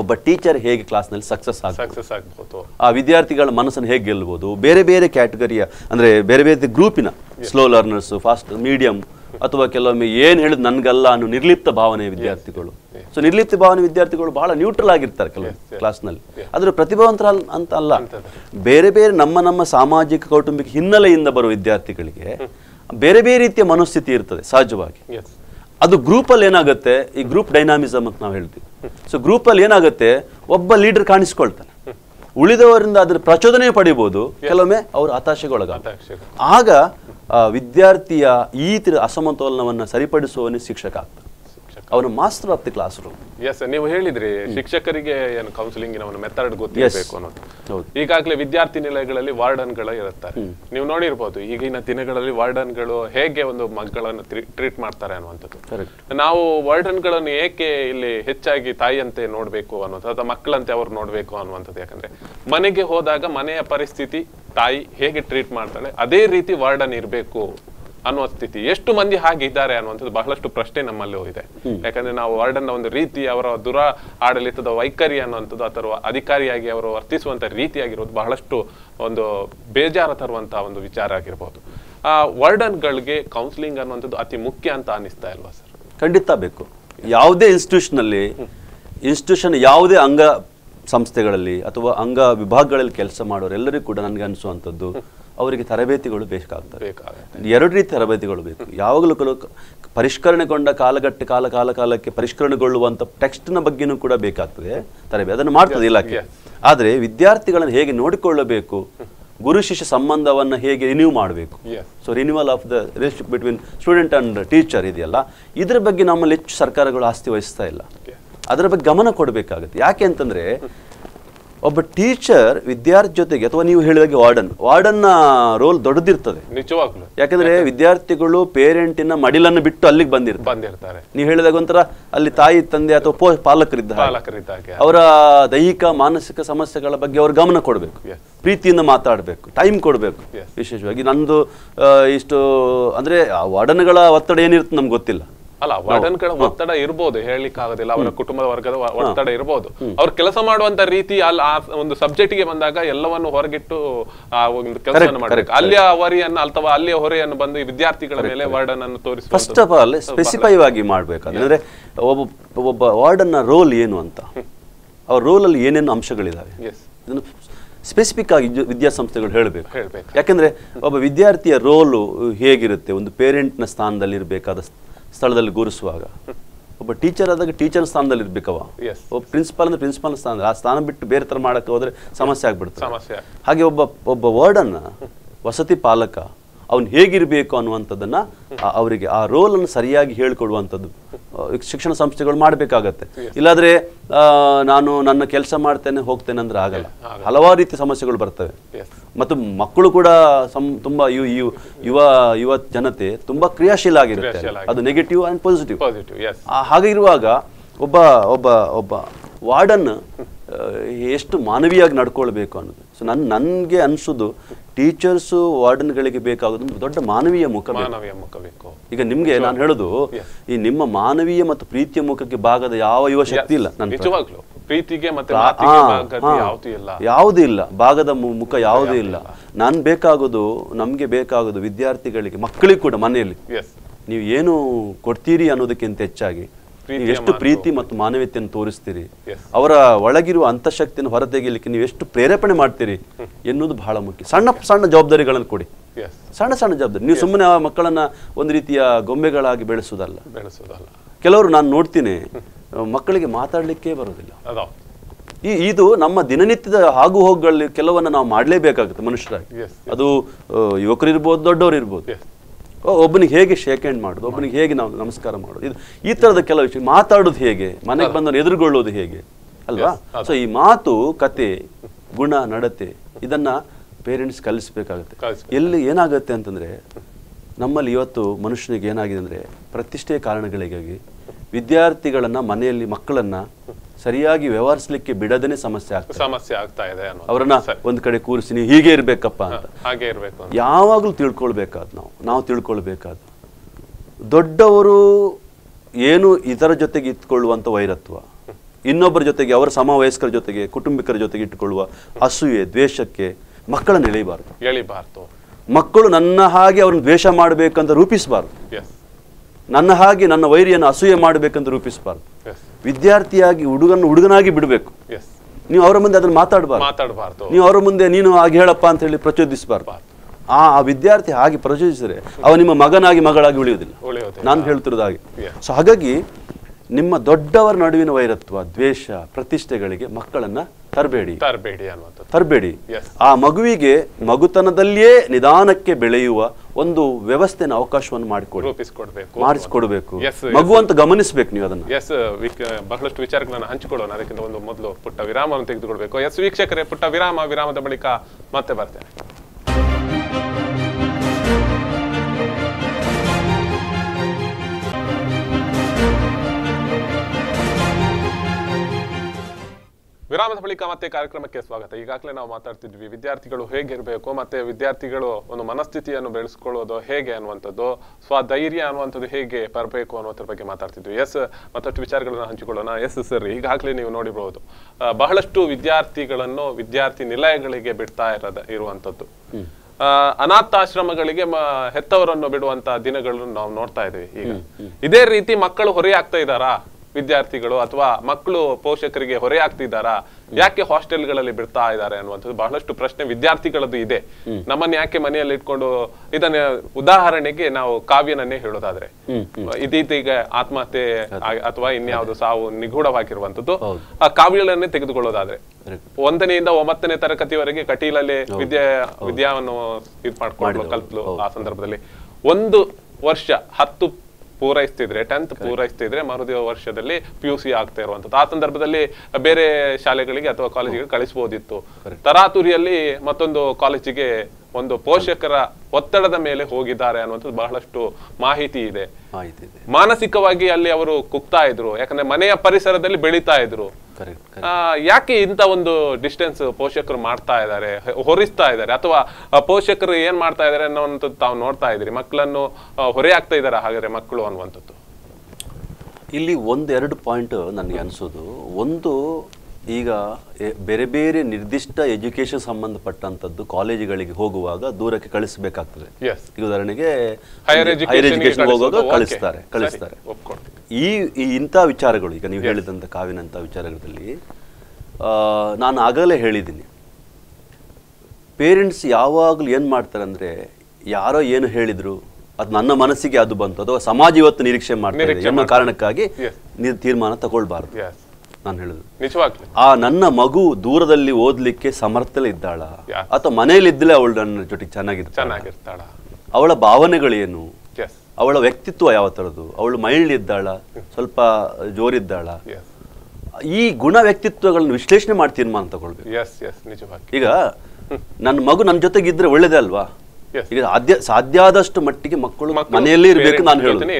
ಒಬ್ಬ ಟೀಚರ್ ಹೇಗೆ ಕ್ಲಾಸ್ನಲ್ಲಿ ಸಕ್ಸಸ್ ಸಕ್ಸಸ್ ಆಗ್ಬೋದು ಆ ವಿದ್ಯಾರ್ಥಿಗಳ ಮನಸ್ಸನ್ನು ಹೇಗೆ ಗೆಲ್ಲಬಹುದು ಬೇರೆ ಬೇರೆ ಕ್ಯಾಟಗರಿಯ ಅಂದ್ರೆ ಬೇರೆ ಬೇರೆ ಗ್ರೂಪಿನ ಸ್ಲೋ ಲರ್ನರ್ಸ್ ಫಾಸ್ಟ್ ಮೀಡಿಯಂ ಅಥವಾ ಕೆಲವೊಮ್ಮೆ ಏನು ಹೇಳಿದ್ ನನ್ಗಲ್ಲ ಅನ್ನೋ ನಿರ್ಲಿಪ್ತ ಭಾವನೆ ವಿದ್ಯಾರ್ಥಿಗಳು ಸೊ ನಿರ್ಲಿಪ್ತ ಭಾವನೆ ವಿದ್ಯಾರ್ಥಿಗಳು ಬಹಳ ನ್ಯೂಟ್ರಲ್ ಆಗಿರ್ತಾರೆ ಕೆಲವು ಕ್ಲಾಸ್ನಲ್ಲಿ ಅದರ ಪ್ರತಿಭಾವಂತರ ಅಂತ ಅಲ್ಲ ಬೇರೆ ಬೇರೆ ನಮ್ಮ ನಮ್ಮ ಸಾಮಾಜಿಕ ಕೌಟುಂಬಿಕ ಹಿನ್ನೆಲೆಯಿಂದ ಬರುವ ವಿದ್ಯಾರ್ಥಿಗಳಿಗೆ ಬೇರೆ ಬೇರೆ ರೀತಿಯ ಮನಸ್ಥಿತಿ ಇರ್ತದೆ ಸಹಜವಾಗಿ ಅದು ಗ್ರೂಪಲ್ಲಿ ಏನಾಗುತ್ತೆ ಈ ಗ್ರೂಪ್ ಡೈನಾಮಿಸಮ್ ಅಂತ ನಾವು ಹೇಳ್ತೀವಿ ಸೊ ಗ್ರೂಪಲ್ಲಿ ಏನಾಗುತ್ತೆ ಒಬ್ಬ ಲೀಡರ್ ಕಾಣಿಸ್ಕೊಳ್ತಾನೆ ಉಳಿದವರಿಂದ ಅದರ ಪ್ರಚೋದನೆ ಪಡಿಬಹುದು ಕೆಲವೊಮ್ಮೆ ಅವರು ಹತಾಶೆಗೊಳಗ ಆಗ ವಿದ್ಯಾರ್ಥಿಯ ಈ ತಿರ ಅಸಮತೋಲನವನ್ನು ಸರಿಪಡಿಸುವವನೇ ಶಿಕ್ಷಕ ಆಗ್ತದೆ ಅವನು master of the classroom yes ನೀವು ಹೇಳಿದ್ರಿ ಶಿಕ್ಷಕರಿಗೆ ಏನು ಕೌನ್ಸಿಲಿಂಗ್ ಅವನ ಮೆಥಡ್ ಗೊತ್ತಿರಬೇಕು ಅನ್ನೋದು ಈಗಾಗಲೇ ವಿದ್ಯಾರ್ಥಿ ನಿಲಯಗಳಲ್ಲಿ ವಾರ್ಡನ್ಗಳು ಇರುತ್ತಾರೆ ನೀವು ನೋಡಿರ್ಬೋದು ಈಗಿನ ದಿನಗಳಲ್ಲಿ ವಾರ್ಡನ್ಗಳು ಹೇಗೆ ಒಂದು ಮಕ್ಕಳನ್ನು ಟ್ರೀಟ್ ಮಾಡ್ತಾರೆ ಅನ್ನುವಂಥದ್ದು ನಾವು ವಾರ್ಡನ್ ಗಳನ್ನು ಏಕೆ ಇಲ್ಲಿ ಹೆಚ್ಚಾಗಿ ತಾಯಿಯಂತೆ ನೋಡಬೇಕು ಅನ್ನೋದು ಅಥವಾ ಮಕ್ಕಳಂತೆ ಅವ್ರು ನೋಡಬೇಕು ಅನ್ನುವಂಥದ್ದು ಯಾಕಂದ್ರೆ ಮನೆಗೆ ಹೋದಾಗ ಮನೆಯ ಪರಿಸ್ಥಿತಿ ತಾಯಿ ಹೇಗೆ ಟ್ರೀಟ್ ಮಾಡ್ತಾಳೆ ಅದೇ ರೀತಿ ವಾರ್ಡನ್ ಇರಬೇಕು ಅನ್ನೋ ಸ್ಥಿತಿ ಎಷ್ಟು ಮಂದಿ ಹಾಗಿದ್ದಾರೆ ಅನ್ನುವಂಥದ್ದು ಬಹಳಷ್ಟು ಪ್ರಶ್ನೆ ನಮ್ಮಲ್ಲಿ ಹೋಗಿದೆ ಯಾಕಂದ್ರೆ ನಾವು ವಾರ್ಡನ್ನ ಒಂದು ರೀತಿ ಅವರ ದುರ ಆಡಳಿತದ ವೈಖರಿ ಅನ್ನುವಂಥದ್ದು ಅಥವಾ ಅಧಿಕಾರಿಯಾಗಿ ಅವರು ವರ್ತಿಸುವಂತ ರೀತಿಯಾಗಿರೋದು ಬಹಳಷ್ಟು ಒಂದು ಬೇಜಾರ ತರುವಂತಹ ಒಂದು ವಿಚಾರ ಆಗಿರಬಹುದು ಆ ಗಳಿಗೆ ಕೌನ್ಸಿಲಿಂಗ್ ಅನ್ನುವಂಥದ್ದು ಅತಿ ಮುಖ್ಯ ಅಂತ ಅನಿಸ್ತಾ ಇಲ್ವಾ ಸರ್ ಖಂಡಿತ ಬೇಕು ಯಾವುದೇ ಇನ್ಸ್ಟಿಟ್ಯೂಷನಲ್ಲಿ ಇನ್ಸ್ಟಿಟ್ಯೂಷನ್ ಯಾವುದೇ ಅಂಗ ಸಂಸ್ಥೆಗಳಲ್ಲಿ ಅಥವಾ ಅಂಗ ವಿಭಾಗಗಳಲ್ಲಿ ಕೆಲಸ ಮಾಡೋರೆಲ್ಲರಿಗೂ ಕೂಡ ನನಗೆ ಅನಿಸುವಂಥದ್ದು ಅವರಿಗೆ ತರಬೇತಿಗಳು ಬೇಕಾಗ್ತವೆ ಎರಡು ರೀತಿ ತರಬೇತಿಗಳು ಬೇಕು ಯಾವಾಗಲೂ ಕೆಲವು ಪರಿಷ್ಕರಣೆಗೊಂಡ ಕಾಲಘಟ್ಟ ಕಾಲ ಕಾಲ ಕಾಲಕ್ಕೆ ಪರಿಷ್ಕರಣೆಗೊಳ್ಳುವಂಥ ಟೆಕ್ಸ್ಟ್ನ ಬಗ್ಗೆನೂ ಕೂಡ ಬೇಕಾಗ್ತದೆ ತರಬೇತಿ ಅದನ್ನು ಮಾಡ್ತದೆ ಇಲಾಖೆ ಆದರೆ ವಿದ್ಯಾರ್ಥಿಗಳನ್ನು ಹೇಗೆ ನೋಡಿಕೊಳ್ಳಬೇಕು ಗುರು ಶಿಷ್ಯ ಸಂಬಂಧವನ್ನು ಹೇಗೆ ರಿನ್ಯೂ ಮಾಡಬೇಕು so renewal of the relationship between student and teacher ಇದೆಯಲ್ಲ ಇದರ ಬಗ್ಗೆ ನಮ್ಮಲ್ಲಿ ಹೆಚ್ಚು ಸರ್ಕಾರಗಳು ಆಸ್ತಿ ವಹಿಸ್ತಾ ಇಲ್ಲ ಅದರ ಬಗ್ಗೆ ಗಮನ ಕೊಡಬೇಕಾಗುತ್ತೆ ಯಾಕೆ ಅಂತಂದರೆ ಒಬ್ಬ ಟೀಚರ್ ವಿದ್ಯಾರ್ಥಿ ಜೊತೆಗೆ ಅಥವಾ ನೀವು ಹೇಳಿದಾಗ ವಾರ್ಡನ್ ವಾರ್ಡನ್ನ ರೋಲ್ ದೊಡ್ಡದಿರ್ತದೆ ನಿಜವಾಗ್ಲು ಯಾಕಂದ್ರೆ ವಿದ್ಯಾರ್ಥಿಗಳು ಪೇರೆಂಟಿನ ಮಡಿಲನ್ನು ಬಿಟ್ಟು ಅಲ್ಲಿಗೆ ಬಂದಿರ್ತಾರೆ ಬಂದಿರ್ತಾರೆ ನೀವು ಹೇಳಿದಾಗ ಒಂಥರ ಅಲ್ಲಿ ತಾಯಿ ತಂದೆ ಅಥವಾ ಪಾಲಕರಿದ್ದ ಅವರ ದೈಹಿಕ ಮಾನಸಿಕ ಸಮಸ್ಯೆಗಳ ಬಗ್ಗೆ ಅವರು ಗಮನ ಕೊಡಬೇಕು ಪ್ರೀತಿಯಿಂದ ಮಾತಾಡಬೇಕು ಟೈಮ್ ಕೊಡಬೇಕು ವಿಶೇಷವಾಗಿ ನಂದು ಇಷ್ಟು ಅಂದ್ರೆ ವಾರ್ಡನ್ಗಳ ಒತ್ತಡ ಏನಿರುತ್ತೆ ನಮ್ಗೆ ಗೊತ್ತಿಲ್ಲ ಅಲ್ಲ ವಾರ್ಡನ್ ಕಡೆ ಒತ್ತಡ ಇರ್ಬೋದು ಆಗೋದಿಲ್ಲ ಅವರ ಕುಟುಂಬದ ವರ್ಗದ ಒತ್ತಡ ಇರ್ಬೋದು ಅವ್ರು ಕೆಲಸ ಮಾಡುವಂತ ರೀತಿ ಅಲ್ಲಿ ಆ ಒಂದು ಗೆ ಬಂದಾಗ ಎಲ್ಲವನ್ನು ಹೊರಗಿಟ್ಟು ಆ ಒಂದು ಕೆಲಸ ಮಾಡಬೇಕು ಅಲ್ಲಿಯ ಹೊರೆಯನ್ನು ಅಥವಾ ಅಲ್ಲಿಯ ಹೊರೆಯನ್ನು ಬಂದು ವಿದ್ಯಾರ್ಥಿಗಳ ಮೇಲೆ ವಾರ್ಡನ್ ಅನ್ನು ತೋರಿಸಿ ಫಸ್ಟ್ ಆಫ್ ಆಲ್ ಸ್ಪೆಸಿಫೈ ಆಗಿ ಅಂದ್ರೆ ಒಬ್ಬ ಒಬ್ಬ ವಾರ್ಡನ್ ನ ರೋಲ್ ಏನು ಅಂತ ಅವ್ರ ಅಲ್ಲಿ ಏನೇನು ಅಂಶಗಳಿದಾವೆ ಸ್ಪೆಸಿಫಿಕ್ ಆಗಿ ವಿದ್ಯಾಸಂಸ್ಥೆಗಳು ಹೇಳಬೇಕು ಯಾಕಂದ್ರೆ ಒಬ್ಬ ವಿದ್ಯಾರ್ಥಿಯ ರೋಲು ಹೇಗಿರುತ್ತೆ ಒಂದು ಪೇರೆಂಟ್ನ ಸ್ಥಾನದಲ್ಲಿ ಇರಬೇಕಾದ ಸ್ಥಳದಲ್ಲಿ ಗುರುಸುವಾಗ ಒಬ್ಬ ಟೀಚರ್ ಆದಾಗ ಟೀಚರ್ ಸ್ಥಾನದಲ್ಲಿ ಇರ್ಬೇಕವ ಒಬ್ಬ ಪ್ರಿನ್ಸಿಪಾಲ್ ಅಂದ್ರೆ ಪ್ರಿನ್ಸಿಪಾಲ್ ಸ್ಥಾನ ಆ ಸ್ಥಾನ ಬಿಟ್ಟು ಬೇರೆ ಥರ ಮಾಡಕ್ಕೆ ಹೋದ್ರೆ ಸಮಸ್ಯೆ ಆಗ್ಬಿಡ್ತದೆ ಹಾಗೆ ಒಬ್ಬ ಒಬ್ಬ ವರ್ಡನ್ನು ವಸತಿ ಪಾಲಕ ಅವನು ಹೇಗಿರಬೇಕು ಅನ್ನುವಂಥದ್ದನ್ನು ಅವರಿಗೆ ಆ ರೋಲನ್ನು ಸರಿಯಾಗಿ ಹೇಳ್ಕೊಡುವಂಥದ್ದು ಶಿಕ್ಷಣ ಸಂಸ್ಥೆಗಳು ಮಾಡಬೇಕಾಗತ್ತೆ ಇಲ್ಲಾದರೆ ನಾನು ನನ್ನ ಕೆಲಸ ಮಾಡ್ತೇನೆ ಹೋಗ್ತೇನೆ ಅಂದರೆ ಆಗಲ್ಲ ಹಲವಾರು ರೀತಿ ಸಮಸ್ಯೆಗಳು ಬರ್ತವೆ ಮತ್ತು ಮಕ್ಕಳು ಕೂಡ ಸಂ ತುಂಬ ಯುವ ಯುವ ಜನತೆ ತುಂಬ ಕ್ರಿಯಾಶೀಲ ಆಗಿರುತ್ತೆ ಅದು ನೆಗೆಟಿವ್ ಆ್ಯಂಡ್ ಪಾಸಿಟಿವ್ ಹಾಗಿರುವಾಗ ಒಬ್ಬ ಒಬ್ಬ ಒಬ್ಬ ವಾರ್ಡನ್ ಎಷ್ಟು ಮಾನವೀಯಾಗಿ ನಡ್ಕೊಳ್ಬೇಕು ಅನ್ನೋದು ಸೊ ನನ್ನ ನನ್ಗೆ ವಾರ್ಡನ್ ಟೀಚರ್ಸು ವಾರ್ಡನ್ಗಳಿಗೆ ಬೇಕಾಗೋದು ದೊಡ್ಡ ಮಾನವೀಯ ಮುಖ ಮಾನವೀಯ ಮುಖ ಬೇಕು ಈಗ ನಿಮ್ಗೆ ನಾನು ಹೇಳುದು ಈ ನಿಮ್ಮ ಮಾನವೀಯ ಮತ್ತು ಪ್ರೀತಿಯ ಮುಖಕ್ಕೆ ಭಾಗದ ಯಾವ ಯುವ ಶಕ್ತಿ ಇಲ್ಲ ನಿಜವಾಗ್ಲು ಪ್ರೀತಿಗೆ ಮತ್ತೆ ಯಾವುದೂ ಇಲ್ಲ ಭಾಗದ ಮುಖ ಯಾವುದೂ ಇಲ್ಲ ನಾನು ಬೇಕಾಗುದು ನಮ್ಗೆ ಬೇಕಾಗುದು ವಿದ್ಯಾರ್ಥಿಗಳಿಗೆ ಮಕ್ಕಳಿಗೆ ಕೂಡ ಮನೆಯಲ್ಲಿ ನೀವು ಏನು ಕೊಡ್ತೀರಿ ಅನ್ನೋದಕ್ಕಿಂತ ಹೆಚ್ಚಾಗಿ ಎಷ್ಟು ಪ್ರೀತಿ ಮತ್ತು ಮಾನವೀಯತೆಯನ್ನು ತೋರಿಸ್ತೀರಿ ಅವರ ಒಳಗಿರುವ ಅಂತಃಶಕ್ತಿಯನ್ನು ಹೊರತೆಗೆಯಲಿಕ್ಕೆ ನೀವು ಎಷ್ಟು ಪ್ರೇರೇಪಣೆ ಮಾಡ್ತೀರಿ ಎನ್ನುವುದು ಬಹಳ ಮುಖ್ಯ ಸಣ್ಣ ಸಣ್ಣ ಜವಾಬ್ದಾರಿಗಳನ್ನು ಕೊಡಿ ಸಣ್ಣ ಸಣ್ಣ ಜವಾಬ್ದಾರಿ ನೀವು ಸುಮ್ಮನೆ ಆ ಮಕ್ಕಳನ್ನ ಒಂದು ರೀತಿಯ ಗೊಂಬೆಗಳಾಗಿ ಬೆಳೆಸುವುದಲ್ಲ ಬೆಳೆಸುವುದಲ್ಲ ಕೆಲವರು ನಾನು ನೋಡ್ತೀನಿ ಮಕ್ಕಳಿಗೆ ಮಾತಾಡಲಿಕ್ಕೆ ಬರೋದಿಲ್ಲ ಈ ಇದು ನಮ್ಮ ದಿನನಿತ್ಯದ ಆಗು ಹೋಗುಗಳಲ್ಲಿ ಕೆಲವನ್ನ ನಾವು ಮಾಡಲೇಬೇಕಾಗುತ್ತೆ ಮನುಷ್ಯರಾಗಿ ಅದು ಯುವಕರಿರ್ಬೋದು ದೊಡ್ಡವರು ಒಬ್ಬನಿಗೆ ಹೇಗೆ ಶೇಕ್ ಹ್ಯಾಂಡ್ ಮಾಡೋದು ಒಬ್ಬನಿಗೆ ಹೇಗೆ ನಾವು ನಮಸ್ಕಾರ ಮಾಡೋದು ಇದು ಈ ಥರದ ಕೆಲವು ವಿಷಯ ಮಾತಾಡೋದು ಹೇಗೆ ಮನೆಗೆ ಬಂದವನು ಎದುರುಗೊಳ್ಳೋದು ಹೇಗೆ ಅಲ್ವಾ ಸೊ ಈ ಮಾತು ಕತೆ ಗುಣ ನಡತೆ ಇದನ್ನ ಪೇರೆಂಟ್ಸ್ ಕಲಿಸ್ಬೇಕಾಗುತ್ತೆ ಎಲ್ಲಿ ಏನಾಗುತ್ತೆ ಅಂತಂದ್ರೆ ನಮ್ಮಲ್ಲಿ ಇವತ್ತು ಮನುಷ್ಯನಿಗೆ ಏನಾಗಿದೆ ಅಂದರೆ ಪ್ರತಿಷ್ಠೆ ಕಾರಣಗಳಿಗಾಗಿ ವಿದ್ಯಾರ್ಥಿಗಳನ್ನು ಮನೆಯಲ್ಲಿ ಮಕ್ಕಳನ್ನು ಸರಿಯಾಗಿ ವ್ಯವಹರಿಸಲಿಕ್ಕೆ ಬಿಡದೇ ಸಮಸ್ಯೆ ಆಗ್ತದೆ ಸಮಸ್ಯೆ ಆಗ್ತಾ ಇದೆ ಅವರನ್ನ ಒಂದ್ ಕಡೆ ಕೂರಿಸಿ ಹೀಗೆ ಇರ್ಬೇಕಪ್ಪ ಅಂತ ಹಾಗೆ ಇರಬೇಕು ಯಾವಾಗಲೂ ತಿಳ್ಕೊಳ್ಬೇಕಾದ್ ನಾವು ನಾವು ತಿಳ್ಕೊಳ್ಬೇಕಾದ ದೊಡ್ಡವರು ಏನು ಇದರ ಜೊತೆಗೆ ಇಟ್ಕೊಳ್ಳುವಂತ ವೈರತ್ವ ಇನ್ನೊಬ್ಬರ ಜೊತೆಗೆ ಅವರ ಸಮವಯಸ್ಕರ ಜೊತೆಗೆ ಕುಟುಂಬಿಕರ ಜೊತೆಗೆ ಇಟ್ಟುಕೊಳ್ಳುವ ಅಸೂಯೆ ದ್ವೇಷಕ್ಕೆ ಮಕ್ಕಳನ್ನ ಎಳಿಬಾರ್ದು ಎಳಿಬಾರ್ದು ಮಕ್ಕಳು ನನ್ನ ಹಾಗೆ ಅವ್ರನ್ನ ದ್ವೇಷ ಮಾಡಬೇಕಂತ ರೂಪಿಸಬಾರ್ದು ನನ್ನ ಹಾಗೆ ನನ್ನ ವೈರಿಯನ್ನು ಅಸೂಯೆ ಮಾಡಬೇಕಂತ ರೂಪಿಸಬಾರ್ದು ವಿದ್ಯಾರ್ಥಿಯಾಗಿ ಹುಡುಗನ ಹುಡುಗನಾಗಿ ಬಿಡಬೇಕು ನೀವು ಅವರ ಮುಂದೆ ಅದನ್ನು ಮಾತಾಡಬಾರ್ದು ಮಾತಾಡಬಾರ್ದು ನೀವು ಅವರ ಮುಂದೆ ನೀನು ಹಾಗೆ ಹೇಳಪ್ಪ ಅಂತ ಹೇಳಿ ಪ್ರಚೋದಿಸಬಾರ್ದು ಆ ಆ ವಿದ್ಯಾರ್ಥಿ ಹಾಗೆ ಪ್ರಚೋದಿಸಿದ್ರೆ ಅವ ನಿಮ್ಮ ಮಗನಾಗಿ ಮಗಳಾಗಿ ಉಳಿಯೋದಿಲ್ಲ ನಾನು ಹೇಳ್ತಿರೋದಾಗಿ ಸೊ ಹಾಗಾಗಿ ನಿಮ್ಮ ದೊಡ್ಡವರ ನಡುವಿನ ವೈರತ್ವ ದ್ವೇಷ ಪ್ರತಿಷ್ಠೆಗಳಿಗೆ ಮಕ್ಕಳನ್ನ ತರಬೇಡಿ ತರಬೇಡಿ ಅನ್ನುವಂಥ ತರಬೇಡಿ ಆ ಮಗುವಿಗೆ ಮಗುತನದಲ್ಲಿಯೇ ನಿಧಾನಕ್ಕೆ ಬೆಳೆಯುವ ಒಂದು ವ್ಯವಸ್ಥೆನ ಅವಕಾಶವನ್ನು ಮಾಡಿಕೊಡಿ ಮಾಡಿಸ್ಕೊಡ್ಬೇಕು ಮಗು ಅಂತ ಗಮನಿಸಬೇಕು ನೀವು ಅದನ್ನು ಎಸ್ ಬಹಳಷ್ಟು ವಿಚಾರಗಳನ್ನು ಹಂಚಿಕೊಳ್ಳೋಣ ಅದಕ್ಕಿಂತ ಒಂದು ಮೊದಲು ಪುಟ್ಟ ವಿರಾಮವನ್ನು ತೆಗೆದುಕೊಳ್ಬೇಕು ಎಸ್ ವೀಕ್ಷಕರೇ ಪುಟ್ಟ ವಿರಾಮ ವಿರಾಮದ ಬಳಿಕ ಮತ್ತೆ ಬರ್ತೇನೆ ವಿರಾಮದ ಬಳಿಕ ಮತ್ತೆ ಕಾರ್ಯಕ್ರಮಕ್ಕೆ ಸ್ವಾಗತ ಈಗಾಗಲೇ ನಾವು ಮಾತಾಡ್ತಿದ್ವಿ ವಿದ್ಯಾರ್ಥಿಗಳು ಹೇಗಿರಬೇಕು ಮತ್ತೆ ವಿದ್ಯಾರ್ಥಿಗಳು ಒಂದು ಮನಸ್ಥಿತಿಯನ್ನು ಬೆಳೆಸ್ಕೊಳ್ಳೋದು ಹೇಗೆ ಅನ್ನುವಂಥದ್ದು ಸ್ವಧೈರ್ಯ ಅನ್ನುವಂಥದ್ದು ಹೇಗೆ ಬರಬೇಕು ಅನ್ನೋದ್ರ ಬಗ್ಗೆ ಮಾತಾಡ್ತಿದ್ವಿ ಎಸ್ ಮತ್ತಷ್ಟು ವಿಚಾರಗಳನ್ನು ಹಂಚಿಕೊಳ್ಳೋಣ ಎಸ್ ಸರ್ ಈಗಾಗಲೇ ನೀವು ನೋಡಿಬಹುದು ಬಹಳಷ್ಟು ವಿದ್ಯಾರ್ಥಿಗಳನ್ನು ವಿದ್ಯಾರ್ಥಿ ನಿಲಯಗಳಿಗೆ ಬಿಡ್ತಾ ಇರುವಂತದ್ದು ಇರುವಂಥದ್ದು ಅನಾಥಾಶ್ರಮಗಳಿಗೆ ಹೆತ್ತವರನ್ನು ಬಿಡುವಂತಹ ದಿನಗಳನ್ನು ನಾವು ನೋಡ್ತಾ ಇದ್ದೀವಿ ಈಗ ಇದೇ ರೀತಿ ಮಕ್ಕಳು ಹೊರೆಯಾಗ್ತಾ ಇದ್ದಾರಾ ವಿದ್ಯಾರ್ಥಿಗಳು ಅಥವಾ ಮಕ್ಕಳು ಪೋಷಕರಿಗೆ ಹೊರೆ ಆಗ್ತಿದ್ದಾರಾ ಯಾಕೆ ಹಾಸ್ಟೆಲ್ಗಳಲ್ಲಿ ಬಿಡ್ತಾ ಇದ್ದಾರೆ ಅನ್ನುವಂಥದ್ದು ಬಹಳಷ್ಟು ಪ್ರಶ್ನೆ ವಿದ್ಯಾರ್ಥಿಗಳದ್ದು ಇದೆ ನಮ್ಮನ್ನ ಯಾಕೆ ಮನೆಯಲ್ಲಿ ಇಟ್ಕೊಂಡು ಇದನ್ನ ಉದಾಹರಣೆಗೆ ನಾವು ಕಾವ್ಯನನ್ನೇ ಹೇಳೋದಾದ್ರೆ ಇದೀಗ ಆತ್ಮಹತ್ಯೆ ಅಥವಾ ಇನ್ಯಾವುದು ಸಾವು ನಿಗೂಢವಾಗಿರುವಂತದ್ದು ಆ ಕಾವ್ಯಗಳನ್ನೇ ತೆಗೆದುಕೊಳ್ಳೋದಾದ್ರೆ ಒಂದನೆಯಿಂದ ಒಂಬತ್ತನೇ ತರಗತಿವರೆಗೆ ಕಟೀಲಲ್ಲಿ ವಿದ್ಯಾ ವಿದ್ಯಾವನ್ನು ಇದು ಮಾಡ್ಕೊಂಡು ಕಲ್ತ್ಲು ಆ ಸಂದರ್ಭದಲ್ಲಿ ಒಂದು ವರ್ಷ ಹತ್ತು ಪೂರೈಸ್ತಿದ್ರೆ ಟೆಂತ್ ಪೂರೈಸ್ತಿದ್ರೆ ಮರುದಿವ ವರ್ಷದಲ್ಲಿ ಪಿ ಯು ಸಿ ಆಗ್ತಾ ಇರುವಂತದ್ದು ಆ ಸಂದರ್ಭದಲ್ಲಿ ಬೇರೆ ಶಾಲೆಗಳಿಗೆ ಅಥವಾ ಕಾಲೇಜಿಗೆ ಕಳಿಸಬಹುದಿತ್ತು ತರಾತುರಿಯಲ್ಲಿ ಮತ್ತೊಂದು ಕಾಲೇಜಿಗೆ ಒಂದು ಪೋಷಕರ ಒತ್ತಡದ ಮೇಲೆ ಹೋಗಿದ್ದಾರೆ ಅನ್ನುವಂಥದ್ದು ಬಹಳಷ್ಟು ಮಾಹಿತಿ ಇದೆ ಮಾನಸಿಕವಾಗಿ ಅಲ್ಲಿ ಅವರು ಕುಗ್ತಾ ಇದ್ರು ಯಾಕಂದ್ರೆ ಮನೆಯ ಪರಿಸರದಲ್ಲಿ ಬೆಳೀತಾ ಇದ್ರು ಯಾಕೆ ಇಂತ ಒಂದು ಡಿಸ್ಟೆನ್ಸ್ ಪೋಷಕರು ಮಾಡ್ತಾ ಇದ್ದಾರೆ ಹೊರಿಸ್ತಾ ಇದ್ದಾರೆ ಅಥವಾ ಪೋಷಕರು ಏನ್ ಮಾಡ್ತಾ ಇದ್ದಾರೆ ಅನ್ನೋವಂಥದ್ದು ತಾವು ನೋಡ್ತಾ ಇದ್ರಿ ಮಕ್ಕಳನ್ನು ಹೊರೆ ಆಗ್ತಾ ಇದ್ದಾರೆ ಹಾಗಾದ್ರೆ ಮಕ್ಕಳು ಅನ್ನುವಂಥದ್ದು ಇಲ್ಲಿ ಒಂದೆರಡು ಪಾಯಿಂಟ್ ನನಗೆ ಅನಿಸೋದು ಒಂದು ಈಗ ಬೇರೆ ಬೇರೆ ನಿರ್ದಿಷ್ಟ ಎಜುಕೇಶನ್ ಸಂಬಂಧಪಟ್ಟಂತದ್ದು ಕಾಲೇಜುಗಳಿಗೆ ಹೋಗುವಾಗ ದೂರಕ್ಕೆ ಕಳಿಸಬೇಕಾಗ್ತದೆ ಈಗ ಉದಾಹರಣೆಗೆ ಹೈಯರ್ ಎಜುಕೇಶನ್ ಹೋಗುವಾಗ ಕಳಿಸ್ತಾರೆ ಕಳಿಸ್ತಾರೆ ಈ ಇಂಥ ವಿಚಾರಗಳು ಈಗ ನೀವು ಹೇಳಿದಂಥ ಕಾವಿನಂಥ ವಿಚಾರಗಳಲ್ಲಿ ನಾನು ಆಗಲೇ ಹೇಳಿದ್ದೀನಿ ಪೇರೆಂಟ್ಸ್ ಯಾವಾಗಲೂ ಏನು ಮಾಡ್ತಾರೆ ಅಂದರೆ ಯಾರೋ ಏನು ಹೇಳಿದ್ರು ಅದು ನನ್ನ ಮನಸ್ಸಿಗೆ ಅದು ಬಂತು ಅಥವಾ ಸಮಾಜ ಇವತ್ತು ನಿರೀಕ್ಷೆ ಮಾಡ್ತಾರೆ ಎನ್ನುವ ಕಾರಣಕ್ಕಾಗಿ ತೀರ್ಮಾನ ತಗೊಳ್ಬಾರ್ದು ನಾನು ಹೇಳುದು ನಿಜವಾಗ್ಲೂ ಆ ನನ್ನ ಮಗು ದೂರದಲ್ಲಿ ಓದ್ಲಿಕ್ಕೆ ಸಮರ್ಥಲೆ ಇದ್ದಾಳ ಅಥವಾ ಮನೆಯಲ್ಲಿದ್ದಲೇ ಅವಳು ನನ್ನ ಚೆನ್ನಾಗಿ ಚೆನ್ನಾಗಿರ್ತಾಳ ಅವಳ ಭಾವನೆಗಳೇನು ಅವಳ ವ್ಯಕ್ತಿತ್ವ ಯಾವ ತರದು ಅವಳು ಮೈಲ್ಡ್ ಇದ್ದಾಳ ಸ್ವಲ್ಪ ಜೋರಿದ್ದಾಳ ಈ ಗುಣ ವ್ಯಕ್ತಿತ್ವಗಳನ್ನು ವಿಶ್ಲೇಷಣೆ ಮಾಡಿ ತೀರ್ಮಾನ ತಗೊಳ್ಬೇಕು ಈಗ ನನ್ನ ಮಗು ನನ್ನ ಜೊತೆಗಿದ್ರೆ ಒಳ್ಳೇದೇ ಅಲ್ವಾ ಈಗ ಸಾಧ್ಯ ಆದಷ್ಟು ಮಟ್ಟಿಗೆ ಮಕ್ಕಳು ಮನೆಯಲ್ಲೇ ಇರಬೇಕು ನಾನು ಹೇಳ್ತೇನೆ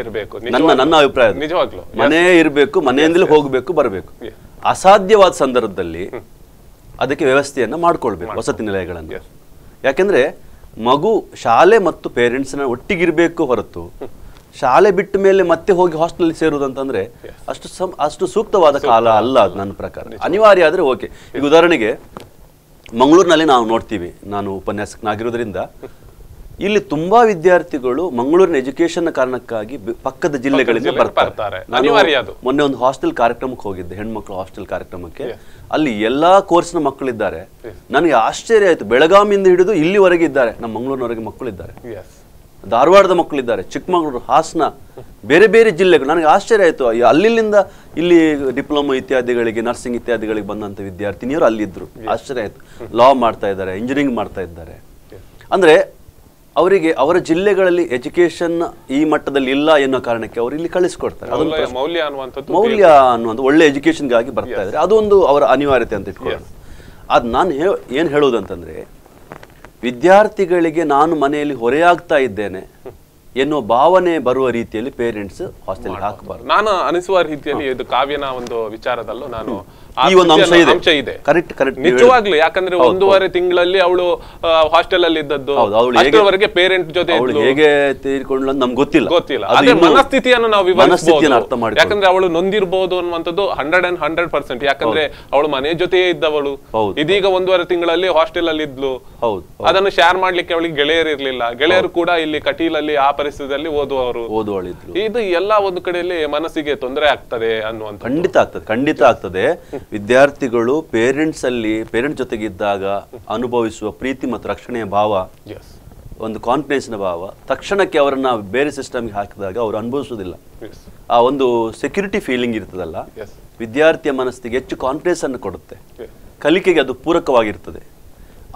ನನ್ನ ನನ್ನ ಅಭಿಪ್ರಾಯ ನಿಜವಾಗ್ಲೂ ಮನೆ ಇರಬೇಕು ಮನೆಯಿಂದಲೇ ಹೋಗಬೇಕು ಬರಬೇಕು ಅಸಾಧ್ಯವಾದ ಸಂದರ್ಭದಲ್ಲಿ ಅದಕ್ಕೆ ವ್ಯವಸ್ಥೆಯನ್ನು ಮಾಡ್ಕೊಳ್ಬೇಕು ವಸತಿ ನಿಲಯಗಳನ್ನು ಯಾಕೆಂದ್ರೆ ಮಗು ಶಾಲೆ ಮತ್ತು ಪೇರೆಂಟ್ಸ್ನ ಒಟ್ಟಿಗಿರಬೇಕು ಹೊರತು ಶಾಲೆ ಬಿಟ್ಟ ಮೇಲೆ ಮತ್ತೆ ಹೋಗಿ ಹಾಸ್ಟೆಲ್ ಸೇರುವುದಂತಂದ್ರೆ ಅಷ್ಟು ಅಷ್ಟು ಸೂಕ್ತವಾದ ಕಾಲ ಅಲ್ಲ ಅದು ನನ್ನ ಪ್ರಕಾರ ಅನಿವಾರ್ಯ ಆದರೆ ಓಕೆ ಈಗ ಉದಾಹರಣೆಗೆ ಮಂಗಳೂರಿನಲ್ಲಿ ನಾವು ನೋಡ್ತೀವಿ ನಾನು ಉಪನ್ಯಾಸಕನಾಗಿರೋದ್ರಿಂದ ಇಲ್ಲಿ ತುಂಬಾ ವಿದ್ಯಾರ್ಥಿಗಳು ಮಂಗಳೂರಿನ ಎಜುಕೇಶನ್ ಕಾರಣಕ್ಕಾಗಿ ಪಕ್ಕದ ಜಿಲ್ಲೆಗಳಿಂದ ಬರ್ತಾರೆ ಮೊನ್ನೆ ಒಂದು ಹಾಸ್ಟೆಲ್ ಕಾರ್ಯಕ್ರಮಕ್ಕೆ ಹೋಗಿದ್ದೆ ಹೆಣ್ಮಕ್ಳು ಹಾಸ್ಟೆಲ್ ಕಾರ್ಯಕ್ರಮಕ್ಕೆ ಅಲ್ಲಿ ಎಲ್ಲಾ ಕೋರ್ಸ್ನ ಮಕ್ಕಳಿದ್ದಾರೆ ನನಗೆ ಆಶ್ಚರ್ಯ ಆಯ್ತು ಬೆಳಗಾವಿಯಿಂದ ಹಿಡಿದು ಇಲ್ಲಿವರೆಗೆ ಇದ್ದಾರೆ ನಮ್ಮ ಮಂಗಳೂರಿನವರೆಗೆ ಮಕ್ಕಳಿದ್ದಾರೆ ಧಾರವಾಡದ ಮಕ್ಕಳಿದ್ದಾರೆ ಚಿಕ್ಕಮಗಳೂರು ಹಾಸನ ಬೇರೆ ಬೇರೆ ಜಿಲ್ಲೆಗಳು ನನಗೆ ಆಶ್ಚರ್ಯ ಆಯಿತು ಅಲ್ಲಿಂದ ಇಲ್ಲಿ ಡಿಪ್ಲೊಮಾ ಇತ್ಯಾದಿಗಳಿಗೆ ನರ್ಸಿಂಗ್ ಇತ್ಯಾದಿಗಳಿಗೆ ಬಂದಂಥ ವಿದ್ಯಾರ್ಥಿನಿಯವರು ಅಲ್ಲಿದ್ದರು ಆಶ್ಚರ್ಯ ಆಯಿತು ಲಾ ಮಾಡ್ತಾ ಇದ್ದಾರೆ ಇಂಜಿನಿಯರಿಂಗ್ ಮಾಡ್ತಾ ಇದ್ದಾರೆ ಅಂದರೆ ಅವರಿಗೆ ಅವರ ಜಿಲ್ಲೆಗಳಲ್ಲಿ ಎಜುಕೇಶನ್ ಈ ಮಟ್ಟದಲ್ಲಿ ಇಲ್ಲ ಎನ್ನುವ ಕಾರಣಕ್ಕೆ ಅವರು ಇಲ್ಲಿ ಕಳಿಸ್ಕೊಡ್ತಾರೆ ಮೌಲ್ಯ ಅನ್ನುವಂಥದ್ದು ಮೌಲ್ಯ ಅನ್ನುವಂಥ ಒಳ್ಳೆ ಎಜುಕೇಶನ್ಗಾಗಿ ಬರ್ತಾ ಇದ್ದಾರೆ ಅದೊಂದು ಅವರ ಅನಿವಾರ್ಯತೆ ಅಂತ ಇಟ್ಕೊಳ್ಳೋಣ ಅದು ನಾನು ಹೇ ಏನು ಅಂತಂದರೆ ವಿದ್ಯಾರ್ಥಿಗಳಿಗೆ ನಾನು ಮನೆಯಲ್ಲಿ ಹೊರೆಯಾಗ್ತಾ ಇದ್ದೇನೆ ಎನ್ನುವ ಭಾವನೆ ಬರುವ ರೀತಿಯಲ್ಲಿ ಪೇರೆಂಟ್ಸ್ ಹಾಸ್ಟೆಲ್ ಹಾಕಬಾರ್ದು ನಾನು ಅನಿಸುವ ರೀತಿಯಲ್ಲಿ ಇದು ಕಾವ್ಯನ ಒಂದು ವಿಚಾರದಲ್ಲೂ ನಾನು ಈ ಒಂದು ಅಂಶ ಇದೆ ಕರೆಕ್ಟ್ ಕರೆಕ್ಟ್ ನಿಜವಾಗ್ಲೂ ಯಾಕಂದ್ರೆ ಒಂದೂವರೆ ತಿಂಗಳಲ್ಲಿ ಅವಳು ಹಾಸ್ಟೆಲ್ ಅಲ್ಲಿ ಇದ್ದದ್ದು ಅಷ್ಟರವರೆಗೆ ಪೇರೆಂಟ್ ಜೊತೆ ಅವಳು ಹೇಗೆ ತೀರ್ಕೊಂಡ್ಲು ನಮ್ಗೆ ಗೊತ್ತಿಲ್ಲ ಗೊತ್ತಿಲ್ಲ ಅದೇ ಮನಸ್ಥಿತಿಯನ್ನು ನಾವು ವಿವರಿಸಬಹುದು ಅರ್ಥ ಮಾಡಿ ಯಾಕಂದ್ರೆ ಅವಳು ನೊಂದಿರಬಹುದು ಅನ್ನುವಂಥದ್ದು ಹಂಡ್ರೆಡ್ ಅಂಡ್ ಹಂಡ್ರೆಡ್ ಪರ್ಸೆಂಟ್ ಯಾಕಂದ್ರೆ ಅವಳು ಮನೆ ಜೊತೆಯೇ ಇದ್ದವಳು ಇದೀಗ ಒಂದೂವರೆ ತಿಂಗಳಲ್ಲಿ ಹಾಸ್ಟೆಲ್ ಅಲ್ಲಿ ಇದ್ಲು ಅದನ್ನು ಶೇರ್ ಮಾಡ್ಲಿಕ್ಕೆ ಅವಳಿಗೆ ಗೆಳೆಯರು ಇರ್ಲಿಲ್ಲ ಗೆಳೆಯರು ಕೂಡ ಇಲ್ಲಿ ಕಟೀಲಲ್ಲಿ ಆ ಪರಿಸ್ಥಿತಿಯಲ್ಲಿ ಓದುವವರು ಓದುವಳಿದ್ರು ಇದು ಎಲ್ಲಾ ಒಂದು ಕಡೆಯಲ್ಲಿ ಮನಸ್ಸಿಗೆ ತೊಂದರೆ ಆಗ್ತದೆ ಅನ್ನುವಂಥ ಖಂಡಿತ ಆಗ್ತದೆ ಖಂಡಿತ ಆಗ್ತದೆ ವಿದ್ಯಾರ್ಥಿಗಳು ಪೇರೆಂಟ್ಸ್ ಅಲ್ಲಿ ಪೇರೆಂಟ್ ಜೊತೆಗಿದ್ದಾಗ ಅನುಭವಿಸುವ ಪ್ರೀತಿ ಮತ್ತು ರಕ್ಷಣೆಯ ಭಾವ ಒಂದು ಕಾನ್ಫಿಡೆನ್ಸ್ನ ಭಾವ ತಕ್ಷಣಕ್ಕೆ ಅವರನ್ನ ಬೇರೆ ಸಿಸ್ಟಮ್ಗೆ ಹಾಕಿದಾಗ ಅವರು ಅನುಭವಿಸುವುದಿಲ್ಲ ಆ ಒಂದು ಸೆಕ್ಯೂರಿಟಿ ಫೀಲಿಂಗ್ ಇರ್ತದಲ್ಲ ವಿದ್ಯಾರ್ಥಿಯ ಮನಸ್ಸಿಗೆ ಹೆಚ್ಚು ಕಾನ್ಫಿಡೆನ್ಸ್ ಅನ್ನು ಕೊಡುತ್ತೆ ಕಲಿಕೆಗೆ ಅದು ಪೂರಕವಾಗಿರ್ತದೆ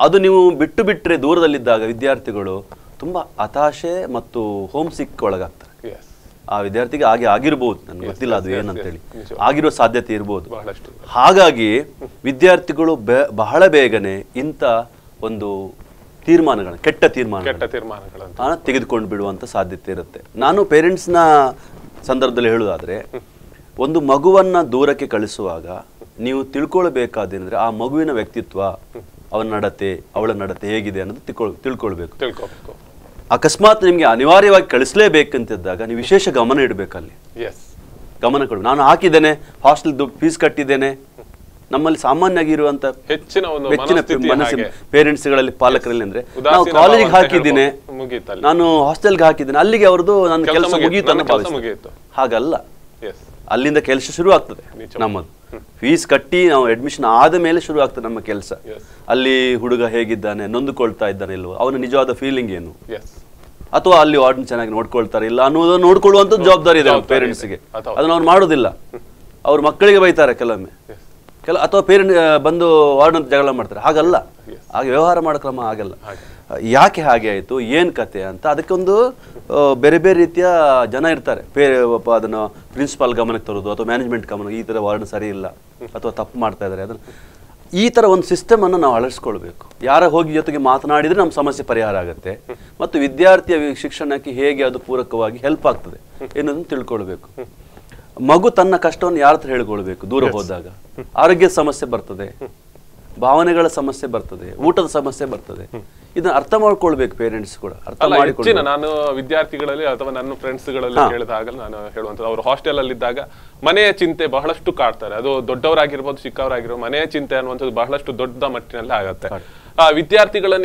ಅದು ನೀವು ಬಿಟ್ಟು ಬಿಟ್ಟರೆ ದೂರದಲ್ಲಿದ್ದಾಗ ವಿದ್ಯಾರ್ಥಿಗಳು ತುಂಬ ಹತಾಶೆ ಮತ್ತು ಹೋಮ್ ಸಿಕ್ ಒಳಗಾಗ್ತಾರೆ ಆ ವಿದ್ಯಾರ್ಥಿಗೆ ಹಾಗೆ ಆಗಿರ್ಬೋದು ನನ್ಗೆ ಗೊತ್ತಿಲ್ಲ ಅದು ಏನಂತೇಳಿ ಆಗಿರೋ ಸಾಧ್ಯತೆ ಇರ್ಬೋದು ಹಾಗಾಗಿ ವಿದ್ಯಾರ್ಥಿಗಳು ಬಹಳ ಬೇಗನೆ ಇಂಥ ಒಂದು ತೀರ್ಮಾನಗಳನ್ನ ಕೆಟ್ಟ ತೀರ್ಮಾನ ಕೆಟ್ಟ ತೆಗೆದುಕೊಂಡು ಬಿಡುವಂಥ ಸಾಧ್ಯತೆ ಇರುತ್ತೆ ನಾನು ಪೇರೆಂಟ್ಸ್ನ ಸಂದರ್ಭದಲ್ಲಿ ಹೇಳುವುದಾದ್ರೆ ಒಂದು ಮಗುವನ್ನ ದೂರಕ್ಕೆ ಕಳಿಸುವಾಗ ನೀವು ತಿಳ್ಕೊಳ್ಬೇಕಾದ್ರೆ ಆ ಮಗುವಿನ ವ್ಯಕ್ತಿತ್ವ ಅವನ ನಡತೆ ಅವಳ ನಡತೆ ಹೇಗಿದೆ ಅನ್ನೋದು ತಿಳ್ಕೊಳ್ ತಿಳ್ಕೊಳ್ಬೇಕು ಅಕಸ್ಮಾತ್ ನಿಮಗೆ ಅನಿವಾರ್ಯವಾಗಿ ಕಳಿಸಲೇಬೇಕಂತಿದ್ದಾಗ ನೀವು ವಿಶೇಷ ಗಮನ ಇಡಬೇಕಲ್ಲಿ ಗಮನ ಕೊಡು ನಾನು ಹಾಕಿದ್ದೇನೆ ಹಾಸ್ಟೆಲ್ ದುಡ್ಡು ಫೀಸ್ ಕಟ್ಟಿದ್ದೇನೆ ನಮ್ಮಲ್ಲಿ ಸಾಮಾನ್ಯವಾಗಿ ಇರುವಂತ ಹೆಚ್ಚಿನ ಹೆಚ್ಚಿನ ಪೇರೆಂಟ್ಸ್ ಗಳಲ್ಲಿ ಪಾಲಕರಲ್ಲಿ ಅಂದ್ರೆ ನಾವು ಕಾಲೇಜಿಗೆ ಹಾಕಿದ್ದೀನಿ ನಾನು ಹಾಸ್ಟೆಲ್ಗೆ ಹಾಕಿದ್ದೀನಿ ಅಲ್ಲಿಗೆ ಅವ್ರದ್ದು ನನ್ನ ಕೆಲಸ ಮುಗಿಯಿತು ಹಾಗಲ್ಲ ಅಲ್ಲಿಂದ ಕೆಲಸ ಶುರು ಆಗ್ತದೆ ನಮ್ಮದು ಫೀಸ್ ಕಟ್ಟಿ ನಾವು ಅಡ್ಮಿಷನ್ ಆದ ಮೇಲೆ ಶುರು ಆಗ್ತದೆ ನಮ್ಮ ಕೆಲಸ ಅಲ್ಲಿ ಹುಡುಗ ಹೇಗಿದ್ದಾನೆ ನೊಂದುಕೊಳ್ತಾ ಇದ್ದಾನೆ ಇಲ್ವೋ ಅವನ ನಿಜವಾದ ಫೀಲಿಂಗ್ ಏನು ಅಥವಾ ಅಲ್ಲಿ ವಾರ್ಡ್ ಚೆನ್ನಾಗಿ ನೋಡ್ಕೊಳ್ತಾರೆ ಇಲ್ಲ ಅನ್ನೋದನ್ನು ನೋಡ್ಕೊಳ್ಳುವಂತ ಜವಾಬ್ದಾರಿ ಇದೆ ಪೇರೆಂಟ್ಸ್ಗೆ ಅದನ್ನ ಅವ್ರು ಮಾಡೋದಿಲ್ಲ ಅವ್ರ ಮಕ್ಕಳಿಗೆ ಬೈತಾರೆ ಕೆಲವೊಮ್ಮೆ ಕೆಲ ಅಥವಾ ಪೇರೆಂಟ್ ಬಂದು ವಾರ್ಡ್ ಅಂತ ಜಗಳ ಮಾಡ್ತಾರೆ ಹಾಗಲ್ಲ ಹಾಗೆ ವ್ಯವಹಾರ ಮಾಡೋ ಕ್ರಮ ಆಗಲ್ಲ ಯಾಕೆ ಹಾಗೆ ಆಯಿತು ಏನು ಕತೆ ಅಂತ ಅದಕ್ಕೊಂದು ಬೇರೆ ಬೇರೆ ರೀತಿಯ ಜನ ಇರ್ತಾರೆ ಬೇರೆ ಅದನ್ನು ಪ್ರಿನ್ಸಿಪಾಲ್ ಗಮನಕ್ಕೆ ತರೋದು ಅಥವಾ ಮ್ಯಾನೇಜ್ಮೆಂಟ್ ಗಮನ ಈ ಥರ ವಾರ್ಡ್ ಸರಿ ಇಲ್ಲ ಅಥವಾ ತಪ್ಪು ಮಾಡ್ತಾ ಇದ್ದಾರೆ ಅದನ್ನು ಈ ಥರ ಒಂದು ಸಿಸ್ಟಮನ್ನು ನಾವು ಅಳಿಸ್ಕೊಳ್ಬೇಕು ಯಾರ ಹೋಗಿ ಜೊತೆಗೆ ಮಾತನಾಡಿದರೆ ನಮ್ಮ ಸಮಸ್ಯೆ ಪರಿಹಾರ ಆಗುತ್ತೆ ಮತ್ತು ವಿದ್ಯಾರ್ಥಿಯ ಶಿಕ್ಷಣಕ್ಕೆ ಹೇಗೆ ಅದು ಪೂರಕವಾಗಿ ಹೆಲ್ಪ್ ಆಗ್ತದೆ ಎನ್ನುವುದನ್ನು ತಿಳ್ಕೊಳ್ಬೇಕು ಮಗು ತನ್ನ ಕಷ್ಟವನ್ನು ಯಾರತ್ರ ಹತ್ರ ಹೇಳ್ಕೊಳ್ಬೇಕು ದೂರ ಹೋದಾಗ ಆರೋಗ್ಯ ಸಮಸ್ಯೆ ಬರ್ತದೆ ಭಾವನೆಗಳ ಸಮಸ್ಯೆ ಬರ್ತದೆ ಊಟದ ಸಮಸ್ಯೆ ಬರ್ತದೆ ಇದನ್ನ ಅರ್ಥ ಮಾಡ್ಕೊಳ್ಬೇಕು ಪೇರೆಂಟ್ಸ್ ಕೂಡ ಅರ್ಥ ಮಾಡಿಕೊಳ್ಳಿ ನಾನು ವಿದ್ಯಾರ್ಥಿಗಳಲ್ಲಿ ಅಥವಾ ನನ್ನ ಫ್ರೆಂಡ್ಸ್ಗಳಲ್ಲಿ ಹೇಳಿದಾಗ ನಾನು ಹೇಳುವಂಥದ್ದು ಅವರು ಹಾಸ್ಟೆಲ್ ಅಲ್ಲಿ ಇದ್ದಾಗ ಮನೆಯ ಚಿಂತೆ ಬಹಳಷ್ಟು ಕಾಡ್ತಾರೆ ಅದು ದೊಡ್ಡವರಾಗಿರ್ಬೋದು ಚಿಕ್ಕವರಾಗಿರ್ಬೋದು ಮನೆಯ ಚಿಂತೆ ಅನ್ನುವಂಥದ್ದು ಬಹಳಷ್ಟು ದೊಡ್ಡ ಮಟ್ಟಿನಲ್ಲಿ ಆಗುತ್ತೆ ಆ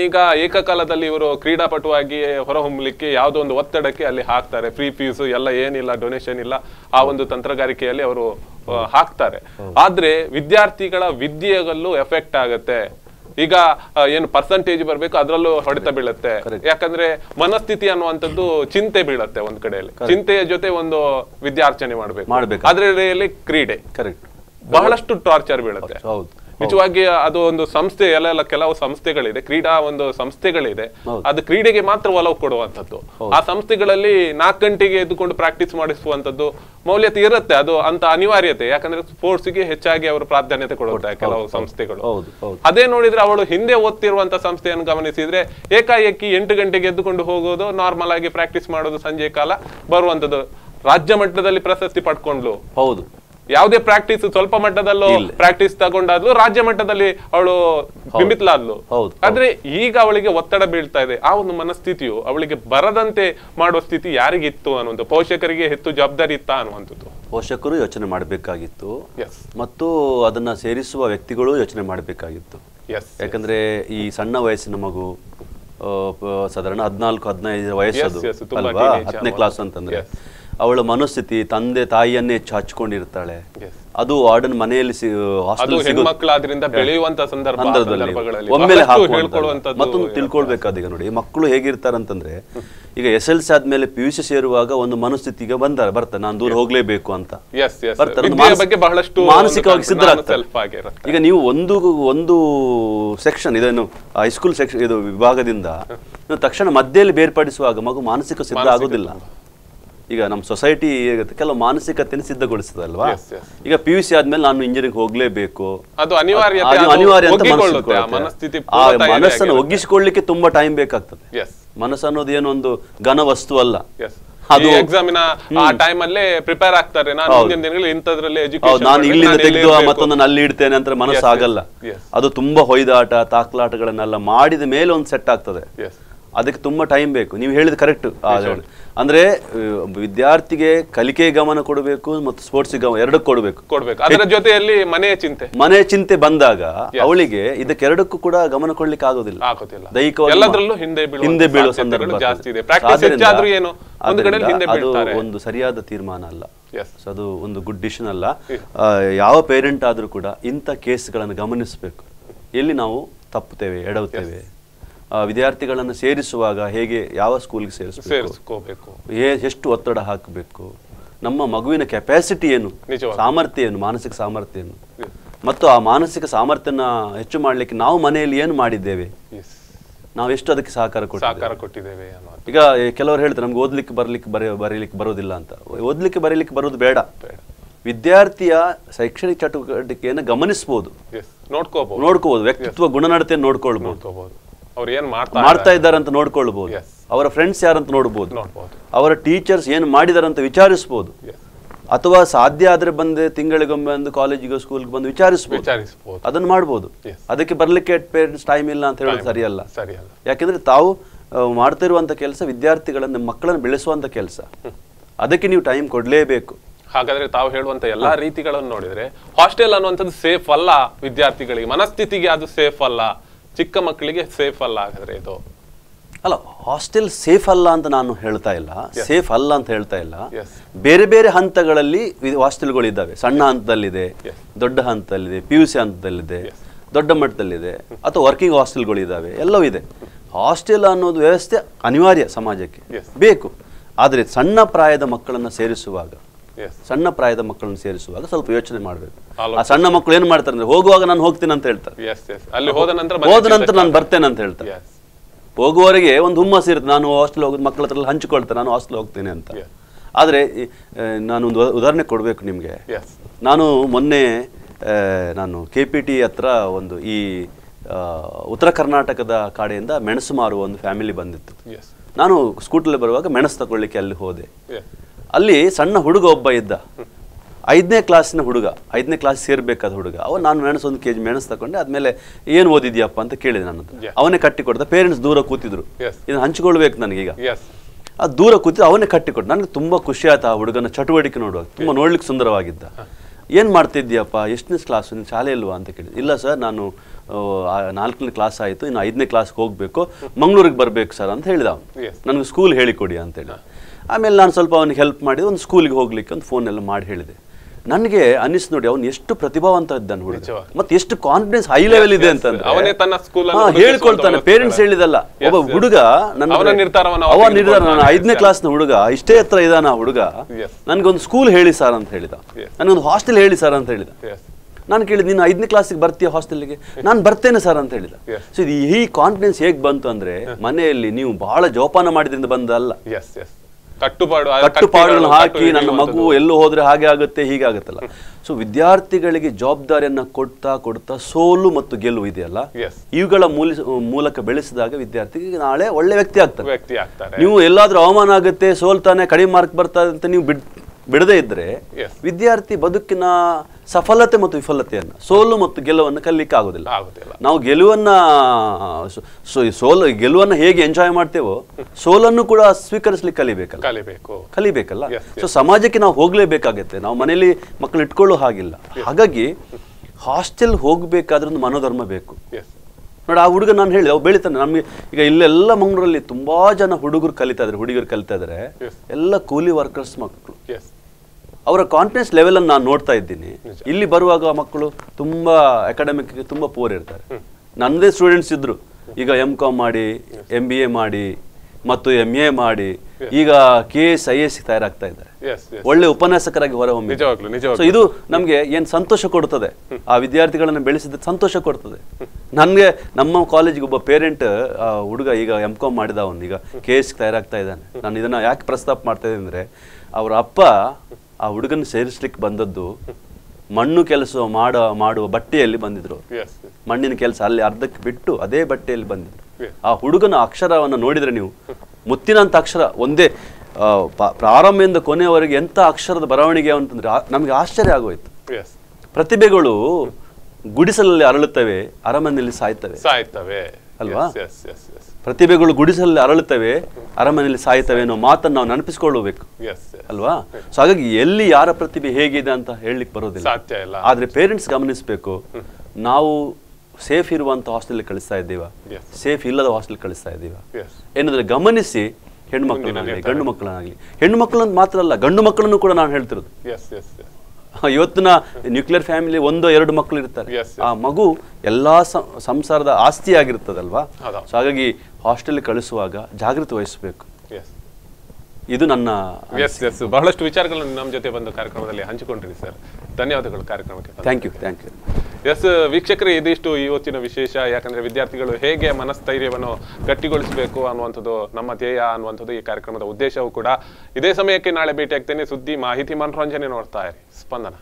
ಈಗ ಏಕಕಾಲದಲ್ಲಿ ಇವರು ಕ್ರೀಡಾಪಟುವಾಗಿ ಹೊರಹೊಮ್ಮಲಿಕ್ಕೆ ಯಾವುದೋ ಒಂದು ಒತ್ತಡಕ್ಕೆ ಅಲ್ಲಿ ಹಾಕ್ತಾರೆ ಫ್ರೀ ಫೀಸು ಎಲ್ಲ ಏನಿಲ್ಲ ಡೊನೇಷನ್ ಇಲ್ಲ ಆ ಒಂದು ತಂತ್ರಗಾರಿಕೆಯಲ್ಲಿ ಅವರು ಹಾಕ್ತಾರೆ ಆದ್ರೆ ವಿದ್ಯಾರ್ಥಿಗಳ ವಿದ್ಯೆಗಲ್ಲೂ ಎಫೆಕ್ಟ್ ಆಗತ್ತೆ ಈಗ ಏನು ಪರ್ಸೆಂಟೇಜ್ ಬರಬೇಕು ಅದರಲ್ಲೂ ಹೊಡೆತ ಬೀಳತ್ತೆ ಯಾಕಂದ್ರೆ ಮನಸ್ಥಿತಿ ಅನ್ನುವಂಥದ್ದು ಚಿಂತೆ ಬೀಳತ್ತೆ ಒಂದ್ ಕಡೆಯಲ್ಲಿ ಚಿಂತೆಯ ಜೊತೆ ಒಂದು ವಿದ್ಯಾರ್ಚನೆ ಮಾಡ್ಬೇಕು ಅದ್ರಲ್ಲಿ ಕ್ರೀಡೆ ಕರೆಕ್ಟ್ ಬಹಳಷ್ಟು ಟಾರ್ಚರ್ ಬೀಳತ್ತೆ ಹೌದು ನಿಜವಾಗಿ ಅದು ಒಂದು ಸಂಸ್ಥೆ ಎಲ್ಲ ಕೆಲವು ಸಂಸ್ಥೆಗಳಿದೆ ಕ್ರೀಡಾ ಒಂದು ಸಂಸ್ಥೆಗಳಿದೆ ಅದು ಕ್ರೀಡೆಗೆ ಮಾತ್ರ ಒಲವು ಕೊಡುವಂತದ್ದು ಆ ಸಂಸ್ಥೆಗಳಲ್ಲಿ ನಾಲ್ಕು ಗಂಟೆಗೆ ಎದ್ದುಕೊಂಡು ಪ್ರಾಕ್ಟೀಸ್ ಮಾಡಿಸುವಂತದ್ದು ಮೌಲ್ಯತೆ ಇರುತ್ತೆ ಅದು ಅಂತ ಅನಿವಾರ್ಯತೆ ಯಾಕಂದ್ರೆ ಸ್ಪೋರ್ಟ್ಸ್ ಗೆ ಹೆಚ್ಚಾಗಿ ಅವರು ಪ್ರಾಧಾನ್ಯತೆ ಕೊಡುತ್ತೆ ಕೆಲವು ಸಂಸ್ಥೆಗಳು ಅದೇ ನೋಡಿದ್ರೆ ಅವಳು ಹಿಂದೆ ಓದ್ತಿರುವಂತ ಸಂಸ್ಥೆಯನ್ನು ಗಮನಿಸಿದ್ರೆ ಏಕಾಏಕಿ ಎಂಟು ಗಂಟೆಗೆ ಎದ್ದುಕೊಂಡು ಹೋಗೋದು ನಾರ್ಮಲ್ ಆಗಿ ಪ್ರಾಕ್ಟೀಸ್ ಮಾಡೋದು ಸಂಜೆ ಕಾಲ ಬರುವಂತದ್ದು ರಾಜ್ಯ ಮಟ್ಟದಲ್ಲಿ ಪ್ರಶಸ್ತಿ ಪಡ್ಕೊಂಡ್ಲು ಹೌದು ಯಾವುದೇ ಪ್ರಾಕ್ಟೀಸ್ ಸ್ವಲ್ಪ ಮಟ್ಟದಲ್ಲೂ ಪ್ರಾಕ್ಟೀಸ್ ತಗೊಂಡಾದ್ಲು ರಾಜ್ಯ ಮಟ್ಟದಲ್ಲಿ ಅವಳು ಬಿಂಬಿತ್ಲಾದ್ಲು ಆದ್ರೆ ಈಗ ಅವಳಿಗೆ ಒತ್ತಡ ಬೀಳ್ತಾ ಇದೆ ಆ ಒಂದು ಮನಸ್ಥಿತಿಯು ಅವಳಿಗೆ ಬರದಂತೆ ಮಾಡುವ ಸ್ಥಿತಿ ಯಾರಿಗಿತ್ತು ಅನ್ನುವಂಥ ಪೋಷಕರಿಗೆ ಹೆಚ್ಚು ಜವಾಬ್ದಾರಿ ಇತ್ತ ಅನ್ನುವಂಥದ್ದು ಪೋಷಕರು ಯೋಚನೆ ಮಾಡಬೇಕಾಗಿತ್ತು ಮತ್ತು ಅದನ್ನ ಸೇರಿಸುವ ವ್ಯಕ್ತಿಗಳು ಯೋಚನೆ ಮಾಡಬೇಕಾಗಿತ್ತು ಯಾಕಂದ್ರೆ ಈ ಸಣ್ಣ ವಯಸ್ಸಿನ ಮಗು ಸಾಧಾರಣ ಹದಿನಾಲ್ಕು ಹದಿನೈದು ವಯಸ್ಸದು ಅಲ್ವಾ ಹತ್ತನೇ ಕ್ಲಾಸ್ ಅಂತಂದ್ರೆ ಅವಳ ಮನಸ್ಥಿತಿ ತಂದೆ ತಾಯಿಯನ್ನೇ ಹೆಚ್ಚು ಹಚ್ಕೊಂಡಿರ್ತಾಳೆ ಅದು ವಾರ್ಡನ್ ಮನೆಯಲ್ಲಿ ಆದ್ರಿಂದ ಬೆಳೆಯುವಂತ ಒಮ್ಮೆಲೆ ಮತ್ತೊಂದು ತಿಳ್ಕೊಳ್ಬೇಕಾದೀಗ ನೋಡಿ ಮಕ್ಕಳು ಹೇಗಿರ್ತಾರಂತಂದ್ರೆ ಈಗ ಎಸ್ ಎಲ್ ಸಿ ಆದ್ಮೇಲೆ ಪಿ ಯು ಸಿ ಸೇರುವಾಗ ಒಂದು ಮನಸ್ಥಿತಿಗೆ ಬಂದಾರೆ ಬರ್ತಾರೆ ನಾನು ದೂರ ಹೋಗ್ಲೇಬೇಕು ಅಂತ ಬಹಳಷ್ಟು ಮಾನಸಿಕವಾಗಿ ಸಿದ್ಧರಾಗ್ತಾರೆ ಈಗ ನೀವು ಒಂದು ಒಂದು ಸೆಕ್ಷನ್ ಇದನ್ನು ಹೈಸ್ಕೂಲ್ ಸೆಕ್ಷನ್ ಇದು ವಿಭಾಗದಿಂದ ತಕ್ಷಣ ಮಧ್ಯದಲ್ಲಿ ಬೇರ್ಪಡಿಸುವಾಗ ಮಗು ಮಾನಸಿಕ ಸಿದ್ಧ ಆಗುದಿಲ್ಲ ಈಗ ನಮ್ಮ ಸೊಸೈಟಿ ಕೆಲವು ಮಾನಸಿಕತೆಯನ್ನು ಸಿದ್ಧಗೊಳಿಸ್ತದಲ್ವಾ ಈಗ ಪಿ ಯು ಸಿ ಆದ್ಮೇಲೆ ನಾನು ಇಂಜಿನಿಯರಿಂಗ್ ಹೋಗ್ಲೇಬೇಕು ಅನಿವಾರ್ಯ ಅಂತ ಆ ಮನಸ್ಸನ್ನು ಒಗ್ಗಿಸಿಕೊಳ್ಳಿಕ್ಕೆ ತುಂಬಾ ಟೈಮ್ ಬೇಕಾಗ್ತದೆ ಮನಸ್ಸು ಅನ್ನೋದು ಏನೊಂದು ಘನ ವಸ್ತು ಅಲ್ಲ ಅದು ಎಕ್ಸಾಮಿನ ಆ ಟೈಮ್ ಅಲ್ಲೇ ಪ್ರಿಪೇರ್ ಆಗ್ತಾರೆ ನಾನು ಮುಂದಿನ ದಿನಗಳಲ್ಲಿ ಇಂಥದ್ರಲ್ಲಿ ಎಜುಕೇಶನ್ ನಾನು ಇಲ್ಲಿಂದ ತೆಗೆದು ಮತ್ತೊಂದು ಅಲ್ಲಿ ಇಡ್ತೇನೆ ಅಂತ ಮನಸ್ಸಾಗಲ್ಲ ಅದು ತುಂಬಾ ಹೊಯ್ದಾಟ ತಾಕ್ಲಾಟಗಳನ್ನೆಲ್ಲ ಮಾಡಿದ ಮೇಲೆ ಒಂದು ಸೆಟ್ ಆಗ್ತದೆ ಅದಕ್ಕೆ ತುಂಬ ಟೈಮ್ ಬೇಕು ನೀವು ಹೇಳಿದ ಕರೆಕ್ಟ್ ಅಂದ್ರೆ ವಿದ್ಯಾರ್ಥಿಗೆ ಕಲಿಕೆ ಗಮನ ಕೊಡಬೇಕು ಮತ್ತು ಸ್ಪೋರ್ಟ್ಸ್ ಗಮನ ಎರಡಕ್ಕೂ ಕೊಡಬೇಕು ಕೊಡಬೇಕು ಅದರ ಜೊತೆಯಲ್ಲಿ ಮನೆ ಚಿಂತೆ ಮನೆ ಚಿಂತೆ ಬಂದಾಗ ಅವಳಿಗೆ ಇದಕ್ಕೆ ಎರಡಕ್ಕೂ ಕೂಡ ಗಮನ ಕೊಡ್ಲಿಕ್ಕೆ ಆಗೋದಿಲ್ಲ ದೈಹಿಕವಾಗಿ ಹಿಂದೆ ಹಿಂದೆ ಬೀಳುವ ಸಂದರ್ಭ ಜಾಸ್ತಿ ಒಂದು ಹಿಂದೆ ಒಂದು ಸರಿಯಾದ ತೀರ್ಮಾನ ಅಲ್ಲ ಅದು ಒಂದು ಗುಡ್ ಡಿಶನ್ ಅಲ್ಲ ಯಾವ ಪೇರೆಂಟ್ ಆದ್ರೂ ಕೂಡ ಇಂಥ ಕೇಸ್ಗಳನ್ನು ಗಮನಿಸಬೇಕು ಎಲ್ಲಿ ನಾವು ತಪ್ಪುತ್ತೇವೆ ಎಡವುತ್ತೇವೆ ವಿದ್ಯಾರ್ಥಿಗಳನ್ನು ಸೇರಿಸುವಾಗ ಹೇಗೆ ಯಾವ ಸ್ಕೂಲ್ಗೆ ಸೇರಿಸಬೇಕು ಎಷ್ಟು ಒತ್ತಡ ಹಾಕಬೇಕು ನಮ್ಮ ಮಗುವಿನ ಕೆಪ್ಯಾಸಿಟಿ ಏನು ಸಾಮರ್ಥ್ಯ ಏನು ಮಾನಸಿಕ ಸಾಮರ್ಥ್ಯ ಏನು ಮತ್ತು ಆ ಮಾನಸಿಕ ಸಾಮರ್ಥ್ಯನ ಹೆಚ್ಚು ಮಾಡಲಿಕ್ಕೆ ನಾವು ಮನೆಯಲ್ಲಿ ಏನು ಮಾಡಿದ್ದೇವೆ ನಾವು ಎಷ್ಟು ಅದಕ್ಕೆ ಸಹಕಾರ ಸಹಕಾರ ಕೊಟ್ಟಿದ್ದೇವೆ ಈಗ ಕೆಲವರು ಹೇಳ್ತಾರೆ ನಮ್ಗೆ ಓದ್ಲಿಕ್ಕೆ ಬರಲಿಕ್ಕೆ ಬರ ಬರೀಲಿಕ್ಕೆ ಬರೋದಿಲ್ಲ ಅಂತ ಓದ್ಲಿಕ್ಕೆ ಬರೀಲಿಕ್ಕೆ ಬರೋದು ಬೇಡ ವಿದ್ಯಾರ್ಥಿಯ ಶೈಕ್ಷಣಿಕ ಚಟುವಟಿಕೆಯನ್ನು ಗಮನಿಸಬಹುದು ನೋಡ್ಕೋಬಹುದು ನೋಡ್ಕೋಬಹುದು ವ್ಯಕ್ತಿತ್ವ ಗುಣನಡತೆಯನ್ನು ನೋಡ್ಕೊಳ್ಬಹುದು ಅವ್ರು ಏನ್ ಮಾಡ್ತಾ ಮಾಡ್ತಾ ಇದ್ದಾರೆ ಅಂತ ನೋಡ್ಕೊಳ್ಬಹುದು ಅವರ ಫ್ರೆಂಡ್ಸ್ ಯಾರಂತ ನೋಡ್ಬೋದು ಅವರ ಟೀಚರ್ಸ್ ಏನು ಮಾಡಿದಾರೆ ಅಂತ ವಿಚಾರಿಸ್ಬೋದು ಅಥವಾ ಸಾಧ್ಯ ಆದ್ರೆ ಬಂದು ತಿಂಗಳಿಗೊಮ್ಮೆ ಒಂದು ಕಾಲೇಜಿಗೆ ಸ್ಕೂಲ್ಗೆ ಬಂದು ವಿಚಾರಿಸ್ಬೋದು ಅದನ್ನು ಮಾಡ್ಬೋದು ಅದಕ್ಕೆ ಬರ್ಲಿಕ್ಕೆ ಪೇರೆಂಟ್ಸ್ ಟೈಮ್ ಇಲ್ಲ ಅಂತ ಹೇಳೋದು ಸರಿಯಲ್ಲ ಯಾಕೆಂದ್ರೆ ತಾವು ಮಾಡ್ತಿರುವಂತ ಕೆಲಸ ವಿದ್ಯಾರ್ಥಿಗಳನ್ನ ಮಕ್ಕಳನ್ನು ಬೆಳೆಸುವಂತ ಕೆಲಸ ಅದಕ್ಕೆ ನೀವು ಟೈಮ್ ಕೊಡ್ಲೇಬೇಕು ಹಾಗಾದ್ರೆ ತಾವು ಹೇಳುವಂತ ಎಲ್ಲಾ ರೀತಿಗಳನ್ನು ನೋಡಿದ್ರೆ ಹಾಸ್ಟೆಲ್ ಅನ್ನುವಂಥದ್ದು ಸೇಫ್ ಅಲ್ಲ ವಿದ್ಯಾರ್ಥಿಗಳಿಗೆ ಮನಸ್ಥಿತಿಗೆ ಅದು ಸೇಫ್ ಅಲ್ಲ ಚಿಕ್ಕ ಮಕ್ಕಳಿಗೆ ಸೇಫ್ ಅಲ್ಲ ಹಾಗಾದ್ರೆ ಇದು ಅಲ್ಲ ಹಾಸ್ಟೆಲ್ ಸೇಫ್ ಅಲ್ಲ ಅಂತ ನಾನು ಹೇಳ್ತಾ ಇಲ್ಲ ಸೇಫ್ ಅಲ್ಲ ಅಂತ ಹೇಳ್ತಾ ಇಲ್ಲ ಬೇರೆ ಬೇರೆ ಹಂತಗಳಲ್ಲಿ ಹಾಸ್ಟೆಲ್ಗಳಿದ್ದಾವೆ ಇದ್ದಾವೆ ಸಣ್ಣ ಹಂತದಲ್ಲಿದೆ ದೊಡ್ಡ ಹಂತದಲ್ಲಿದೆ ಪಿ ಯು ಸಿ ಹಂತದಲ್ಲಿದೆ ದೊಡ್ಡ ಮಟ್ಟದಲ್ಲಿದೆ ಅಥವಾ ವರ್ಕಿಂಗ್ ಹಾಸ್ಟೆಲ್ಗಳಿದ್ದಾವೆ ಇದ್ದಾವೆ ಎಲ್ಲವೂ ಇದೆ ಹಾಸ್ಟೆಲ್ ಅನ್ನೋದು ವ್ಯವಸ್ಥೆ ಅನಿವಾರ್ಯ ಸಮಾಜಕ್ಕೆ ಬೇಕು ಆದರೆ ಸಣ್ಣ ಪ್ರಾಯದ ಮಕ್ಕಳನ್ನು ಸೇರಿಸುವಾಗ ಸಣ್ಣ ಪ್ರಾಯದ ಮಕ್ಕಳನ್ನು ಸೇರಿಸುವಾಗ ಸ್ವಲ್ಪ ಯೋಚನೆ ಮಾಡಬೇಕು ಆ ಸಣ್ಣ ಮಕ್ಕಳು ಏನ್ ಮಾಡ್ತಾರೆ ಅಂದ್ರೆ ಹೋಗುವಾಗ ನಾನು ಹೋಗ್ತೀನಿ ಅಂತ ಹೇಳ್ತಾರೆ ಹೋದ ನಂತರ ನಾನು ಬರ್ತೇನೆ ಅಂತ ಹೇಳ್ತಾರೆ ಹೋಗುವವರಿಗೆ ಒಂದು ಹುಮ್ಮಸ್ ಇರುತ್ತೆ ನಾನು ಹಾಸ್ಟೆಲ್ ಹೋಗಿ ಮಕ್ಕಳ ಹತ್ರ ಹಂಚಿಕೊಳ್ತೇನೆ ನಾನು ಹಾಸ್ಟೆಲ್ ಹೋಗ್ತೇನೆ ಅಂತ ಆದರೆ ನಾನೊಂದು ಉದಾಹರಣೆ ಕೊಡಬೇಕು ನಿಮಗೆ ನಾನು ಮೊನ್ನೆ ನಾನು ಕೆ ಪಿ ಟಿ ಹತ್ರ ಒಂದು ಈ ಉತ್ತರ ಕರ್ನಾಟಕದ ಕಾಡೆಯಿಂದ ಮೆಣಸು ಮಾರುವ ಒಂದು ಫ್ಯಾಮಿಲಿ ಬಂದಿತ್ತು ನಾನು ಸ್ಕೂಟರ್ಲಿ ಬರುವಾಗ ಮೆಣಸು ತಗೊಳ್ಳಿಕ್ಕೆ ಅಲ್ಲಿ ಹೋದೆ ಅಲ್ಲಿ ಸಣ್ಣ ಹುಡುಗ ಒಬ್ಬ ಇದ್ದ ಐದನೇ ಕ್ಲಾಸಿನ ಹುಡುಗ ಐದನೇ ಕ್ಲಾಸ್ ಸೇರ್ಬೇಕಾದ ಹುಡುಗ ಅವ ನಾನು ಮೆಣಸು ಒಂದು ಕೆ ಜಿ ಮೆಣಸು ತಗೊಂಡೆ ಆದ್ಮೇಲೆ ಏನು ಓದಿದ್ಯಪ್ಪ ಅಂತ ಕೇಳಿದೆ ನಾನು ಅವನೇ ಕಟ್ಟಿ ಕೊಡ್ದ ಪೇರೆಂಟ್ಸ್ ದೂರ ಕೂತಿದ್ರು ಇದನ್ನು ಹಂಚ್ಕೊಳ್ಬೇಕು ನನಗೀಗ ಆ ದೂರ ಕೂತಿದ್ರು ಅವನೇ ಕಟ್ಟಿ ಕೊಟ್ಟು ನನಗೆ ತುಂಬ ಖುಷಿ ಆಯ್ತು ಆ ಹುಡುಗನ ಚಟುವಟಿಕೆ ನೋಡುವಾಗ ತುಂಬ ನೋಡ್ಲಿಕ್ಕೆ ಸುಂದರವಾಗಿದ್ದ ಏನು ಮಾಡ್ತಿದ್ದೀಯಪ್ಪ ಎಷ್ಟನೇ ಕ್ಲಾಸ್ ನಿನ್ನ ಶಾಲೆ ಇಲ್ವಾ ಅಂತ ಕೇಳಿದೆ ಇಲ್ಲ ಸರ್ ನಾನು ನಾಲ್ಕನೇ ಕ್ಲಾಸ್ ಆಯಿತು ಇನ್ನು ಐದನೇ ಕ್ಲಾಸ್ಗೆ ಹೋಗಬೇಕು ಮಂಗಳೂರಿಗೆ ಬರಬೇಕು ಸರ್ ಅಂತ ಹೇಳಿದ ಅವನು ನನಗೆ ಸ್ಕೂಲ್ ಹೇಳಿಕೊಡಿ ಅಂತೇಳಿ ಆಮೇಲೆ ನಾನು ಸ್ವಲ್ಪ ಅವನಿಗೆ ಹೆಲ್ಪ್ ಮಾಡಿ ಒಂದು ಸ್ಕೂಲಿಗೆ ಹೋಗ್ಲಿಕ್ಕೆ ಒಂದು ಎಲ್ಲ ಮಾಡಿ ಹೇಳಿದೆ ನನಗೆ ಅನಿಸ್ ನೋಡಿ ಅವನು ಎಷ್ಟು ಪ್ರತಿಭಾವಂತ ಇದ್ದಾನೆ ಹುಡುಗ ಮತ್ತೆ ಎಷ್ಟು ಕಾನ್ಫಿಡೆನ್ಸ್ ಹೈ ಲೆವೆಲ್ ಇದೆ ಹಾ ಹೇಳ್ಕೊಳ್ತಾನೆ ಪೇರೆಂಟ್ಸ್ ಹೇಳಿದಲ್ಲ ಒಬ್ಬ ಹುಡುಗ ನನ್ನ ಅವ ನಿರ್ಧಾರ ನಾನು ಹುಡುಗ ಇಷ್ಟೇ ಹತ್ರ ಇದಾನ ಹುಡುಗ ನನ್ಗೊಂದು ಸ್ಕೂಲ್ ಹೇಳಿ ಸರ್ ಅಂತ ಹೇಳಿದ ನನಗೊಂದು ಹಾಸ್ಟೆಲ್ ಹೇಳಿ ಸರ್ ಅಂತ ಹೇಳಿದ ನಾನು ಕೇಳಿದ್ ನೀನು ಐದನೇ ಕ್ಲಾಸಿಗೆ ಬರ್ತೀಯ ಹಾಸ್ಟೆಲ್ಗೆ ನಾನು ಬರ್ತೇನೆ ಸರ್ ಅಂತ ಹೇಳಿದ ಸೊ ಈ ಕಾನ್ಫಿಡೆನ್ಸ್ ಹೇಗೆ ಬಂತು ಅಂದ್ರೆ ಮನೆಯಲ್ಲಿ ನೀವು ಬಹಳ ಜೋಪಾನ ಮಾಡಿದ್ರಿಂದ ಬಂದಲ್ಲ ಕಟ್ಟುಪಾಡುಗಳನ್ನು ಹಾಕಿ ನನ್ನ ಮಗು ಎಲ್ಲೂ ಹೋದ್ರೆ ಹಾಗೆ ಆಗುತ್ತೆ ಹೀಗೆ ಆಗುತ್ತಲ್ಲ ಸೊ ವಿದ್ಯಾರ್ಥಿಗಳಿಗೆ ಜವಾಬ್ದಾರಿಯನ್ನು ಕೊಡ್ತಾ ಕೊಡ್ತಾ ಸೋಲು ಮತ್ತು ಗೆಲುವು ಇದೆಯಲ್ಲ ಇವುಗಳ ಮೂಲಕ ಬೆಳೆಸಿದಾಗ ವಿದ್ಯಾರ್ಥಿಗೆ ನಾಳೆ ಒಳ್ಳೆ ವ್ಯಕ್ತಿ ಆಗ್ತದೆ ನೀವು ಎಲ್ಲಾದ್ರೂ ಅವಮಾನ ಆಗುತ್ತೆ ಸೋಲ್ತಾನೆ ಕಡಿಮೆ ಮಾರ್ಕ್ ಬರ್ತಾರೆ ಅಂತ ನೀವು ಬಿಡ್ ಬಿಡದೆ ಇದ್ರೆ ವಿದ್ಯಾರ್ಥಿ ಬದುಕಿನ ಸಫಲತೆ ಮತ್ತು ವಿಫಲತೆಯನ್ನು ಸೋಲು ಮತ್ತು ಗೆಲುವನ್ನು ಕಲಿಕ್ಕೆ ಆಗೋದಿಲ್ಲ ನಾವು ಗೆಲುವನ್ನು ಸೋಲು ಗೆಲುವನ್ನು ಹೇಗೆ ಎಂಜಾಯ್ ಮಾಡ್ತೇವೋ ಸೋಲನ್ನು ಕೂಡ ಸ್ವೀಕರಿಸಲಿಕ್ಕೆ ಕಲಿಬೇಕಲ್ಲ ಕಲಿಬೇಕು ಕಲಿಬೇಕಲ್ಲ ಸೊ ಸಮಾಜಕ್ಕೆ ನಾವು ಹೋಗಲೇಬೇಕಾಗತ್ತೆ ನಾವು ಮನೆಯಲ್ಲಿ ಮಕ್ಕಳು ಇಟ್ಕೊಳ್ಳೋ ಹಾಗಿಲ್ಲ ಹಾಗಾಗಿ ಹಾಸ್ಟೆಲ್ ಹೋಗ್ಬೇಕಾದ್ರೆ ಒಂದು ಮನೋಧರ್ಮ ಬೇಕು ನೋಡಿ ಆ ಹುಡುಗ ನಾನು ಹೇಳಿ ಅವು ಬೆಳಿತಾನೆ ನಮಗೆ ಈಗ ಇಲ್ಲೆಲ್ಲ ಮಂಗಳೂರಲ್ಲಿ ತುಂಬಾ ಜನ ಹುಡುಗರು ಕಲಿತಾ ಇದ್ದಾರೆ ಹುಡುಗರು ಕಲಿತಾ ಇದ್ರೆ ಎಲ್ಲ ಕೂಲಿ ವರ್ಕರ್ಸ್ ಮಕ್ಕಳು ಅವರ ಕಾನ್ಫಿಡೆನ್ಸ್ ಲೆವೆಲನ್ನು ನಾನು ನೋಡ್ತಾ ಇದ್ದೀನಿ ಇಲ್ಲಿ ಬರುವಾಗ ಮಕ್ಕಳು ತುಂಬ ಅಕಾಡೆಮಿಕ್ಗೆ ತುಂಬ ಪೂರ್ ಇರ್ತಾರೆ ನನ್ನದೇ ಸ್ಟೂಡೆಂಟ್ಸ್ ಇದ್ದರು ಈಗ ಎಂ ಕಾಮ್ ಮಾಡಿ ಎಂ ಬಿ ಎ ಮಾಡಿ ಮತ್ತು ಎಂ ಎ ಮಾಡಿ ಈಗ ಕೆ ಎಸ್ ಐ ಎಸ್ ತಯಾರಾಗ್ತಾ ಇದ್ದಾರೆ ಒಳ್ಳೆ ಉಪನ್ಯಾಸಕರಾಗಿ ಹೊರಹೊಮ್ಮೆ ಸೊ ಇದು ನಮಗೆ ಏನು ಸಂತೋಷ ಕೊಡ್ತದೆ ಆ ವಿದ್ಯಾರ್ಥಿಗಳನ್ನು ಬೆಳೆಸಿದ ಸಂತೋಷ ಕೊಡ್ತದೆ ನನಗೆ ನಮ್ಮ ಕಾಲೇಜಿಗೆ ಒಬ್ಬ ಪೇರೆಂಟ್ ಹುಡುಗ ಈಗ ಎಮ್ ಕಾಮ್ ಮಾಡಿದ ಅವನು ಈಗ ಕೆ ಎಸ್ ತಯಾರಾಗ್ತಾ ಇದ್ದಾನೆ ನಾನು ಇದನ್ನು ಯಾಕೆ ಪ್ರಸ್ತಾಪ ಮಾಡ್ತಾ ಇದ್ದೀನಿ ಅಂದರೆ ಅವರ ಅಪ್ಪ ಆ ಹುಡುಗನ ಸೇರಿಸ್ಲಿಕ್ಕೆ ಬಂದದ್ದು ಮಣ್ಣು ಕೆಲಸ ಮಾಡ ಮಾಡುವ ಬಟ್ಟೆಯಲ್ಲಿ ಬಂದಿದ್ರು ಮಣ್ಣಿನ ಕೆಲಸ ಅಲ್ಲಿ ಅರ್ಧಕ್ಕೆ ಬಿಟ್ಟು ಅದೇ ಬಟ್ಟೆಯಲ್ಲಿ ಬಂದಿದ್ರು ಆ ಹುಡುಗನ ಅಕ್ಷರವನ್ನು ನೋಡಿದ್ರೆ ನೀವು ಮುತ್ತಿನಂತ ಅಕ್ಷರ ಒಂದೇ ಪ್ರಾರಂಭದಿಂದ ಕೊನೆಯವರೆಗೆ ಎಂಥ ಅಕ್ಷರದ ಬರವಣಿಗೆ ಅಂತಂದ್ರೆ ನಮಗೆ ಆಶ್ಚರ್ಯ ಆಗೋಯ್ತು ಪ್ರತಿಭೆಗಳು ಗುಡಿಸಲಲ್ಲಿ ಅರಳುತ್ತವೆ ಅರಮನೆಯಲ್ಲಿ ಸಾಯ್ತವೆ ಸಾಯ್ತವೆ ಅಲ್ವಾ ಪ್ರತಿಭೆಗಳು ಗುಡಿಸಲ್ಲಿ ಅರಳುತ್ತವೆ ಅರಮನೆಯಲ್ಲಿ ಸಾಯ್ತವೆ ಅನ್ನೋ ಮಾತನ್ನು ನಾವು ನೆನಪಿಸ್ಕೊಳ್ಳಬೇಕು ಅಲ್ವಾ ಸೊ ಹಾಗಾಗಿ ಎಲ್ಲಿ ಯಾರ ಪ್ರತಿಭೆ ಹೇಗಿದೆ ಅಂತ ಹೇಳಲಿಕ್ಕೆ ಬರೋದಿಲ್ಲ ಆದ್ರೆ ಪೇರೆಂಟ್ಸ್ ಗಮನಿಸಬೇಕು ನಾವು ಸೇಫ್ ಇರುವಂಥ ಹಾಸ್ಟೆಲ್ ಕಳಿಸ್ತಾ ಇದ್ದೀವ ಸೇಫ್ ಇಲ್ಲದ ಹಾಸ್ಟೆಲ್ ಕಳಿಸ್ತಾ ಇದ್ದೀವ ಏನಂದ್ರೆ ಗಮನಿಸಿ ಹೆಣ್ಮಕ್ಳನ್ನಾಗಲಿ ಗಂಡು ಮಕ್ಕಳನ್ನಾಗಲಿ ಹೆಣ್ಣು ಮಕ್ಕಳನ್ನು ಮಾತ್ರ ಅಲ್ಲ ಗಂಡು ಮಕ್ಕಳನ್ನು ಕೂಡ ನಾನು ಹೇಳ್ತಿರೋದು ಇವತ್ತಿನ ನ್ಯೂಕ್ಲಿಯರ್ ಫ್ಯಾಮಿಲಿ ಒಂದು ಎರಡು ಮಕ್ಕಳು ಇರ್ತಾರೆ ಆ ಮಗು ಎಲ್ಲಾ ಸಂಸಾರದ ಆಸ್ತಿ ಆಗಿರ್ತದಲ್ವಾ ಸೊ ಹಾಗಾಗಿ ಹಾಸ್ಟೆಲ್ ಕಳಿಸುವಾಗ ಜಾಗೃತಿ ವಹಿಸಬೇಕು ಇದು ನನ್ನ ಎಸ್ ಎಸ್ ಬಹಳಷ್ಟು ವಿಚಾರಗಳನ್ನು ನಮ್ಮ ಜೊತೆ ಬಂದು ಕಾರ್ಯಕ್ರಮದಲ್ಲಿ ಹಂಚಿಕೊಂಡ್ರಿ ಸರ್ ಧನ್ಯವಾದಗಳು ಕಾರ್ಯಕ್ರಮಕ್ಕೆ thank you thank you yes ವೀಕ್ಷಕರೇ ಇದಿಷ್ಟು ಇವತ್ತಿನ ವಿಶೇಷ ಯಾಕಂದ್ರೆ ವಿದ್ಯಾರ್ಥಿಗಳು ಹೇಗೆ ಮನಸ್ಥೈರ್ಯವನ್ನು ಗಟ್ಟಿಗೊಳಿಸಬೇಕು ಅನ್ನುವಂಥದ್ದು ನಮ್ಮ ಧ್ಯೇಯ ಅನ್ನುವಂಥದ್ದು ಈ ಕಾರ್ಯಕ್ರಮದ ಉದ್ದೇಶವೂ ಕೂಡ ಇದೇ ಸಮಯಕ್ಕೆ ನಾಳೆ ಭೇಟಿಯಾಗ್ತೇನೆ ಸುದ್ದಿ ಮಾಹಿತಿ ಮನೋರಂಜನೆ ನೋಡ್ತಾ ಇರಿ ಸ್ಪಂದನ